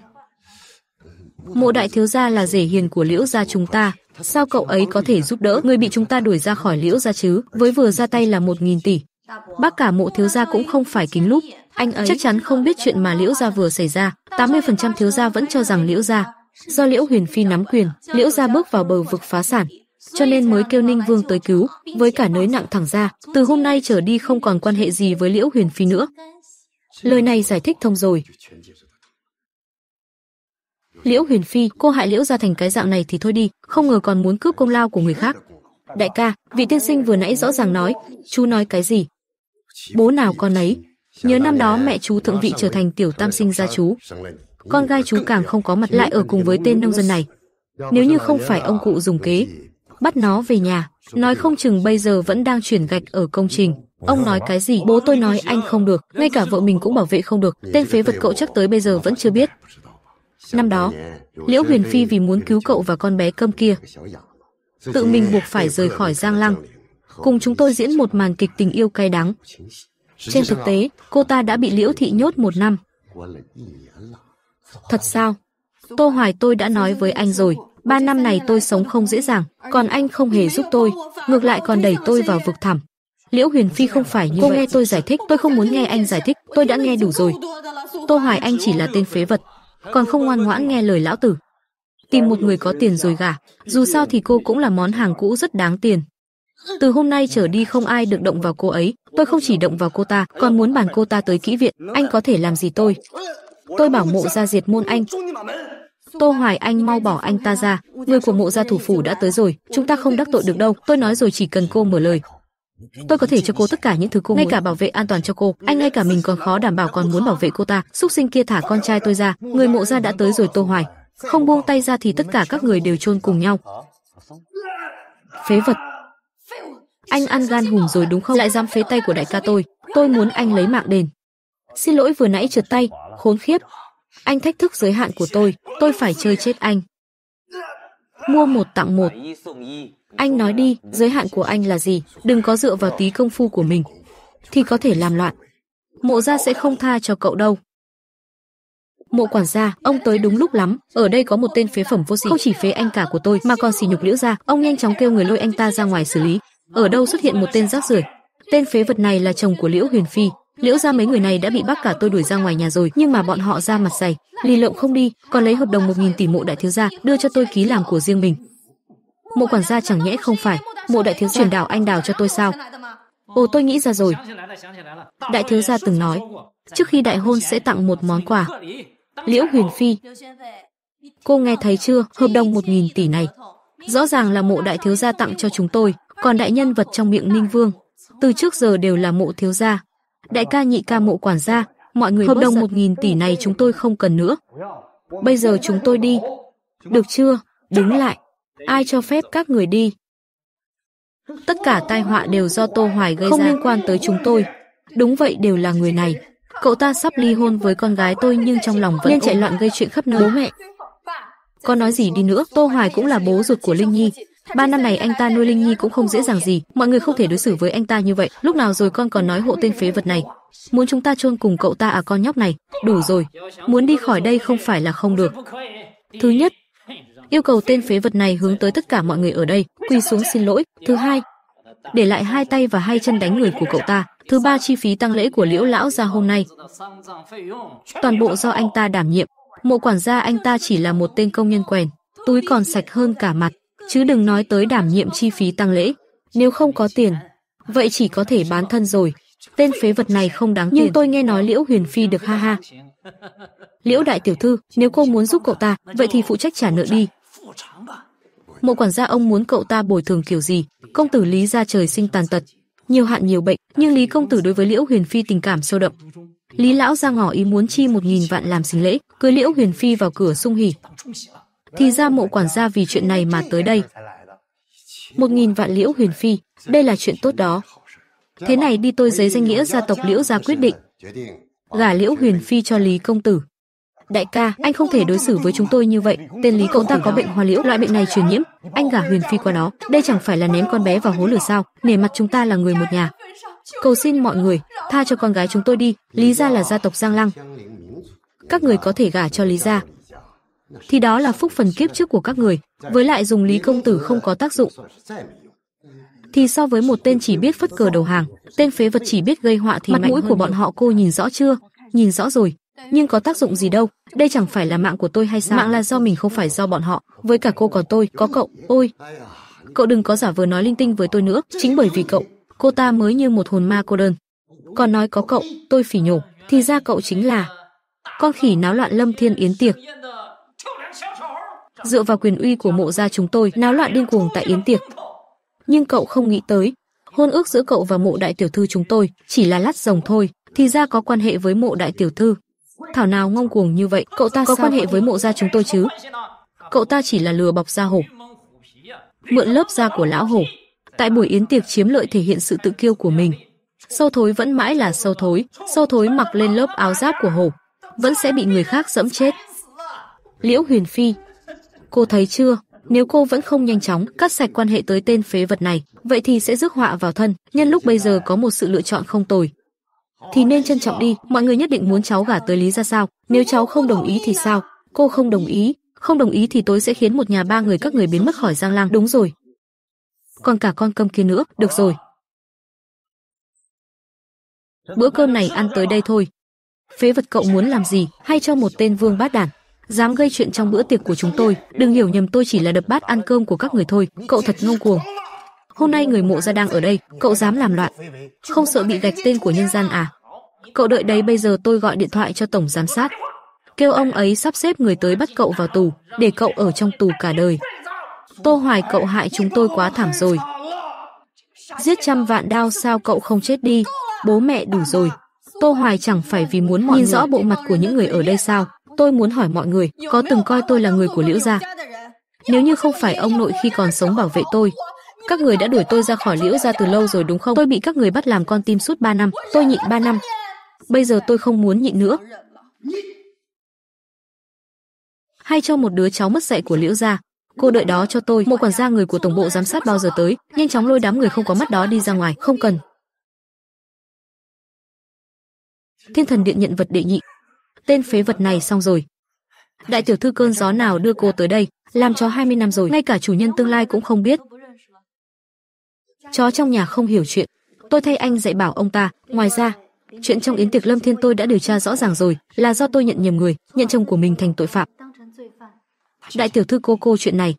Mộ đại thiếu gia là rể hiền của Liễu gia chúng ta, Sao cậu ấy có thể giúp đỡ người bị chúng ta đuổi ra khỏi liễu gia chứ? Với vừa ra tay là một nghìn tỷ. Bác cả mộ thiếu gia cũng không phải kính lúc. Anh ấy chắc chắn không biết chuyện mà liễu gia vừa xảy ra. 80% thiếu gia vẫn cho rằng liễu gia. Do liễu huyền phi nắm quyền, liễu gia bước vào bờ vực phá sản. Cho nên mới kêu Ninh Vương tới cứu, với cả nới nặng thẳng ra, từ hôm nay trở đi không còn quan hệ gì với Liễu Huyền Phi nữa. Lời này giải thích thông rồi. Liễu Huyền Phi, cô hại Liễu ra thành cái dạng này thì thôi đi, không ngờ còn muốn cướp công lao của người khác. Đại ca, vị tiên sinh vừa nãy rõ ràng nói, chú nói cái gì? Bố nào con ấy? Nhớ năm đó mẹ chú thượng vị trở thành tiểu tam sinh gia chú. Con gai chú càng không có mặt lại ở cùng với tên nông dân này. Nếu như không phải ông cụ dùng kế, bắt nó về nhà, nói không chừng bây giờ vẫn đang chuyển gạch ở công trình. Ông nói cái gì? Bố tôi nói anh không được, ngay cả vợ mình cũng bảo vệ không được. Tên phế vật cậu chắc tới bây giờ vẫn chưa biết. Năm đó, Liễu Huyền Phi vì muốn cứu cậu và con bé cơm kia, tự mình buộc phải rời khỏi Giang Lăng, cùng chúng tôi diễn một màn kịch tình yêu cay đắng. Trên thực tế, cô ta đã bị Liễu Thị nhốt một năm. Thật sao? Tô Hoài tôi đã nói với anh rồi, ba năm này tôi sống không dễ dàng, còn anh không hề giúp tôi, ngược lại còn đẩy tôi vào vực thẳm. Liễu Huyền Phi không phải như Cô vậy. nghe tôi giải thích, tôi không muốn nghe anh giải thích, tôi đã nghe đủ rồi. Tô Hoài Anh chỉ là tên phế vật, còn không ngoan ngoãn nghe lời lão tử. Tìm một người có tiền rồi gả, dù sao thì cô cũng là món hàng cũ rất đáng tiền. Từ hôm nay trở đi không ai được động vào cô ấy, tôi không chỉ động vào cô ta, còn muốn bản cô ta tới kỹ viện, anh có thể làm gì tôi? Tôi bảo mộ ra diệt môn anh. Tô Hoài Anh mau bỏ anh ta ra, người của mộ gia thủ phủ đã tới rồi, chúng ta không đắc tội được đâu, tôi nói rồi chỉ cần cô mở lời, Tôi có thể cho cô tất cả những thứ cô ngay cả bảo vệ an toàn cho cô. Anh ngay cả mình còn khó đảm bảo còn muốn bảo vệ cô ta. Súc sinh kia thả con trai tôi ra, người mộ gia đã tới rồi Tô Hoài. Không buông tay ra thì tất cả các người đều chôn cùng nhau. Phế vật. Anh ăn gan hùm rồi đúng không? Lại dám phế tay của đại ca tôi. Tôi muốn anh lấy mạng đền. Xin lỗi vừa nãy trượt tay, khốn khiếp. Anh thách thức giới hạn của tôi, tôi phải chơi chết anh. Mua một tặng một. Anh nói đi, giới hạn của anh là gì, đừng có dựa vào tí công phu của mình. Thì có thể làm loạn. Mộ gia sẽ không tha cho cậu đâu. Mộ quản gia, ông tới đúng lúc lắm, ở đây có một tên phế phẩm vô sỉ, không chỉ phế anh cả của tôi mà còn xỉ nhục Liễu gia, ông nhanh chóng kêu người lôi anh ta ra ngoài xử lý. Ở đâu xuất hiện một tên rác rưởi. Tên phế vật này là chồng của Liễu Huyền Phi, Liễu gia mấy người này đã bị bắt cả tôi đuổi ra ngoài nhà rồi, nhưng mà bọn họ ra mặt dày, lì lợm không đi, còn lấy hợp đồng 1000 tỷ mộ đại thiếu gia đưa cho tôi ký làm của riêng mình. Mộ quản gia chẳng nhẽ không phải Mộ đại thiếu chuyển đảo anh đào cho tôi sao? Ồ tôi nghĩ ra rồi. Đại thiếu gia từng nói, trước khi đại hôn sẽ tặng một món quà. Liễu Huyền Phi. Cô nghe thấy chưa, hợp đồng một nghìn tỷ này. Rõ ràng là mộ đại thiếu gia tặng cho chúng tôi, còn đại nhân vật trong miệng Ninh Vương. Từ trước giờ đều là mộ thiếu gia. Đại ca nhị ca mộ quản gia, mọi người hợp đồng một nghìn tỷ này chúng tôi không cần nữa. Bây giờ chúng tôi đi. Được chưa? Đứng lại. Ai cho phép các người đi? Tất cả tai họa đều do Tô Hoài gây không ra. Không liên quan tới chúng tôi. Đúng vậy đều là người này. Cậu ta sắp ly hôn với con gái tôi nhưng trong lòng vẫn nên chạy loạn gây chuyện khắp nơi. Bố mẹ. con nói gì đi nữa, Tô Hoài cũng là bố ruột của Linh Nhi. Ba năm này anh ta nuôi Linh Nhi cũng không dễ dàng gì, mọi người không thể đối xử với anh ta như vậy. Lúc nào rồi con còn nói hộ tên phế vật này. Muốn chúng ta chôn cùng cậu ta à con nhóc này, đủ rồi. Muốn đi khỏi đây không phải là không được. Thứ nhất, yêu cầu tên phế vật này hướng tới tất cả mọi người ở đây, quỳ xuống xin lỗi. Thứ hai, để lại hai tay và hai chân đánh người của cậu ta. Thứ ba, chi phí tăng lễ của Liễu lão gia hôm nay, toàn bộ do anh ta đảm nhiệm. Mộ quản gia anh ta chỉ là một tên công nhân quèn, túi còn sạch hơn cả mặt, chứ đừng nói tới đảm nhiệm chi phí tăng lễ. Nếu không có tiền, vậy chỉ có thể bán thân rồi. Tên phế vật này không đáng tiền. Nhưng tôi nghe nói Liễu Huyền Phi được ha ha. Liễu đại tiểu thư, nếu cô muốn giúp cậu ta, vậy thì phụ trách trả nợ đi. Mộ quản gia ông muốn cậu ta bồi thường kiểu gì? Công tử Lý ra trời sinh tàn tật, nhiều hạn nhiều bệnh, nhưng Lý công tử đối với Liễu Huyền Phi tình cảm sâu đậm. Lý lão ra ngỏ ý muốn chi một nghìn vạn làm sinh lễ, cưới Liễu Huyền Phi vào cửa sung hỉ. Thì ra mộ quản gia vì chuyện này mà tới đây. Một nghìn vạn Liễu Huyền Phi, đây là chuyện tốt đó. Thế này đi tôi giấy danh nghĩa gia tộc Liễu gia quyết định. Gả Liễu Huyền Phi cho Lý công tử. Đại ca, anh không thể đối xử với chúng tôi như vậy. Tên Lý cậu ta có bệnh hoa liễu, loại bệnh này truyền nhiễm. Anh gả Huyền Phi qua nó, đây chẳng phải là ném con bé vào hố lửa sao? Nể mặt chúng ta là người một nhà. Cầu xin mọi người, tha cho con gái chúng tôi đi. Lý gia là gia tộc Giang Lăng. Các người có thể gả cho Lý gia, thì đó là phúc phần kiếp trước của các người. Với lại dùng Lý công tử không có tác dụng. Thì so với một tên chỉ biết phất cờ đầu hàng, tên phế vật chỉ biết gây họa thì mặt mũi của bọn họ cô nhìn rõ chưa? Nhìn rõ rồi, nhưng có tác dụng gì đâu, đây chẳng phải là mạng của tôi hay sao? Mạng là do mình không phải do bọn họ, với cả cô có tôi, có cậu, ôi. Cậu đừng có giả vờ nói linh tinh với tôi nữa, chính bởi vì cậu, cô ta mới như một hồn ma cô đơn. Còn nói có cậu, tôi phỉ nhổ, thì ra cậu chính là con khỉ náo loạn Lâm Thiên Yến tiệc. Dựa vào quyền uy của mộ gia chúng tôi, náo loạn điên cuồng tại Yến tiệc. Nhưng cậu không nghĩ tới, hôn ước giữa cậu và mộ đại tiểu thư chúng tôi chỉ là lát rồng thôi, thì ra có quan hệ với mộ đại tiểu thư Thảo nào ngông cuồng như vậy, cậu ta có quan hệ với mộ gia chúng tôi chứ? Cậu ta chỉ là lừa bọc gia hổ, mượn lớp da của lão hổ. Tại buổi yến tiệc chiếm lợi thể hiện sự tự kiêu của mình. Sâu thối vẫn mãi là sâu thối, sâu thối mặc lên lớp áo giáp của hổ, vẫn sẽ bị người khác dẫm chết. Liễu Huyền Phi, cô thấy chưa? Nếu cô vẫn không nhanh chóng cắt sạch quan hệ tới tên phế vật này, vậy thì sẽ rước họa vào thân. Nhân lúc bây giờ có một sự lựa chọn không tồi, thì nên trân trọng đi, mọi người nhất định muốn cháu gả tới Lý ra sao, nếu cháu không đồng ý thì sao? Cô không đồng ý, không đồng ý thì tối sẽ khiến một nhà ba người các người biến mất khỏi Giang Lang, đúng rồi. Còn cả con cơm kia nữa, được rồi. Bữa cơm này ăn tới đây thôi. Phế vật cậu muốn làm gì, hay cho một tên vương bát đản, dám gây chuyện trong bữa tiệc của chúng tôi, đừng hiểu nhầm tôi chỉ là đập bát ăn cơm của các người thôi, cậu thật ngông cuồng. Hôm nay người mộ gia đang ở đây, cậu dám làm loạn, không sợ bị gạch tên của nhân gian à? Cậu đợi đấy bây giờ tôi gọi điện thoại cho tổng giám sát, kêu ông ấy sắp xếp người tới bắt cậu vào tù, để cậu ở trong tù cả đời. Tô Hoài cậu hại chúng tôi quá thảm rồi. Giết trăm vạn đao sao cậu không chết đi, bố mẹ đủ rồi. Tô Hoài chẳng phải vì muốn nhìn rõ bộ mặt của những người ở đây sao? Tôi muốn hỏi mọi người, có từng coi tôi là người của Liễu gia? Nếu như không phải ông nội khi còn sống bảo vệ tôi, các người đã đuổi tôi ra khỏi liễu ra từ lâu rồi đúng không? Tôi bị các người bắt làm con tim suốt 3 năm, tôi nhịn 3 năm. Bây giờ tôi không muốn nhịn nữa. Hay cho một đứa cháu mất dạy của liễu gia. Cô đợi đó cho tôi, một quản gia người của tổng bộ giám sát bao giờ tới, nhanh chóng lôi đám người không có mắt đó đi ra ngoài, không cần. Thiên thần điện nhận vật đệ nhị. Tên phế vật này xong rồi. Đại tiểu thư cơn gió nào đưa cô tới đây, làm chó 20 năm rồi, ngay cả chủ nhân tương lai cũng không biết, Chó trong nhà không hiểu chuyện. Tôi thay anh dạy bảo ông ta, ngoài ra, chuyện trong yến tiệc Lâm Thiên tôi đã điều tra rõ ràng rồi, là do tôi nhận nhầm người, nhận chồng của mình thành tội phạm. Đại tiểu thư cô cô chuyện này.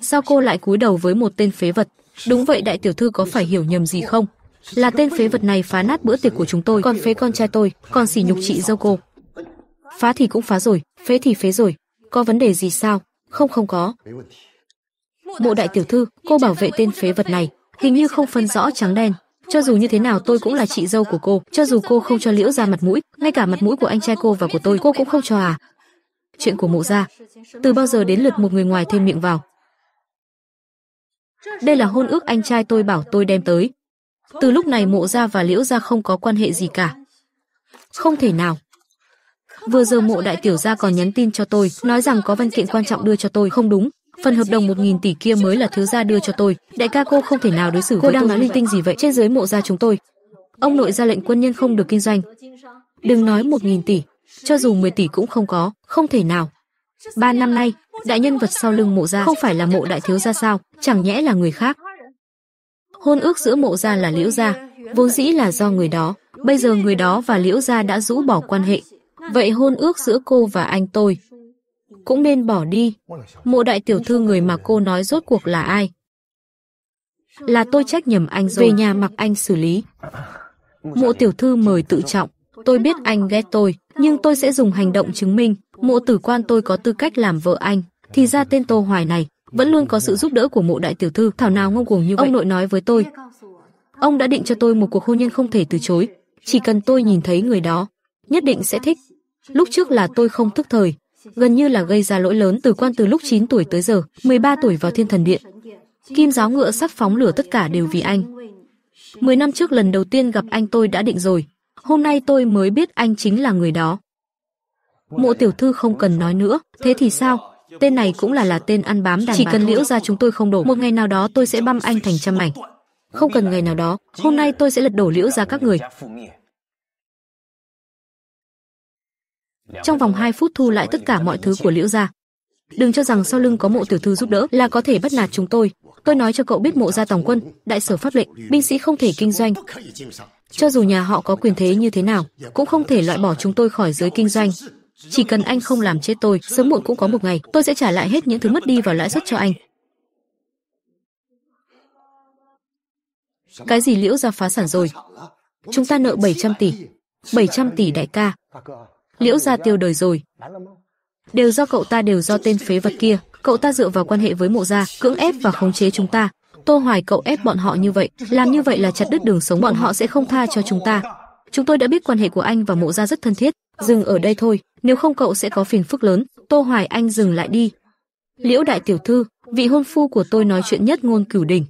Sao cô lại cúi đầu với một tên phế vật? Đúng vậy đại tiểu thư có phải hiểu nhầm gì không? Là tên phế vật này phá nát bữa tiệc của chúng tôi, còn phế con trai tôi, còn sỉ nhục chị dâu cô. Phá thì cũng phá rồi, phế thì phế rồi. Có vấn đề gì sao? Không không có. Mộ đại tiểu thư, cô bảo vệ tên phế vật này, hình như không phân rõ trắng đen. Cho dù như thế nào tôi cũng là chị dâu của cô, cho dù cô không cho liễu ra mặt mũi, ngay cả mặt mũi của anh trai cô và của tôi cô cũng không cho à. Chuyện của mộ gia, từ bao giờ đến lượt một người ngoài thêm miệng vào. Đây là hôn ước anh trai tôi bảo tôi đem tới. Từ lúc này mộ gia và liễu gia không có quan hệ gì cả. Không thể nào, Vừa giờ mộ đại tiểu gia còn nhắn tin cho tôi, nói rằng có văn kiện quan trọng đưa cho tôi không đúng. Phần hợp đồng một nghìn tỷ kia mới là thiếu gia đưa cho tôi. Đại ca cô không thể nào đối xử cô với đang nói linh tinh gì vậy? Trên dưới mộ gia chúng tôi, ông nội ra lệnh quân nhân không được kinh doanh. Đừng nói một nghìn tỷ, cho dù 10 tỷ cũng không có, không thể nào. Ba năm nay, đại nhân vật sau lưng mộ gia không phải là mộ đại thiếu gia sao? Chẳng nhẽ là người khác? Hôn ước giữa mộ gia là liễu gia, vốn dĩ là do người đó. Bây giờ người đó và liễu gia đã rũ bỏ quan hệ. Vậy hôn ước giữa cô và anh tôi cũng nên bỏ đi. Mộ đại tiểu thư người mà cô nói rốt cuộc là ai? Là tôi trách nhầm anh rồi. Về nhà mặc anh xử lý. Mộ tiểu thư mời tự trọng. Tôi biết anh ghét tôi, nhưng tôi sẽ dùng hành động chứng minh. Mộ tử quan tôi có tư cách làm vợ anh. Thì ra tên Tô Hoài này, vẫn luôn có sự giúp đỡ của mộ đại tiểu thư. Thảo nào ngông cuồng như vậy. Ông nội nói với tôi. Ông đã định cho tôi một cuộc hôn nhân không thể từ chối. Chỉ cần tôi nhìn thấy người đó, nhất định sẽ thích. Lúc trước là tôi không thức thời, gần như là gây ra lỗi lớn từ quan từ lúc 9 tuổi tới giờ, 13 tuổi vào thiên thần điện. Kim giáo ngựa sắp phóng lửa tất cả đều vì anh. 10 năm trước lần đầu tiên gặp anh tôi đã định rồi, hôm nay tôi mới biết anh chính là người đó. Mộ tiểu thư không cần nói nữa, thế thì sao? Tên này cũng là là tên ăn bám đàn Chỉ cần liễu ra chúng tôi không đổ, một ngày nào đó tôi sẽ băm anh thành trăm mảnh Không cần ngày nào đó, hôm nay tôi sẽ lật đổ liễu ra các người. Dạ, trong vòng 2 phút thu lại tất cả mọi thứ của Liễu gia. Đừng cho rằng sau lưng có mộ tiểu thư giúp đỡ là có thể bắt nạt chúng tôi. Tôi nói cho cậu biết mộ gia tổng quân, đại sở pháp lệnh, binh sĩ không thể kinh doanh. Cho dù nhà họ có quyền thế như thế nào, cũng không thể loại bỏ chúng tôi khỏi giới kinh doanh. Chỉ cần anh không làm chết tôi, sớm muộn cũng có một ngày, tôi sẽ trả lại hết những thứ mất đi vào lãi suất cho anh. Cái gì liễu ra phá sản rồi? Chúng ta nợ 700 tỷ. 700 tỷ đại ca. Liễu gia tiêu đời rồi. Đều do cậu ta đều do tên phế vật kia, cậu ta dựa vào quan hệ với mộ gia, cưỡng ép và khống chế chúng ta. Tô Hoài cậu ép bọn họ như vậy, làm như vậy là chặt đứt đường sống bọn họ sẽ không tha cho chúng ta. Chúng tôi đã biết quan hệ của anh và mộ gia rất thân thiết, dừng ở đây thôi, nếu không cậu sẽ có phiền phức lớn. Tô Hoài anh dừng lại đi. Liễu đại tiểu thư, vị hôn phu của tôi nói chuyện nhất ngôn cửu đỉnh.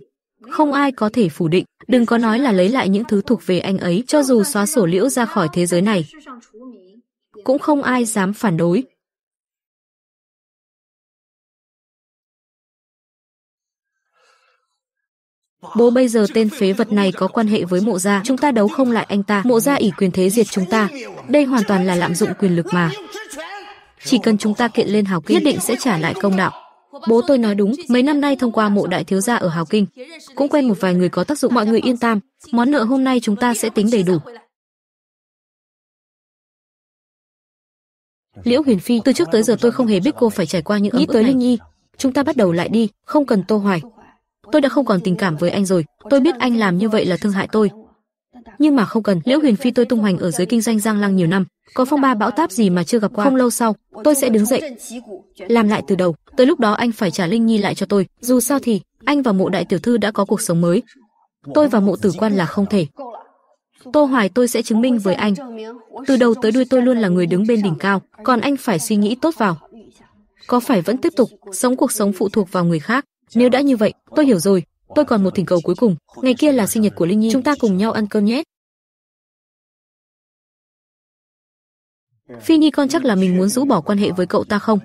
Không ai có thể phủ định, đừng có nói là lấy lại những thứ thuộc về anh ấy, cho dù xóa sổ Liễu ra khỏi thế giới này cũng không ai dám phản đối. Bố bây giờ tên phế vật này có quan hệ với mộ gia, chúng ta đấu không lại anh ta, mộ gia ỷ quyền thế diệt chúng ta. Đây hoàn toàn là lạm dụng quyền lực mà. Chỉ cần chúng ta kiện lên Hào Kinh, nhất định sẽ trả lại công đạo. Bố tôi nói đúng, mấy năm nay thông qua mộ đại thiếu gia ở Hào Kinh, cũng quen một vài người có tác dụng mọi người yên tâm, món nợ hôm nay chúng ta sẽ tính đầy đủ. Liễu Huyền Phi, từ trước tới giờ tôi không hề biết cô phải trải qua những ấm nghĩ tới Linh Nhi. Chúng ta bắt đầu lại đi, không cần Tô Hoài. Tôi đã không còn tình cảm với anh rồi, tôi biết anh làm như vậy là thương hại tôi. Nhưng mà không cần, Liễu Huyền Phi tôi tung hoành ở dưới kinh doanh giang lăng nhiều năm, có phong ba bão táp gì mà chưa gặp qua. Không lâu sau, tôi sẽ đứng dậy, làm lại từ đầu, tới lúc đó anh phải trả Linh Nhi lại cho tôi, dù sao thì anh và Mộ đại tiểu thư đã có cuộc sống mới. Tôi và Mộ Tử Quan là không thể. Tô Hoài tôi sẽ chứng minh với anh. Từ đầu tới đuôi tôi luôn là người đứng bên đỉnh cao, còn anh phải suy nghĩ tốt vào. Có phải vẫn tiếp tục sống cuộc sống phụ thuộc vào người khác? Nếu đã như vậy, tôi hiểu rồi. Tôi còn một thỉnh cầu cuối cùng. Ngày kia là sinh nhật của Linh Nhi, chúng ta cùng nhau ăn cơm nhé. Phi Nhi con chắc là mình muốn rũ bỏ quan hệ với cậu ta không?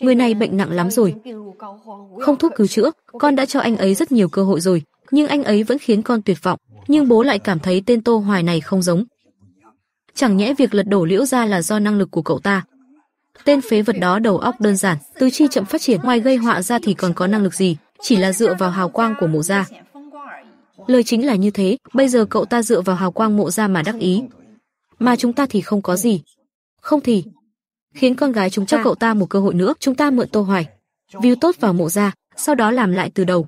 Người này bệnh nặng lắm rồi. Không thuốc cứu chữa, con đã cho anh ấy rất nhiều cơ hội rồi, nhưng anh ấy vẫn khiến con tuyệt vọng, nhưng bố lại cảm thấy tên Tô Hoài này không giống. Chẳng nhẽ việc lật đổ Liễu gia là do năng lực của cậu ta? Tên phế vật đó đầu óc đơn giản, tứ chi chậm phát triển, ngoài gây họa ra thì còn có năng lực gì, chỉ là dựa vào hào quang của mộ gia. Lời chính là như thế, bây giờ cậu ta dựa vào hào quang mộ gia mà đắc ý, mà chúng ta thì không có gì. Không thì khiến con gái chúng cho cậu ta một cơ hội nữa, chúng ta mượn Tô Hoài, view tốt vào mộ gia, sau đó làm lại từ đầu.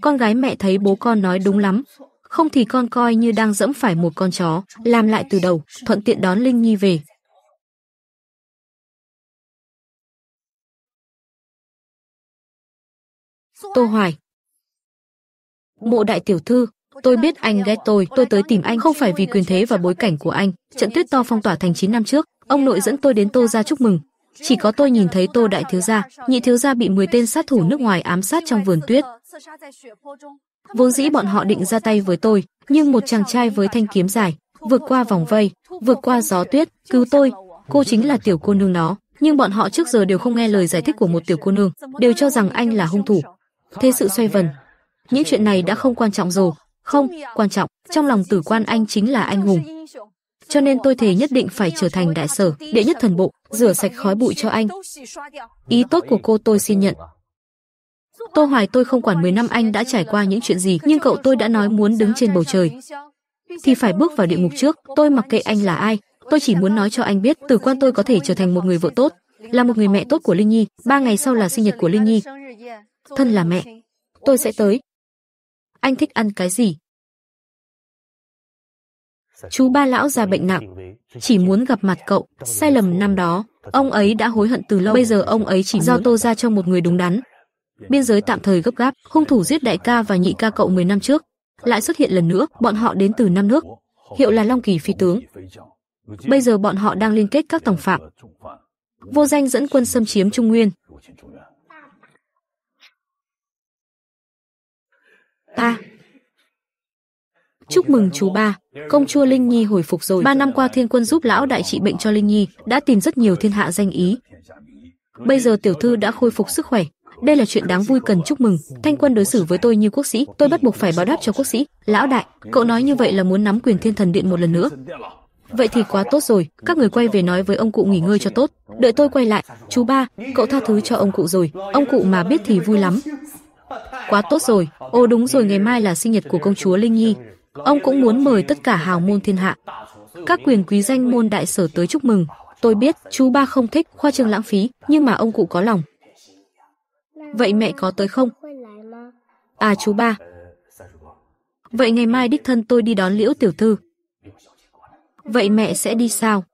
Con gái mẹ thấy bố con nói đúng lắm, không thì con coi như đang dẫm phải một con chó, làm lại từ đầu, thuận tiện đón Linh Nhi về. Tô Hoài Mộ đại tiểu thư, tôi biết anh ghét tôi, tôi tới tìm anh không phải vì quyền thế và bối cảnh của anh. Trận tuyết to phong tỏa thành 9 năm trước, ông nội dẫn tôi đến Tô ra chúc mừng. Chỉ có tôi nhìn thấy Tô đại thiếu gia, nhị thiếu gia bị 10 tên sát thủ nước ngoài ám sát trong vườn tuyết, Vốn dĩ bọn họ định ra tay với tôi, nhưng một chàng trai với thanh kiếm dài, vượt qua vòng vây, vượt qua gió tuyết, cứu tôi. Cô chính là tiểu cô nương đó, nhưng bọn họ trước giờ đều không nghe lời giải thích của một tiểu cô nương, đều cho rằng anh là hung thủ. Thế sự xoay vần. Những chuyện này đã không quan trọng rồi. Không, quan trọng, trong lòng tử quan anh chính là anh hùng. Cho nên tôi thề nhất định phải trở thành đại sở, đệ nhất thần bộ, rửa sạch khói bụi cho anh. Ý tốt của cô tôi xin nhận. Tô Hoài tôi không quản 10 năm anh đã trải qua những chuyện gì, nhưng cậu tôi đã nói muốn đứng trên bầu trời. Thì phải bước vào địa ngục trước, tôi mặc kệ anh là ai, tôi chỉ muốn nói cho anh biết từ quan tôi có thể trở thành một người vợ tốt, là một người mẹ tốt của Linh Nhi, ba ngày sau là sinh nhật của Linh Nhi. Thân là mẹ, tôi sẽ tới. Anh thích ăn cái gì? Chú ba lão già bệnh nặng, chỉ muốn gặp mặt cậu, sai lầm năm đó, ông ấy đã hối hận từ lâu, bây giờ ông ấy chỉ do tô ra cho một người đúng đắn, biên giới tạm thời gấp gáp, hung thủ giết đại ca và nhị ca cậu 10 năm trước, lại xuất hiện lần nữa, bọn họ đến từ năm nước, hiệu là Long Kỳ phi tướng. Bây giờ bọn họ đang liên kết các tổng phạm. Vô danh dẫn quân xâm chiếm Trung Nguyên. Ba. Chúc mừng chú ba, công chúa Linh Nhi hồi phục rồi. Ba năm qua thiên quân giúp lão đại trị bệnh cho Linh Nhi, đã tìm rất nhiều thiên hạ danh ý. Bây giờ tiểu thư đã khôi phục sức khỏe, đây là chuyện đáng vui cần chúc mừng. Thanh quân đối xử với tôi như quốc sĩ, tôi bắt buộc phải báo đáp cho quốc sĩ. Lão đại, cậu nói như vậy là muốn nắm quyền thiên thần điện một lần nữa. Vậy thì quá tốt rồi, các người quay về nói với ông cụ nghỉ ngơi cho tốt, đợi tôi quay lại. Chú ba, cậu tha thứ cho ông cụ rồi, ông cụ mà biết thì vui lắm. Quá tốt rồi, ô đúng rồi ngày mai là sinh nhật của công chúa Linh Nhi. Ông cũng muốn mời tất cả hào môn thiên hạ. Các quyền quý danh môn đại sở tới chúc mừng. Tôi biết, chú ba không thích, khoa trương lãng phí, nhưng mà ông cụ có lòng, Vậy mẹ có tới không? À chú ba. Vậy ngày mai đích thân tôi đi đón Liễu tiểu thư. Vậy mẹ sẽ đi sao?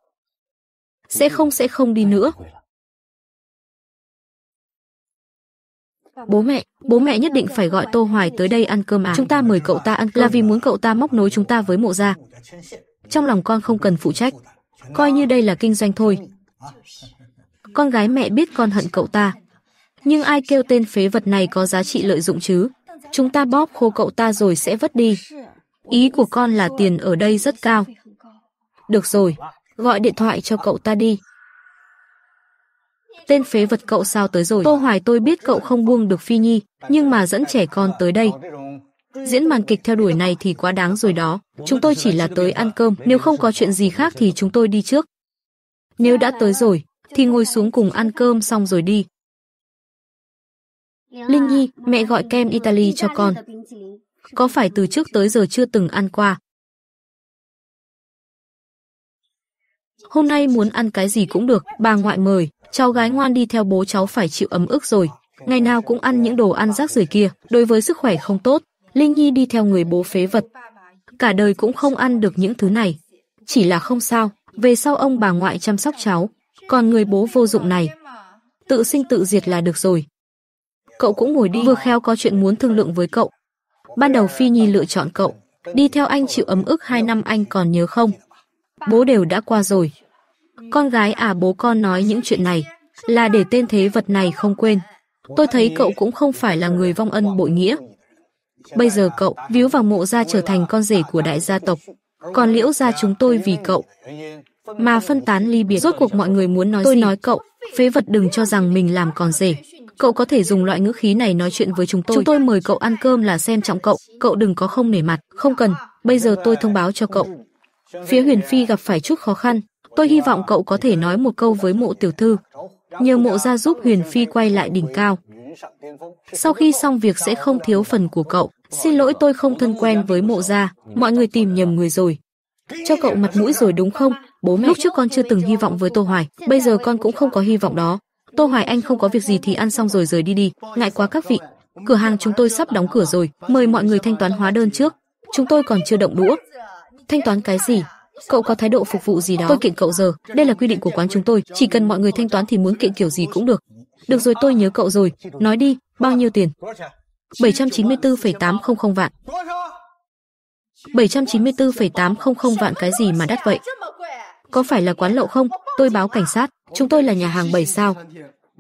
Sẽ không sẽ không đi nữa. Bố mẹ, bố mẹ nhất định phải gọi Tô Hoài tới đây ăn cơm à? Chúng ta mời cậu ta ăn cơm là vì muốn cậu ta móc nối chúng ta với mộ gia. Trong lòng con không cần phụ trách, coi như đây là kinh doanh thôi. Con gái mẹ biết con hận cậu ta, nhưng ai kêu tên phế vật này có giá trị lợi dụng chứ? Chúng ta bóp khô cậu ta rồi sẽ vứt đi. Ý của con là tiền ở đây rất cao. Được rồi, gọi điện thoại cho cậu ta đi. Tên phế vật cậu sao tới rồi? Tô Hoài tôi biết cậu không buông được Phi Nhi, nhưng mà dẫn trẻ con tới đây. Diễn màn kịch theo đuổi này thì quá đáng rồi đó. Chúng tôi chỉ là tới ăn cơm, nếu không có chuyện gì khác thì chúng tôi đi trước. Nếu đã tới rồi, thì ngồi xuống cùng ăn cơm xong rồi đi. Linh Nhi, mẹ gọi kem Italy cho con. Có phải từ trước tới giờ chưa từng ăn qua? Hôm nay muốn ăn cái gì cũng được, bà ngoại mời, cháu gái ngoan đi theo bố cháu phải chịu ấm ức rồi. Ngày nào cũng ăn những đồ ăn rác rưởi kia, đối với sức khỏe không tốt. Linh Nhi đi theo người bố phế vật. Cả đời cũng không ăn được những thứ này. Chỉ là không sao, về sau ông bà ngoại chăm sóc cháu, còn người bố vô dụng này. Tự sinh tự diệt là được rồi cậu cũng ngồi đi vừa khéo có chuyện muốn thương lượng với cậu. Ban đầu Phi Nhi lựa chọn cậu, đi theo anh chịu ấm ức hai năm anh còn nhớ không? Bố đều đã qua rồi. Con gái à bố con nói những chuyện này là để tên thế vật này không quên. Tôi thấy cậu cũng không phải là người vong ân bội nghĩa. Bây giờ cậu víu vào mộ gia trở thành con rể của đại gia tộc, còn liễu gia chúng tôi vì cậu mà phân tán ly biệt. Rốt cuộc mọi người muốn nói Tôi gì? nói cậu, phế vật đừng cho rằng mình làm còn rể. Cậu có thể dùng loại ngữ khí này nói chuyện với chúng tôi. Chúng tôi mời cậu ăn cơm là xem trọng cậu, cậu đừng có không nể mặt, không cần, bây giờ tôi thông báo cho cậu. Phía Huyền Phi gặp phải chút khó khăn, tôi hy vọng cậu có thể nói một câu với mộ tiểu thư. Nhờ mộ ra giúp Huyền Phi quay lại đỉnh cao. Sau khi xong việc sẽ không thiếu phần của cậu. Xin lỗi tôi không thân quen với mộ gia, mọi người tìm nhầm người rồi. Cho cậu mặt mũi rồi đúng không? bố mẹ. Lúc trước con chưa từng hy vọng với Tô Hoài, bây giờ con cũng không có hy vọng đó. Tô Hoài anh không có việc gì thì ăn xong rồi rời đi đi, ngại quá các vị. Cửa hàng chúng tôi sắp đóng cửa rồi, mời mọi người thanh toán hóa đơn trước. Chúng tôi còn chưa động đũa. Thanh toán cái gì? Cậu có thái độ phục vụ gì đó? Tôi kiện cậu giờ, đây là quy định của quán chúng tôi, chỉ cần mọi người thanh toán thì muốn kiện kiểu gì cũng được. Được rồi tôi nhớ cậu rồi, nói đi, bao nhiêu tiền? 794,800 vạn. 794,800 vạn cái gì mà đắt vậy? có phải là quán lậu không? Tôi báo cảnh sát, chúng tôi là nhà hàng 7 sao.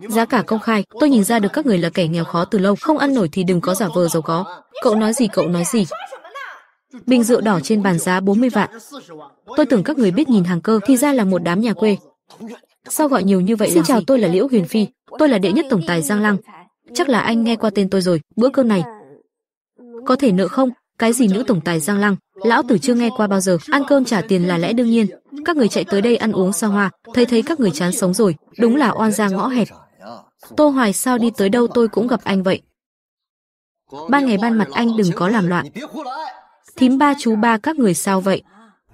Giá cả công khai, tôi nhìn ra được các người là kẻ nghèo khó từ lâu, không ăn nổi thì đừng có giả vờ giàu có. Cậu nói gì cậu nói gì? Bình rượu đỏ trên bàn giá 40 vạn. Tôi tưởng các người biết nhìn hàng cơ, thì ra là một đám nhà quê. Sao gọi nhiều như vậy? Xin chào, tôi là Liễu Huyền Phi, tôi là đệ nhất tổng tài Giang Lăng. Chắc là anh nghe qua tên tôi rồi, bữa cơm này. Có thể nợ không? Cái gì nữ tổng tài Giang Lăng? Lão tử chưa nghe qua bao giờ, ăn cơm trả tiền là lẽ đương nhiên. Các người chạy tới đây ăn uống xa hoa, thấy thấy các người chán sống rồi, đúng là oan gia ngõ hẹp. Tô Hoài sao đi tới đâu tôi cũng gặp anh vậy. Ban ngày ban mặt anh đừng có làm loạn. Thím ba chú ba các người sao vậy?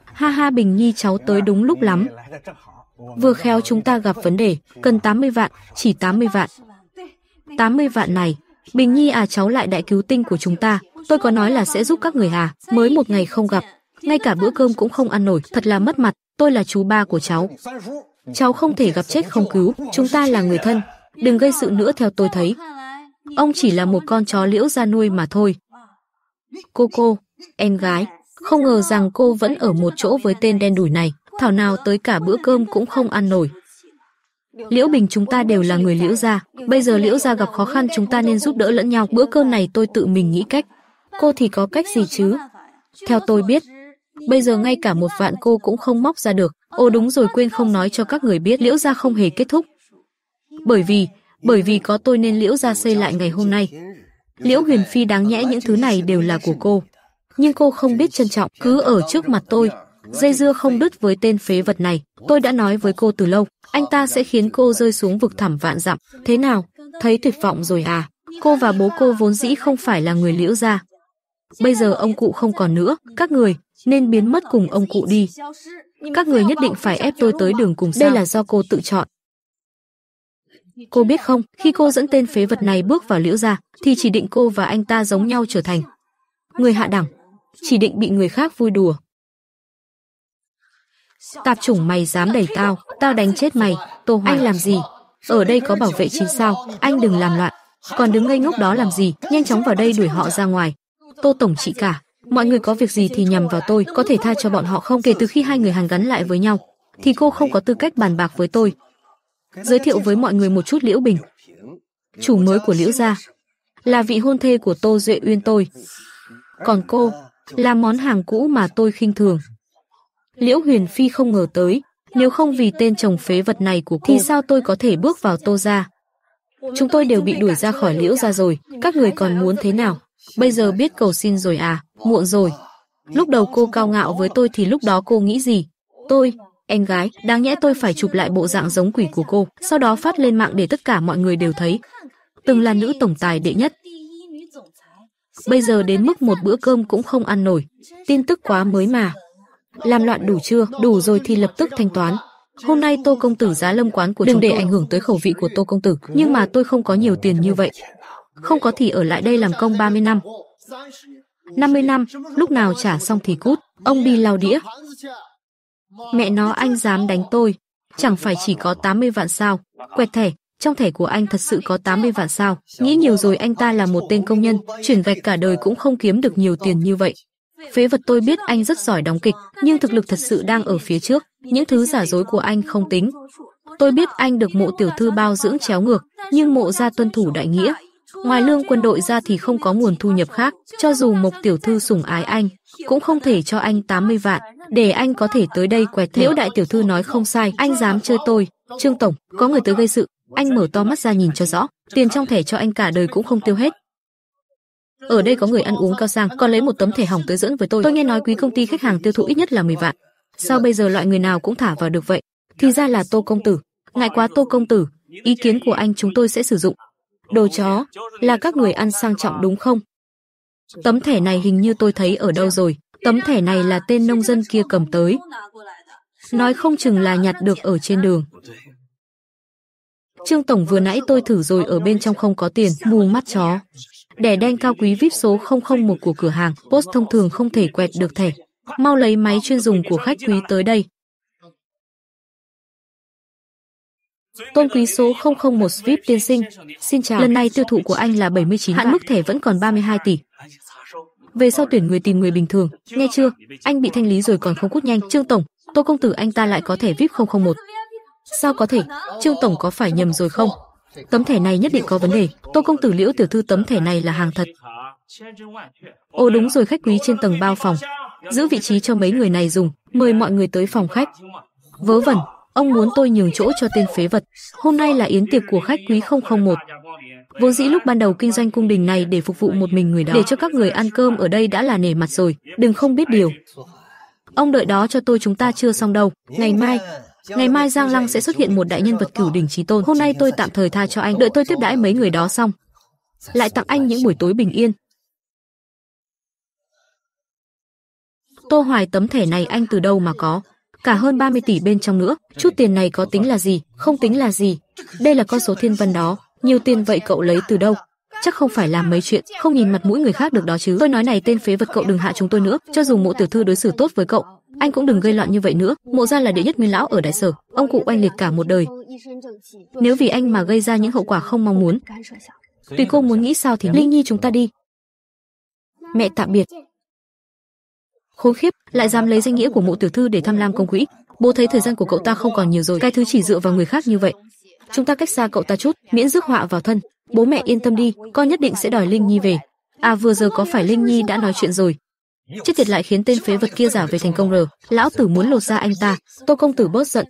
Ha ha Bình Nhi cháu tới đúng lúc lắm. Vừa khéo chúng ta gặp vấn đề, cần 80 vạn, chỉ 80 vạn. 80 vạn này, Bình Nhi à cháu lại đại cứu tinh của chúng ta, Tôi có nói là sẽ giúp các người hà, mới một ngày không gặp, ngay cả bữa cơm cũng không ăn nổi, thật là mất mặt, tôi là chú ba của cháu. Cháu không thể gặp chết không cứu, chúng ta là người thân, đừng gây sự nữa theo tôi thấy. Ông chỉ là một con chó liễu ra nuôi mà thôi. Cô cô, em gái, không ngờ rằng cô vẫn ở một chỗ với tên đen đủi này, thảo nào tới cả bữa cơm cũng không ăn nổi. Liễu Bình chúng ta đều là người Liễu gia, bây giờ Liễu gia gặp khó khăn chúng ta nên giúp đỡ lẫn nhau, bữa cơm này tôi tự mình nghĩ cách cô thì có cách gì chứ? Theo tôi biết, bây giờ ngay cả một vạn cô cũng không móc ra được. Ô đúng rồi quên không nói cho các người biết liễu gia không hề kết thúc. Bởi vì, bởi vì có tôi nên liễu gia xây lại ngày hôm nay. Liễu Huyền Phi đáng nhẽ những thứ này đều là của cô. Nhưng cô không biết trân trọng, cứ ở trước mặt tôi, dây dưa không đứt với tên phế vật này. Tôi đã nói với cô từ lâu, anh ta sẽ khiến cô rơi xuống vực thẳm vạn dặm. Thế nào? Thấy tuyệt vọng rồi à? Cô và bố cô vốn dĩ không phải là người liễu gia. Bây giờ ông cụ không còn nữa, các người nên biến mất cùng ông cụ đi. Các người nhất định phải ép tôi tới đường cùng sao. Đây là do cô tự chọn. Cô biết không, khi cô dẫn tên phế vật này bước vào liễu gia, thì chỉ định cô và anh ta giống nhau trở thành người hạ đẳng, chỉ định bị người khác vui đùa. Tạp chủng mày dám đẩy tao, tao đánh chết mày, Tô Hoài. Anh làm gì? Ở đây có bảo vệ chín sao, anh đừng làm loạn. Còn đứng ngây ngốc đó làm gì, nhanh chóng vào đây đuổi họ ra ngoài. Tô tổng chị cả, mọi người có việc gì thì nhằm vào tôi, có thể tha cho bọn họ không kể từ khi hai người hàng gắn lại với nhau, thì cô không có tư cách bàn bạc với tôi. Giới thiệu với mọi người một chút Liễu Bình, chủ mới của Liễu gia, là vị hôn thê của Tô Duệ Uyên tôi. Còn cô là món hàng cũ mà tôi khinh thường. Liễu Huyền Phi không ngờ tới, nếu không vì tên chồng phế vật này của cô thì sao tôi có thể bước vào Tô gia? Chúng tôi đều bị đuổi ra khỏi Liễu gia rồi, các người còn muốn thế nào? Bây giờ biết cầu xin rồi à, muộn rồi. Lúc đầu cô cao ngạo với tôi thì lúc đó cô nghĩ gì? Tôi, em gái, đáng nhẽ tôi phải chụp lại bộ dạng giống quỷ của cô, sau đó phát lên mạng để tất cả mọi người đều thấy. Từng là nữ tổng tài đệ nhất. Bây giờ đến mức một bữa cơm cũng không ăn nổi. Tin tức quá mới mà. Làm loạn đủ chưa? Đủ rồi thì lập tức thanh toán. Hôm nay Tô công tử giá lâm quán của Đừng chúng để ảnh hưởng tới khẩu vị của Tô công tử, nhưng mà tôi không có nhiều tiền như vậy không có thì ở lại đây làm công 30 năm. 50 năm, lúc nào trả xong thì cút, ông đi lau đĩa. Mẹ nó anh dám đánh tôi, chẳng phải chỉ có 80 vạn sao, quẹt thẻ, trong thẻ của anh thật sự có 80 vạn sao. Nghĩ nhiều rồi anh ta là một tên công nhân, chuyển gạch cả đời cũng không kiếm được nhiều tiền như vậy. Phế vật tôi biết anh rất giỏi đóng kịch, nhưng thực lực thật sự đang ở phía trước, những thứ giả dối của anh không tính. Tôi biết anh được mộ tiểu thư bao dưỡng chéo ngược, nhưng mộ ra tuân thủ đại nghĩa, Ngoài lương quân đội ra thì không có nguồn thu nhập khác, cho dù Mộc tiểu thư sủng ái anh, cũng không thể cho anh 80 vạn, để anh có thể tới đây quẹt thẻ. nếu đại tiểu thư nói không sai, anh dám chơi tôi. Trương Tổng, có người tới gây sự, anh mở to mắt ra nhìn cho rõ, tiền trong thẻ cho anh cả đời cũng không tiêu hết. Ở đây có người ăn uống cao sang, còn lấy một tấm thẻ hỏng tới dẫn với tôi. Tôi nghe nói quý công ty khách hàng tiêu thụ ít nhất là 10 vạn. Sao bây giờ loại người nào cũng thả vào được vậy? Thì ra là Tô công tử. Ngại quá Tô công tử, ý kiến của anh chúng tôi sẽ sử dụng, Đồ chó, là các người ăn sang trọng đúng không? Tấm thẻ này hình như tôi thấy ở đâu rồi. Tấm thẻ này là tên nông dân kia cầm tới. Nói không chừng là nhặt được ở trên đường. Trương Tổng vừa nãy tôi thử rồi ở bên trong không có tiền, mù mắt chó. Đẻ đen cao quý VIP số 001 của cửa hàng, post thông thường không thể quẹt được thẻ. Mau lấy máy chuyên dùng của khách quý tới đây, Tôn quý số 001 VIP tiên sinh, xin chào. Lần này tiêu thụ của anh là 79 vạn. Hạn mức thẻ vẫn còn 32 tỷ. Về sau tuyển người tìm người bình thường, nghe chưa? Anh bị thanh lý rồi còn không cút nhanh. Trương Tổng, Tô Công Tử anh ta lại có thẻ VIP 001. Sao có thể? Trương Tổng có phải nhầm rồi không? Tấm thẻ này nhất định có vấn đề. Tô Công Tử Liễu Tiểu Thư tấm thẻ này là hàng thật. Ồ đúng rồi khách quý trên tầng bao phòng. Giữ vị trí cho mấy người này dùng. Mời mọi người tới phòng khách. Vớ vẩn, Ông muốn tôi nhường chỗ cho tên phế vật. Hôm nay là yến tiệc của khách quý 001. Vốn dĩ lúc ban đầu kinh doanh cung đình này để phục vụ một mình người đó. Để cho các người ăn cơm ở đây đã là nể mặt rồi. Đừng không biết điều. Ông đợi đó cho tôi chúng ta chưa xong đâu. Ngày mai, ngày mai Giang Lăng sẽ xuất hiện một đại nhân vật cửu đỉnh trí tôn. Hôm nay tôi tạm thời tha cho anh. Đợi tôi tiếp đãi mấy người đó xong. Lại tặng anh những buổi tối bình yên. Tô Hoài tấm thẻ này anh từ đâu mà có? cả hơn 30 tỷ bên trong nữa. Chút tiền này có tính là gì, không tính là gì. Đây là con số thiên văn đó, nhiều tiền vậy cậu lấy từ đâu? Chắc không phải làm mấy chuyện, không nhìn mặt mũi người khác được đó chứ. Tôi nói này tên phế vật cậu đừng hạ chúng tôi nữa, cho dù mộ tiểu thư đối xử tốt với cậu, anh cũng đừng gây loạn như vậy nữa. Mộ gia là đệ nhất nguyên lão ở đại sở, ông cụ oanh liệt cả một đời. Nếu vì anh mà gây ra những hậu quả không mong muốn, tùy cô muốn nghĩ sao thì Linh Nhi chúng ta đi. Mẹ tạm biệt khốn khiếp, lại dám lấy danh nghĩa của mộ tiểu thư để tham lam công quỹ. Bố thấy thời gian của cậu ta không còn nhiều rồi, cái thứ chỉ dựa vào người khác như vậy. Chúng ta cách xa cậu ta chút, miễn rước họa vào thân. Bố mẹ yên tâm đi, con nhất định sẽ đòi Linh Nhi về. À vừa giờ có phải Linh Nhi đã nói chuyện rồi? Chết tiệt lại khiến tên phế vật kia giả về thành công rồi. Lão tử muốn lột ra anh ta. Tô công tử bớt giận.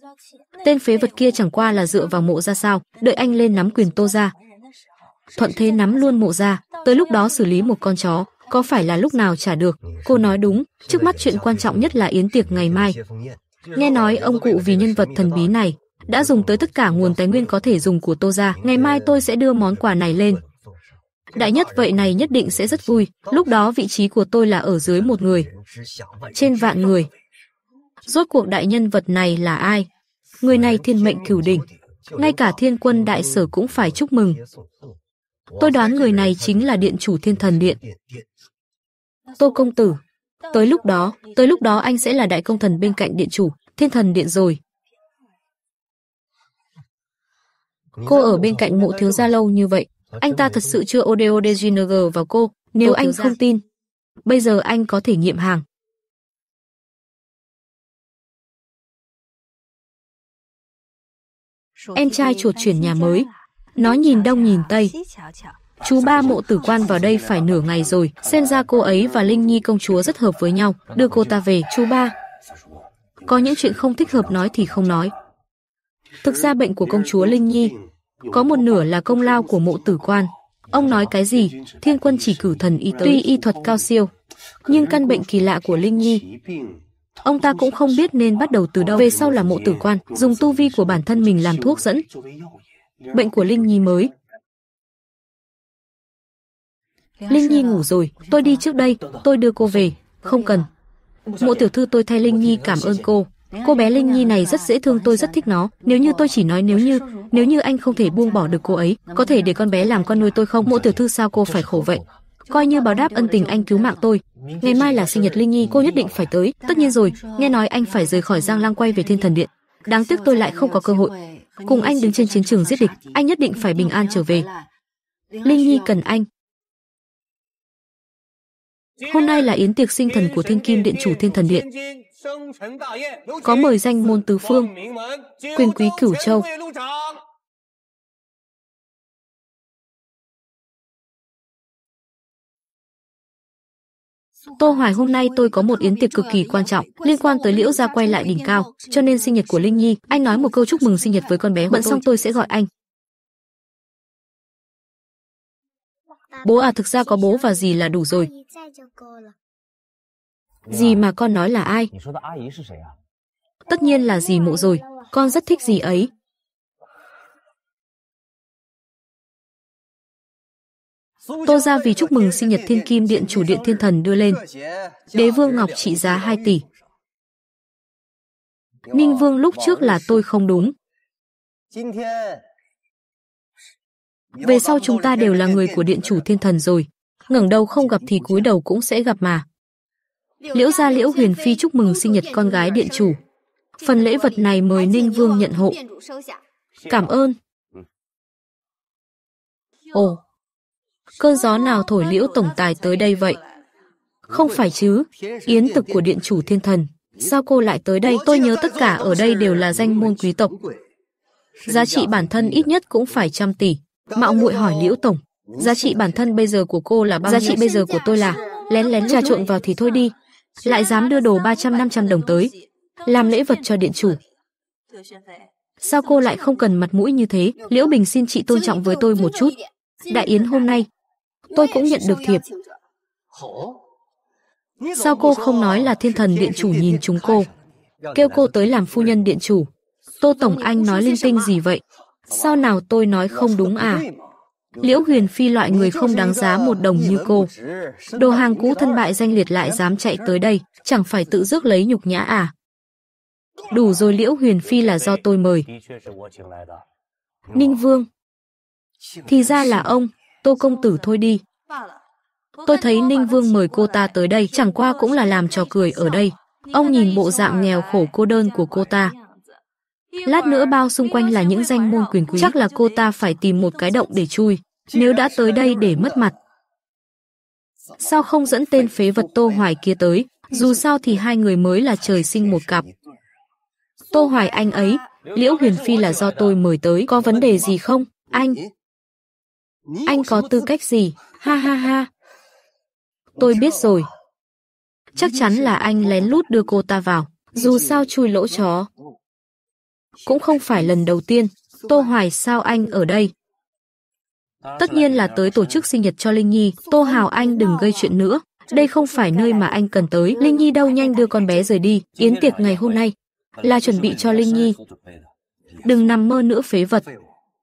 Tên phế vật kia chẳng qua là dựa vào mộ ra sao? Đợi anh lên nắm quyền tô ra. Thuận thế nắm luôn mộ ra. Tới lúc đó xử lý một con chó có phải là lúc nào trả được? Cô nói đúng, trước mắt chuyện quan trọng nhất là yến tiệc ngày mai. Nghe nói ông cụ vì nhân vật thần bí này đã dùng tới tất cả nguồn tài nguyên có thể dùng của Tô gia, ngày mai tôi sẽ đưa món quà này lên. Đại nhất vậy này nhất định sẽ rất vui, lúc đó vị trí của tôi là ở dưới một người, trên vạn người. Rốt cuộc đại nhân vật này là ai? Người này thiên mệnh cửu đỉnh, ngay cả thiên quân đại sở cũng phải chúc mừng. Tôi đoán người này chính là điện chủ thiên thần điện. Tô công tử, tới lúc đó, tới lúc đó anh sẽ là đại công thần bên cạnh điện chủ, thiên thần điện rồi. Cô ở bên cạnh mộ thiếu gia lâu như vậy, anh ta thật sự chưa Odeo de vào cô, nếu anh không tin. Bây giờ anh có thể nghiệm hàng. Em trai chuột chuyển nhà mới, nó nhìn đông nhìn tây, Chú ba mộ tử quan vào đây phải nửa ngày rồi, xem ra cô ấy và Linh Nhi công chúa rất hợp với nhau, đưa cô ta về, chú ba. Có những chuyện không thích hợp nói thì không nói. Thực ra bệnh của công chúa Linh Nhi có một nửa là công lao của mộ tử quan. Ông nói cái gì, thiên quân chỉ cử thần y Tuy y thuật cao siêu, nhưng căn bệnh kỳ lạ của Linh Nhi Ông ta cũng không biết nên bắt đầu từ đâu về sau là mộ tử quan, dùng tu vi của bản thân mình làm thuốc dẫn. Bệnh của Linh Nhi mới Linh Nhi ngủ rồi, tôi đi trước đây, tôi đưa cô về, không cần. Mộ tiểu thư tôi thay Linh Nhi cảm ơn cô. Cô bé Linh Nhi này rất dễ thương tôi rất thích nó, nếu như tôi chỉ nói nếu như, nếu như anh không thể buông bỏ được cô ấy, có thể để con bé làm con nuôi tôi không? Mộ tiểu thư sao cô phải khổ vậy? Coi như báo đáp ân tình anh cứu mạng tôi. Ngày mai là sinh nhật Linh Nhi, cô nhất định phải tới. Tất nhiên rồi, nghe nói anh phải rời khỏi Giang Lang quay về Thiên Thần Điện. Đáng tiếc tôi lại không có cơ hội. Cùng anh đứng trên chiến trường giết địch, anh nhất định phải bình an trở về. Linh Nhi cần anh, Hôm nay là yến tiệc sinh thần của Thiên Kim Điện chủ Thiên Thần Điện. Có mời danh môn tứ phương, quyền quý cửu châu. Tô Hoài hôm nay tôi có một yến tiệc cực kỳ quan trọng liên quan tới Liễu gia quay lại đỉnh cao, cho nên sinh nhật của Linh Nhi, anh nói một câu chúc mừng sinh nhật với con bé. Bận xong tôi sẽ gọi anh. Bố à thực ra có bố và dì là đủ rồi. Dì mà con nói là ai? Tất nhiên là dì mụ rồi, con rất thích dì ấy. Tô ra vì chúc mừng sinh nhật Thiên Kim Điện chủ Điện Thiên Thần đưa lên. Đế Vương Ngọc trị giá 2 tỷ. Ninh Vương lúc trước là tôi không đúng. Về sau chúng ta đều là người của điện chủ thiên thần rồi. ngẩng đầu không gặp thì cúi đầu cũng sẽ gặp mà. Liễu gia Liễu Huyền Phi chúc mừng sinh nhật con gái điện chủ. Phần lễ vật này mời Ninh Vương nhận hộ. Cảm ơn. Ồ, cơn gió nào thổi Liễu Tổng Tài tới đây vậy? Không phải chứ, yến thực của điện chủ thiên thần. Sao cô lại tới đây? Tôi nhớ tất cả ở đây đều là danh môn quý tộc. Giá trị bản thân ít nhất cũng phải trăm tỷ. Mạo muội hỏi Liễu tổng, giá trị bản thân bây giờ của cô là bao nhiêu? Giá trị bây giờ của tôi là lén lén trà trộn vào thì thôi đi, lại dám đưa đồ 300 500 đồng tới, làm lễ vật cho điện chủ. Sao cô lại không cần mặt mũi như thế? Liễu Bình xin chị tôn trọng với tôi một chút. Đại yến hôm nay, tôi cũng nhận được thiệp. Sao cô không nói là thiên thần điện chủ nhìn chúng cô? Kêu cô tới làm phu nhân điện chủ. Tô Tổng Anh nói linh tinh gì vậy? Sao nào tôi nói không đúng à? Liễu Huyền Phi loại người không đáng giá một đồng như cô. Đồ hàng cũ thân bại danh liệt lại dám chạy tới đây, chẳng phải tự rước lấy nhục nhã à? Đủ rồi Liễu Huyền Phi là do tôi mời. Ninh Vương. Thì ra là ông, Tô Công Tử thôi đi. Tôi thấy Ninh Vương mời cô ta tới đây chẳng qua cũng là làm trò cười ở đây. Ông nhìn bộ dạng nghèo khổ cô đơn của cô ta, Lát nữa bao xung quanh là những danh môn quyền quý. Chắc là cô ta phải tìm một cái động để chui, nếu đã tới đây để mất mặt. Sao không dẫn tên phế vật Tô Hoài kia tới, dù sao thì hai người mới là trời sinh một cặp. Tô Hoài anh ấy, Liễu Huyền Phi là do tôi mời tới, có vấn đề gì không, anh? Anh có tư cách gì? Ha ha ha. Tôi biết rồi. Chắc chắn là anh lén lút đưa cô ta vào, dù sao chui lỗ chó. Cũng không phải lần đầu tiên, Tô Hoài sao anh ở đây. Tất nhiên là tới tổ chức sinh nhật cho Linh Nhi, Tô Hào anh đừng gây chuyện nữa. Đây không phải nơi mà anh cần tới. Linh Nhi đâu nhanh đưa con bé rời đi, yến tiệc ngày hôm nay. Là chuẩn bị cho Linh Nhi. Đừng nằm mơ nữa phế vật.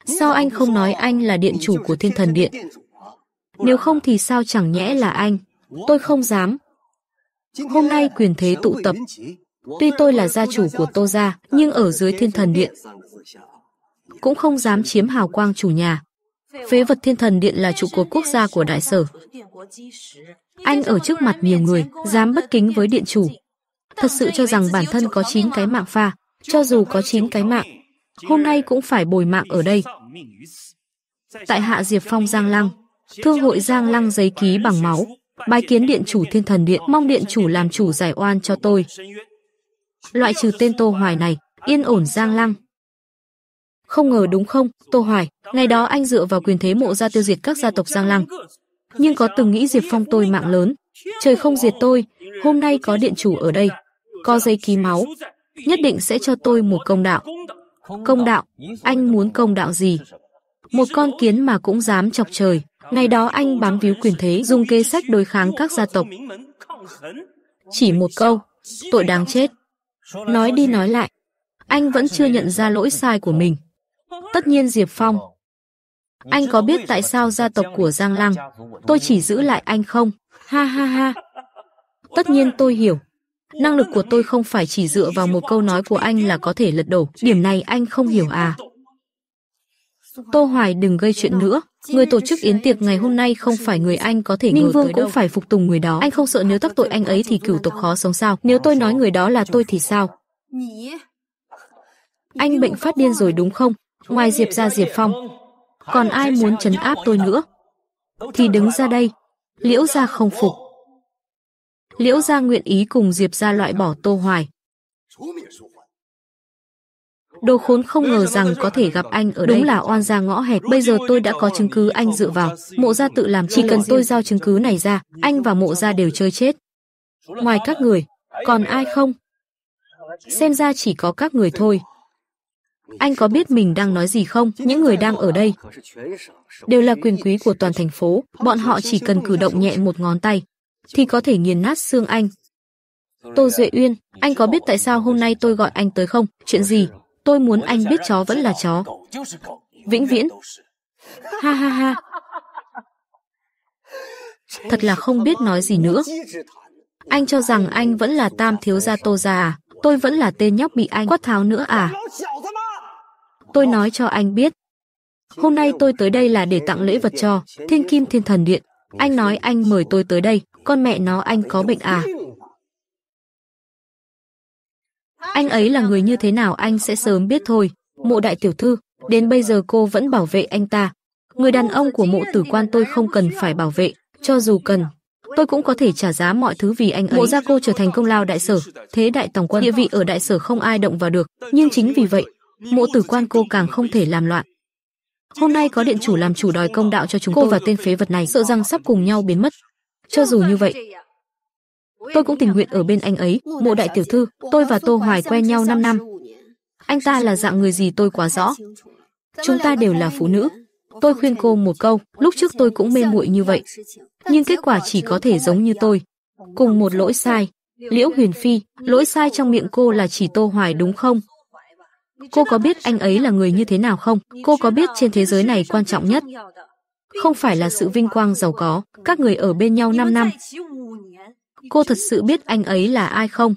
Sao anh không nói anh là điện chủ của thiên thần điện? Nếu không thì sao chẳng nhẽ là anh? Tôi không dám. Hôm nay quyền thế tụ tập, Tuy tôi là gia chủ của Tô Gia, nhưng ở dưới thiên thần điện, cũng không dám chiếm hào quang chủ nhà. Phế vật thiên thần điện là trụ cột quốc gia của đại sở. Anh ở trước mặt nhiều người, dám bất kính với điện chủ. Thật sự cho rằng bản thân có 9 cái mạng pha, cho dù có 9 cái mạng, hôm nay cũng phải bồi mạng ở đây. Tại Hạ Diệp Phong Giang Lăng, Thương hội Giang Lăng giấy ký bằng máu, bái kiến điện chủ thiên thần điện, mong điện chủ làm chủ giải oan cho tôi loại trừ tên Tô Hoài này, yên ổn Giang Lăng. Không ngờ đúng không, Tô Hoài, ngày đó anh dựa vào quyền thế mộ ra tiêu diệt các gia tộc Giang Lăng. Nhưng có từng nghĩ Diệp Phong tôi mạng lớn, trời không diệt tôi, hôm nay có điện chủ ở đây, có dây ký máu, nhất định sẽ cho tôi một công đạo. Công đạo, anh muốn công đạo gì? Một con kiến mà cũng dám chọc trời. Ngày đó anh bám víu quyền thế, dùng kế sách đối kháng các gia tộc. Chỉ một câu, tội đáng chết. Nói đi nói lại, anh vẫn chưa nhận ra lỗi sai của mình. Tất nhiên Diệp Phong. Anh có biết tại sao gia tộc của Giang Lăng, tôi chỉ giữ lại anh không? Ha ha ha. Tất nhiên tôi hiểu. Năng lực của tôi không phải chỉ dựa vào một câu nói của anh là có thể lật đổ. Điểm này anh không hiểu à? Tô Hoài đừng gây chuyện nữa. Người tổ chức yến tiệc ngày hôm nay không phải người anh có thể Ninh Vương cũng phải phục tùng người đó. Anh không sợ nếu tác tội anh ấy thì cửu tộc khó sống sao? Nếu tôi nói người đó là tôi thì sao? Anh bệnh phát điên rồi đúng không? Ngoài Diệp ra Diệp Phong. Còn ai muốn chấn áp tôi nữa? Thì đứng ra đây. Liễu gia không phục. Liễu gia nguyện ý cùng Diệp gia loại bỏ Tô Hoài. Đồ khốn không ừ, ngờ rằng có thể gặp anh ở đây. Đúng là oan gia ngõ hẹp. Bây giờ tôi đã có chứng cứ anh dựa vào. Mộ gia tự làm chỉ cần tôi giao chứng cứ này ra, anh và mộ gia đều chơi chết. Ngoài các người, còn ai không? Xem ra chỉ có các người thôi. Anh có biết mình đang nói gì không? Những người đang ở đây đều là quyền quý của toàn thành phố. Bọn họ chỉ cần cử động nhẹ một ngón tay thì có thể nghiền nát xương anh. Tô Duệ Uyên, anh có biết tại sao hôm nay tôi gọi anh tới không? Chuyện gì? Tôi muốn anh biết chó vẫn là chó. Vĩnh viễn. Ha ha ha. Thật là không biết nói gì nữa. Anh cho rằng anh vẫn là tam thiếu gia tô già à? Tôi vẫn là tên nhóc bị anh quát tháo nữa à? Tôi nói cho anh biết. Hôm nay tôi tới đây là để tặng lễ vật cho Thiên Kim Thiên Thần Điện. Anh nói anh mời tôi tới đây, con mẹ nó anh có bệnh à? Anh ấy là người như thế nào anh sẽ sớm biết thôi. Mộ đại tiểu thư, đến bây giờ cô vẫn bảo vệ anh ta. Người đàn ông của mộ tử quan tôi không cần phải bảo vệ, cho dù cần. Tôi cũng có thể trả giá mọi thứ vì anh ấy. Mộ gia cô trở thành công lao đại sở, thế đại tổng quân. Địa vị ở đại sở không ai động vào được, nhưng chính vì vậy, mộ tử quan cô càng không thể làm loạn. Hôm nay có điện chủ làm chủ đòi công đạo cho chúng cô tôi. và tên phế vật này sợ rằng sắp cùng nhau biến mất. Cho dù như vậy, tôi cũng tình nguyện ở bên anh ấy, mộ đại tiểu thư, tôi và Tô Hoài quen nhau 5 năm. Anh ta là dạng người gì tôi quá rõ. Chúng ta đều là phụ nữ. Tôi khuyên cô một câu, lúc trước tôi cũng mê muội như vậy. Nhưng kết quả chỉ có thể giống như tôi. Cùng một lỗi sai. Liễu Huyền Phi, lỗi sai trong miệng cô là chỉ Tô Hoài đúng không? Cô có biết anh ấy là người như thế nào không? Cô có biết trên thế giới này quan trọng nhất? Không phải là sự vinh quang giàu có, các người ở bên nhau 5 năm. Cô thật sự biết anh ấy là ai không?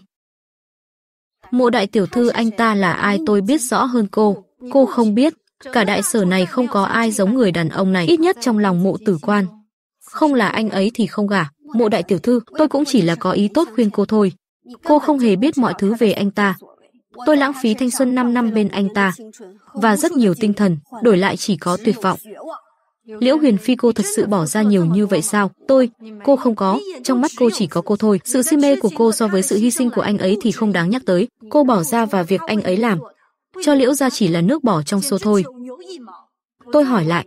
Mộ đại tiểu thư anh ta là ai tôi biết rõ hơn cô. Cô không biết, cả đại sở này không có ai giống người đàn ông này, ít nhất trong lòng mộ tử quan. Không là anh ấy thì không gả. Mộ đại tiểu thư, tôi cũng chỉ là có ý tốt khuyên cô thôi. Cô không hề biết mọi thứ về anh ta. Tôi lãng phí thanh xuân 5 năm bên anh ta, và rất nhiều tinh thần, đổi lại chỉ có tuyệt vọng. Liễu Huyền Phi cô thật sự bỏ ra nhiều như vậy sao? Tôi, cô không có, trong mắt cô chỉ có cô thôi. Sự si mê của cô so với sự hy sinh của anh ấy thì không đáng nhắc tới. Cô bỏ ra và việc anh ấy làm, cho Liễu gia chỉ là nước bỏ trong số thôi. Tôi hỏi lại,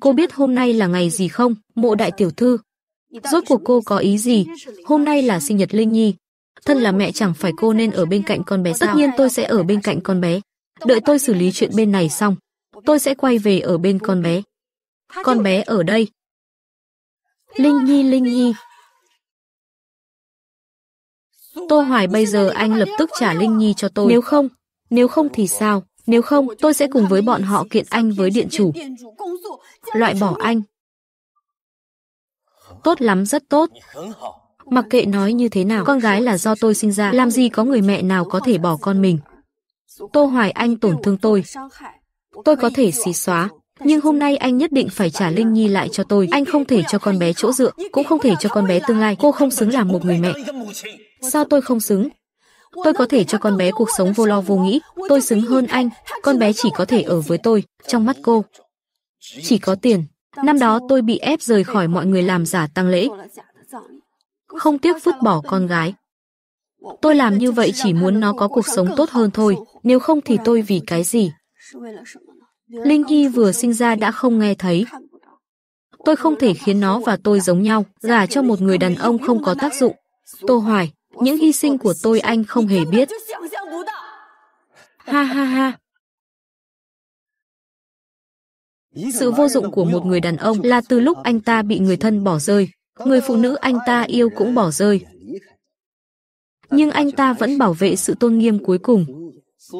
cô biết hôm nay là ngày gì không, mộ đại tiểu thư? Rốt cuộc cô có ý gì? Hôm nay là sinh nhật Linh Nhi. Thân là mẹ chẳng phải cô nên ở bên cạnh con bé sao? Tất nhiên tôi sẽ ở bên cạnh con bé. Đợi tôi xử lý chuyện bên này xong, tôi sẽ quay về ở bên con bé. Con bé ở đây. Linh Nhi, Linh Nhi. Tô Hoài bây giờ anh lập tức trả Linh Nhi cho tôi. Nếu không, nếu không thì sao? Nếu không, tôi sẽ cùng với bọn họ kiện anh với điện chủ. Loại bỏ anh. Tốt lắm, rất tốt. Mặc kệ nói như thế nào, con gái là do tôi sinh ra, làm gì có người mẹ nào có thể bỏ con mình. Tô Hoài Anh tổn thương tôi. Tôi có thể xì xóa, nhưng hôm nay anh nhất định phải trả Linh Nhi lại cho tôi. Anh không thể cho con bé chỗ dựa, cũng không thể cho con bé tương lai. Cô không xứng làm một người mẹ. Sao tôi không xứng? Tôi có thể cho con bé cuộc sống vô lo vô nghĩ. Tôi xứng hơn anh. Con bé chỉ có thể ở với tôi, trong mắt cô. Chỉ có tiền. Năm đó tôi bị ép rời khỏi mọi người làm giả tăng lễ. Không tiếc vứt bỏ con gái. Tôi làm như vậy chỉ muốn nó có cuộc sống tốt hơn thôi. Nếu không thì tôi vì cái gì? Linh Nhi vừa sinh ra đã không nghe thấy. Tôi không thể khiến nó và tôi giống nhau, gả cho một người đàn ông không có tác dụng. Tô Hoài, những hy sinh của tôi anh không hề biết. Ha ha ha. Sự vô dụng của một người đàn ông là từ lúc anh ta bị người thân bỏ rơi, người phụ nữ anh ta yêu cũng bỏ rơi. Nhưng anh ta vẫn bảo vệ sự tôn nghiêm cuối cùng.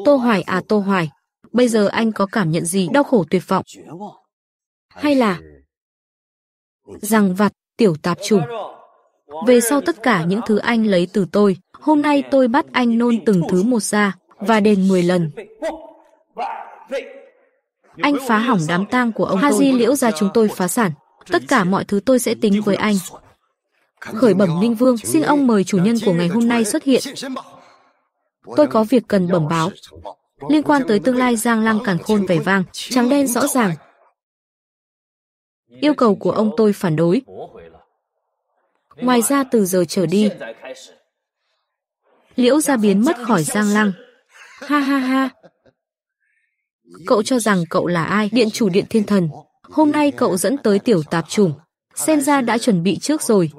Tô Hoài à Tô Hoài, Bây giờ anh có cảm nhận gì đau khổ tuyệt vọng? Hay là rằng vặt, tiểu tạp chủng? Về sau tất cả những thứ anh lấy từ tôi, hôm nay tôi bắt anh nôn từng thứ một ra và đền 10 lần. Anh phá hỏng đám tang của ông Haji liễu ra chúng tôi phá sản. Tất cả mọi thứ tôi sẽ tính với anh. Khởi bẩm Ninh Vương, xin ông mời chủ nhân của ngày hôm nay xuất hiện. Tôi có việc cần bẩm báo. Liên quan tới tương lai Giang Lăng Càn Khôn vẻ vang, trắng đen rõ ràng. Yêu cầu của ông tôi phản đối. Ngoài ra từ giờ trở đi, Liễu gia biến mất khỏi Giang Lăng. Ha ha ha. Cậu cho rằng cậu là ai? Điện chủ điện thiên thần. Hôm nay cậu dẫn tới tiểu tạp chủng. Xem ra đã chuẩn bị trước rồi.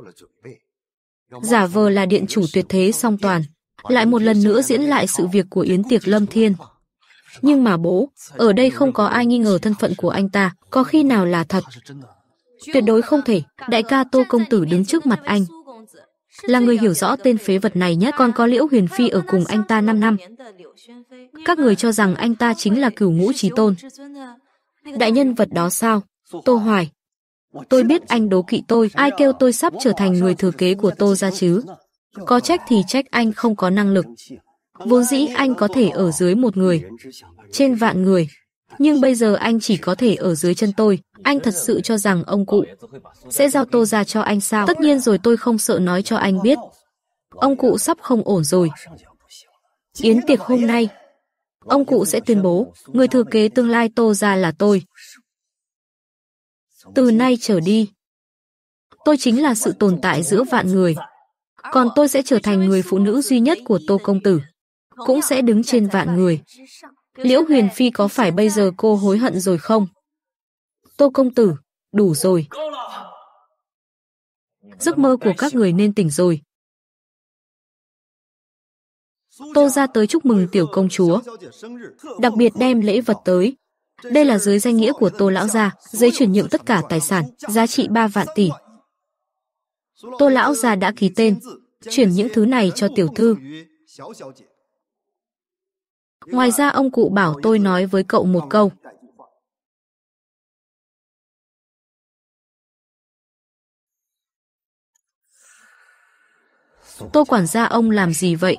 Giả vờ là điện chủ tuyệt thế song toàn lại một lần nữa diễn lại sự việc của Yến Tiệc Lâm Thiên. Nhưng mà bố, ở đây không có ai nghi ngờ thân phận của anh ta, có khi nào là thật. Tuyệt đối không thể, đại ca Tô Công Tử đứng trước mặt anh. Là người hiểu rõ tên phế vật này nhất, còn có Liễu Huyền Phi ở cùng anh ta 5 năm. Các người cho rằng anh ta chính là cửu ngũ trí tôn. Đại nhân vật đó sao? Tô Hoài. Tôi biết anh đố kỵ tôi, ai kêu tôi sắp trở thành người thừa kế của Tô ra chứ. Có trách thì trách anh không có năng lực. Vốn dĩ anh có thể ở dưới một người, trên vạn người. Nhưng bây giờ anh chỉ có thể ở dưới chân tôi. Anh thật sự cho rằng ông cụ sẽ giao tô ra cho anh sao? Tất nhiên rồi tôi không sợ nói cho anh biết. Ông cụ sắp không ổn rồi. Yến tiệc hôm nay, ông cụ sẽ tuyên bố người thừa kế tương lai tô ra là tôi. Từ nay trở đi, tôi chính là sự tồn tại giữa vạn người còn tôi sẽ trở thành người phụ nữ duy nhất của Tô Công Tử, cũng sẽ đứng trên vạn người. Liễu Huyền Phi có phải bây giờ cô hối hận rồi không? Tô Công Tử, đủ rồi. Giấc mơ của các người nên tỉnh rồi. Tô ra tới chúc mừng tiểu công chúa, đặc biệt đem lễ vật tới. Đây là dưới danh nghĩa của Tô Lão Gia, giấy chuyển nhượng tất cả tài sản, giá trị ba vạn tỷ, Tô lão già đã ký tên, chuyển những thứ này cho tiểu thư. Ngoài ra ông cụ bảo tôi nói với cậu một câu. Tô quản gia ông làm gì vậy?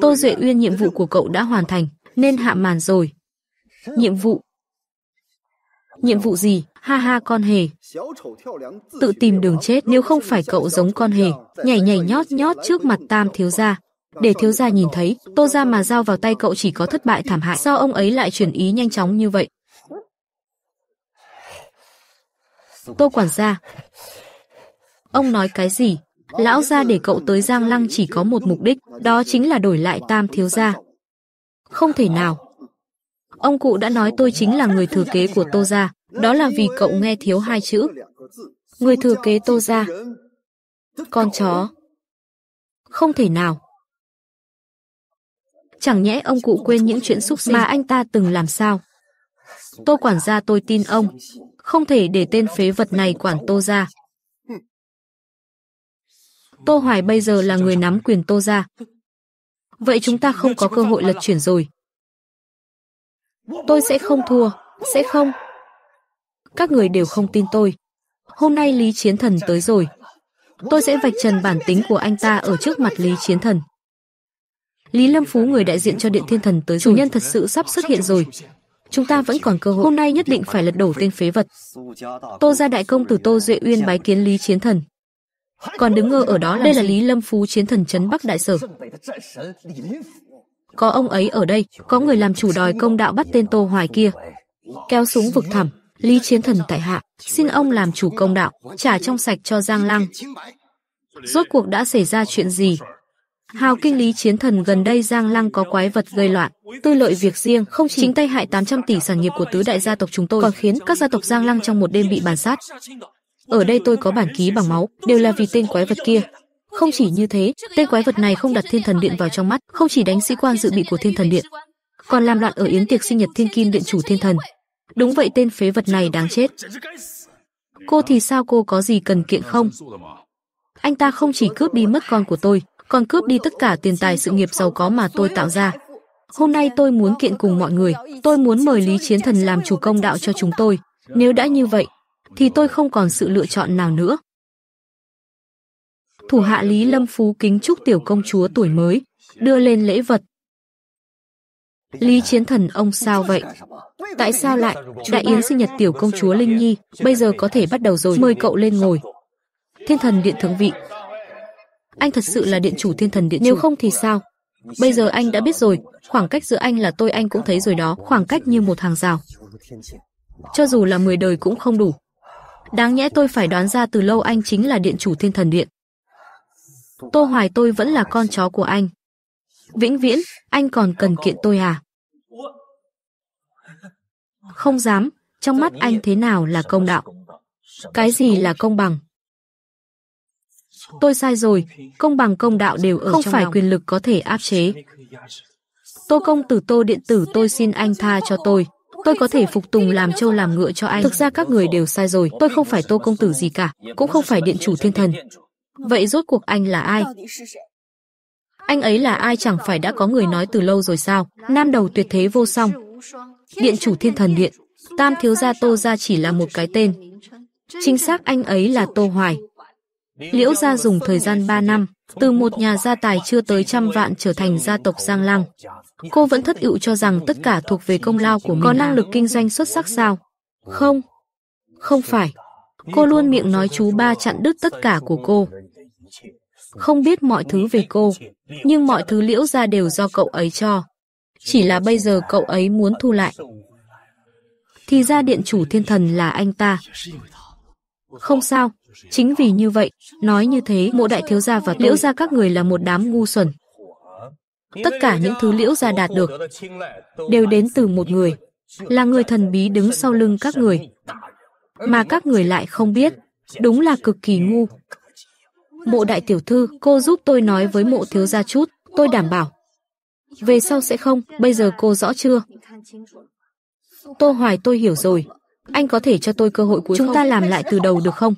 Tô Duệ Uyên nhiệm vụ của cậu đã hoàn thành, nên hạ màn rồi. Nhiệm vụ Nhiệm vụ gì? Ha ha con hề. Tự tìm đường chết nếu không phải cậu giống con hề. Nhảy nhảy nhót nhót trước mặt tam thiếu gia. Để thiếu gia nhìn thấy, tô ra mà giao vào tay cậu chỉ có thất bại thảm hại. Sao ông ấy lại chuyển ý nhanh chóng như vậy? Tô quản gia. Ông nói cái gì? Lão gia để cậu tới Giang Lăng chỉ có một mục đích, đó chính là đổi lại tam thiếu gia. Không thể nào, Ông cụ đã nói tôi chính là người thừa kế của Tô Gia, đó là vì cậu nghe thiếu hai chữ. Người thừa kế Tô Gia. Con chó. Không thể nào. Chẳng nhẽ ông cụ quên những chuyện xúc sinh mà anh ta từng làm sao? Tô quản gia tôi tin ông, không thể để tên phế vật này quản Tô Gia. Tô Hoài bây giờ là người nắm quyền Tô Gia. Vậy chúng ta không có cơ hội lật chuyển rồi. Tôi sẽ không thua, sẽ không. Các người đều không tin tôi. Hôm nay Lý Chiến Thần tới rồi. Tôi sẽ vạch trần bản tính của anh ta ở trước mặt Lý Chiến Thần. Lý Lâm Phú người đại diện cho Điện Thiên Thần tới chủ nhân thật sự sắp xuất hiện rồi. Chúng ta vẫn còn cơ hội. Hôm nay nhất định phải lật đổ tên phế vật. Tô gia đại công tử Tô Duệ Uyên bái kiến Lý Chiến Thần. Còn đứng ngơ ở đó đây là Lý Lâm Phú Chiến Thần chấn Bắc Đại Sở có ông ấy ở đây, có người làm chủ đòi công đạo bắt tên Tô Hoài kia. Kéo súng vực thẳm, Lý Chiến Thần tại hạ, xin ông làm chủ công đạo, trả trong sạch cho Giang Lăng. Rốt cuộc đã xảy ra chuyện gì? Hào kinh lý chiến thần gần đây Giang Lăng có quái vật gây loạn, tư lợi việc riêng, không chỉ chính tay hại 800 tỷ sản nghiệp của tứ đại gia tộc chúng tôi, còn khiến các gia tộc Giang Lăng trong một đêm bị bàn sát. Ở đây tôi có bản ký bằng máu, đều là vì tên quái vật kia. Không chỉ như thế, tên quái vật này không đặt Thiên Thần Điện vào trong mắt, không chỉ đánh sĩ quan dự bị của Thiên Thần Điện, còn làm loạn ở yến tiệc sinh nhật Thiên Kim Điện chủ Thiên Thần. Đúng vậy tên phế vật này đáng chết. Cô thì sao cô có gì cần kiện không? Anh ta không chỉ cướp đi mất con của tôi, còn cướp đi tất cả tiền tài sự nghiệp giàu có mà tôi tạo ra. Hôm nay tôi muốn kiện cùng mọi người, tôi muốn mời Lý Chiến Thần làm chủ công đạo cho chúng tôi. Nếu đã như vậy, thì tôi không còn sự lựa chọn nào nữa thủ hạ Lý Lâm Phú kính chúc tiểu công chúa tuổi mới, đưa lên lễ vật. Lý Chiến Thần ông sao vậy? Tại sao lại, đại yến sinh nhật tiểu công chúa Linh Nhi, bây giờ có thể bắt đầu rồi, mời cậu lên ngồi. Thiên thần điện thượng vị. Anh thật sự là điện chủ thiên thần điện chủ. Nếu không thì sao? Bây giờ anh đã biết rồi, khoảng cách giữa anh là tôi anh cũng thấy rồi đó, khoảng cách như một hàng rào. Cho dù là 10 đời cũng không đủ. Đáng nhẽ tôi phải đoán ra từ lâu anh chính là điện chủ thiên thần điện. Tô Hoài tôi vẫn là con chó của anh. Vĩnh viễn, anh còn cần kiện tôi à? Không dám, trong mắt anh thế nào là công đạo? Cái gì là công bằng? Tôi sai rồi, công bằng công đạo đều ở không phải quyền lực có thể áp chế. Tô công tử Tô điện tử tôi xin anh tha cho tôi. Tôi có thể phục tùng làm trâu làm ngựa cho anh. Thực ra các người đều sai rồi. Tôi không phải tô công tử gì cả, cũng không phải điện chủ thiên thần. Vậy rốt cuộc anh là ai? Anh ấy là ai chẳng phải đã có người nói từ lâu rồi sao? Nam đầu tuyệt thế vô song, điện chủ thiên thần điện, tam thiếu gia Tô gia chỉ là một cái tên. Chính xác anh ấy là Tô Hoài. Liễu gia dùng thời gian 3 năm, từ một nhà gia tài chưa tới trăm vạn trở thành gia tộc Giang lang, Cô vẫn thất ựu cho rằng tất cả thuộc về công lao của mình. Có năng lực kinh doanh xuất sắc sao? Không. Không phải. Cô luôn miệng nói chú ba chặn đứt tất cả của cô. Không biết mọi thứ về cô, nhưng mọi thứ liễu ra đều do cậu ấy cho. Chỉ là bây giờ cậu ấy muốn thu lại. Thì ra điện chủ thiên thần là anh ta. Không sao, chính vì như vậy, nói như thế mộ đại thiếu gia và liễu gia các người là một đám ngu xuẩn. Tất cả những thứ liễu gia đạt được đều đến từ một người, là người thần bí đứng sau lưng các người mà các người lại không biết. Đúng là cực kỳ ngu. Mộ đại tiểu thư, cô giúp tôi nói với mộ thiếu gia chút, tôi đảm bảo. Về sau sẽ không, bây giờ cô rõ chưa? Tô Hoài tôi hiểu rồi. Anh có thể cho tôi cơ hội cuối Chúng không? ta làm lại từ đầu được không?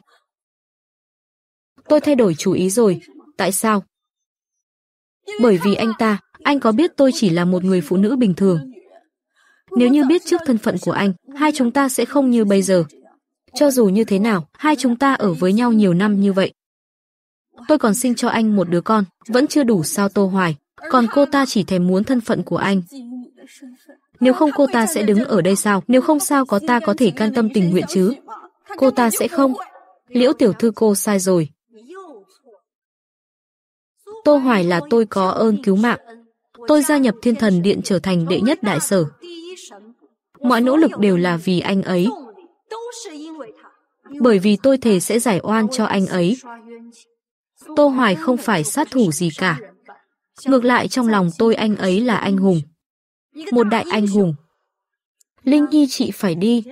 Tôi thay đổi chủ ý rồi. Tại sao? Bởi vì anh ta, anh có biết tôi chỉ là một người phụ nữ bình thường. Nếu như biết trước thân phận của anh, hai chúng ta sẽ không như bây giờ, cho dù như thế nào, hai chúng ta ở với nhau nhiều năm như vậy. Tôi còn sinh cho anh một đứa con, vẫn chưa đủ sao Tô Hoài. Còn cô ta chỉ thèm muốn thân phận của anh. Nếu không cô ta sẽ đứng ở đây sao? Nếu không sao có ta có thể can tâm tình nguyện chứ? Cô ta sẽ không. Liễu tiểu thư cô sai rồi. Tô Hoài là tôi có ơn cứu mạng. Tôi gia nhập thiên thần điện trở thành đệ nhất đại sở. Mọi nỗ lực đều là vì anh ấy bởi vì tôi thề sẽ giải oan cho anh ấy. Tô Hoài không phải sát thủ gì cả. Ngược lại trong lòng tôi anh ấy là anh hùng. Một đại anh hùng. Linh Nhi chị phải đi.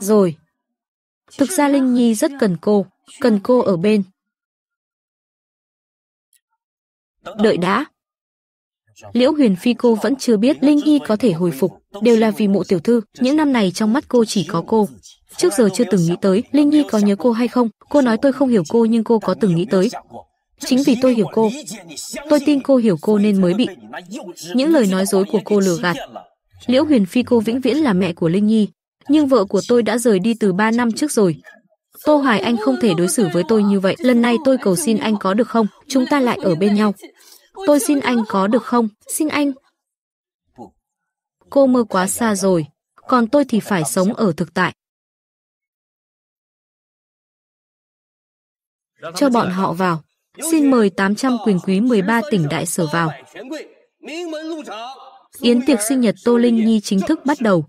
Rồi. Thực ra Linh Nhi rất cần cô, cần cô ở bên. Đợi đã. Liễu Huyền Phi cô vẫn chưa biết Linh Nhi có thể hồi phục, đều là vì mộ tiểu thư, những năm này trong mắt cô chỉ có cô trước giờ chưa từng nghĩ tới Linh Nhi có nhớ cô hay không. Cô nói tôi không hiểu cô nhưng cô có từng nghĩ tới. Chính vì tôi hiểu cô, tôi tin cô hiểu cô nên mới bị những lời nói dối của cô lừa gạt. Liễu Huyền Phi cô vĩnh viễn là mẹ của Linh Nhi, nhưng vợ của tôi đã rời đi từ 3 năm trước rồi. Tô Hoài Anh không thể đối xử với tôi như vậy. Lần này tôi cầu xin anh có được không? Chúng ta lại ở bên nhau. Tôi xin anh có được không? Xin anh. Cô mơ quá xa rồi, còn tôi thì phải sống ở thực tại. cho bọn họ vào. Xin mời 800 quyền quý 13 tỉnh đại sở vào. Yến tiệc sinh nhật Tô Linh Nhi chính thức bắt đầu.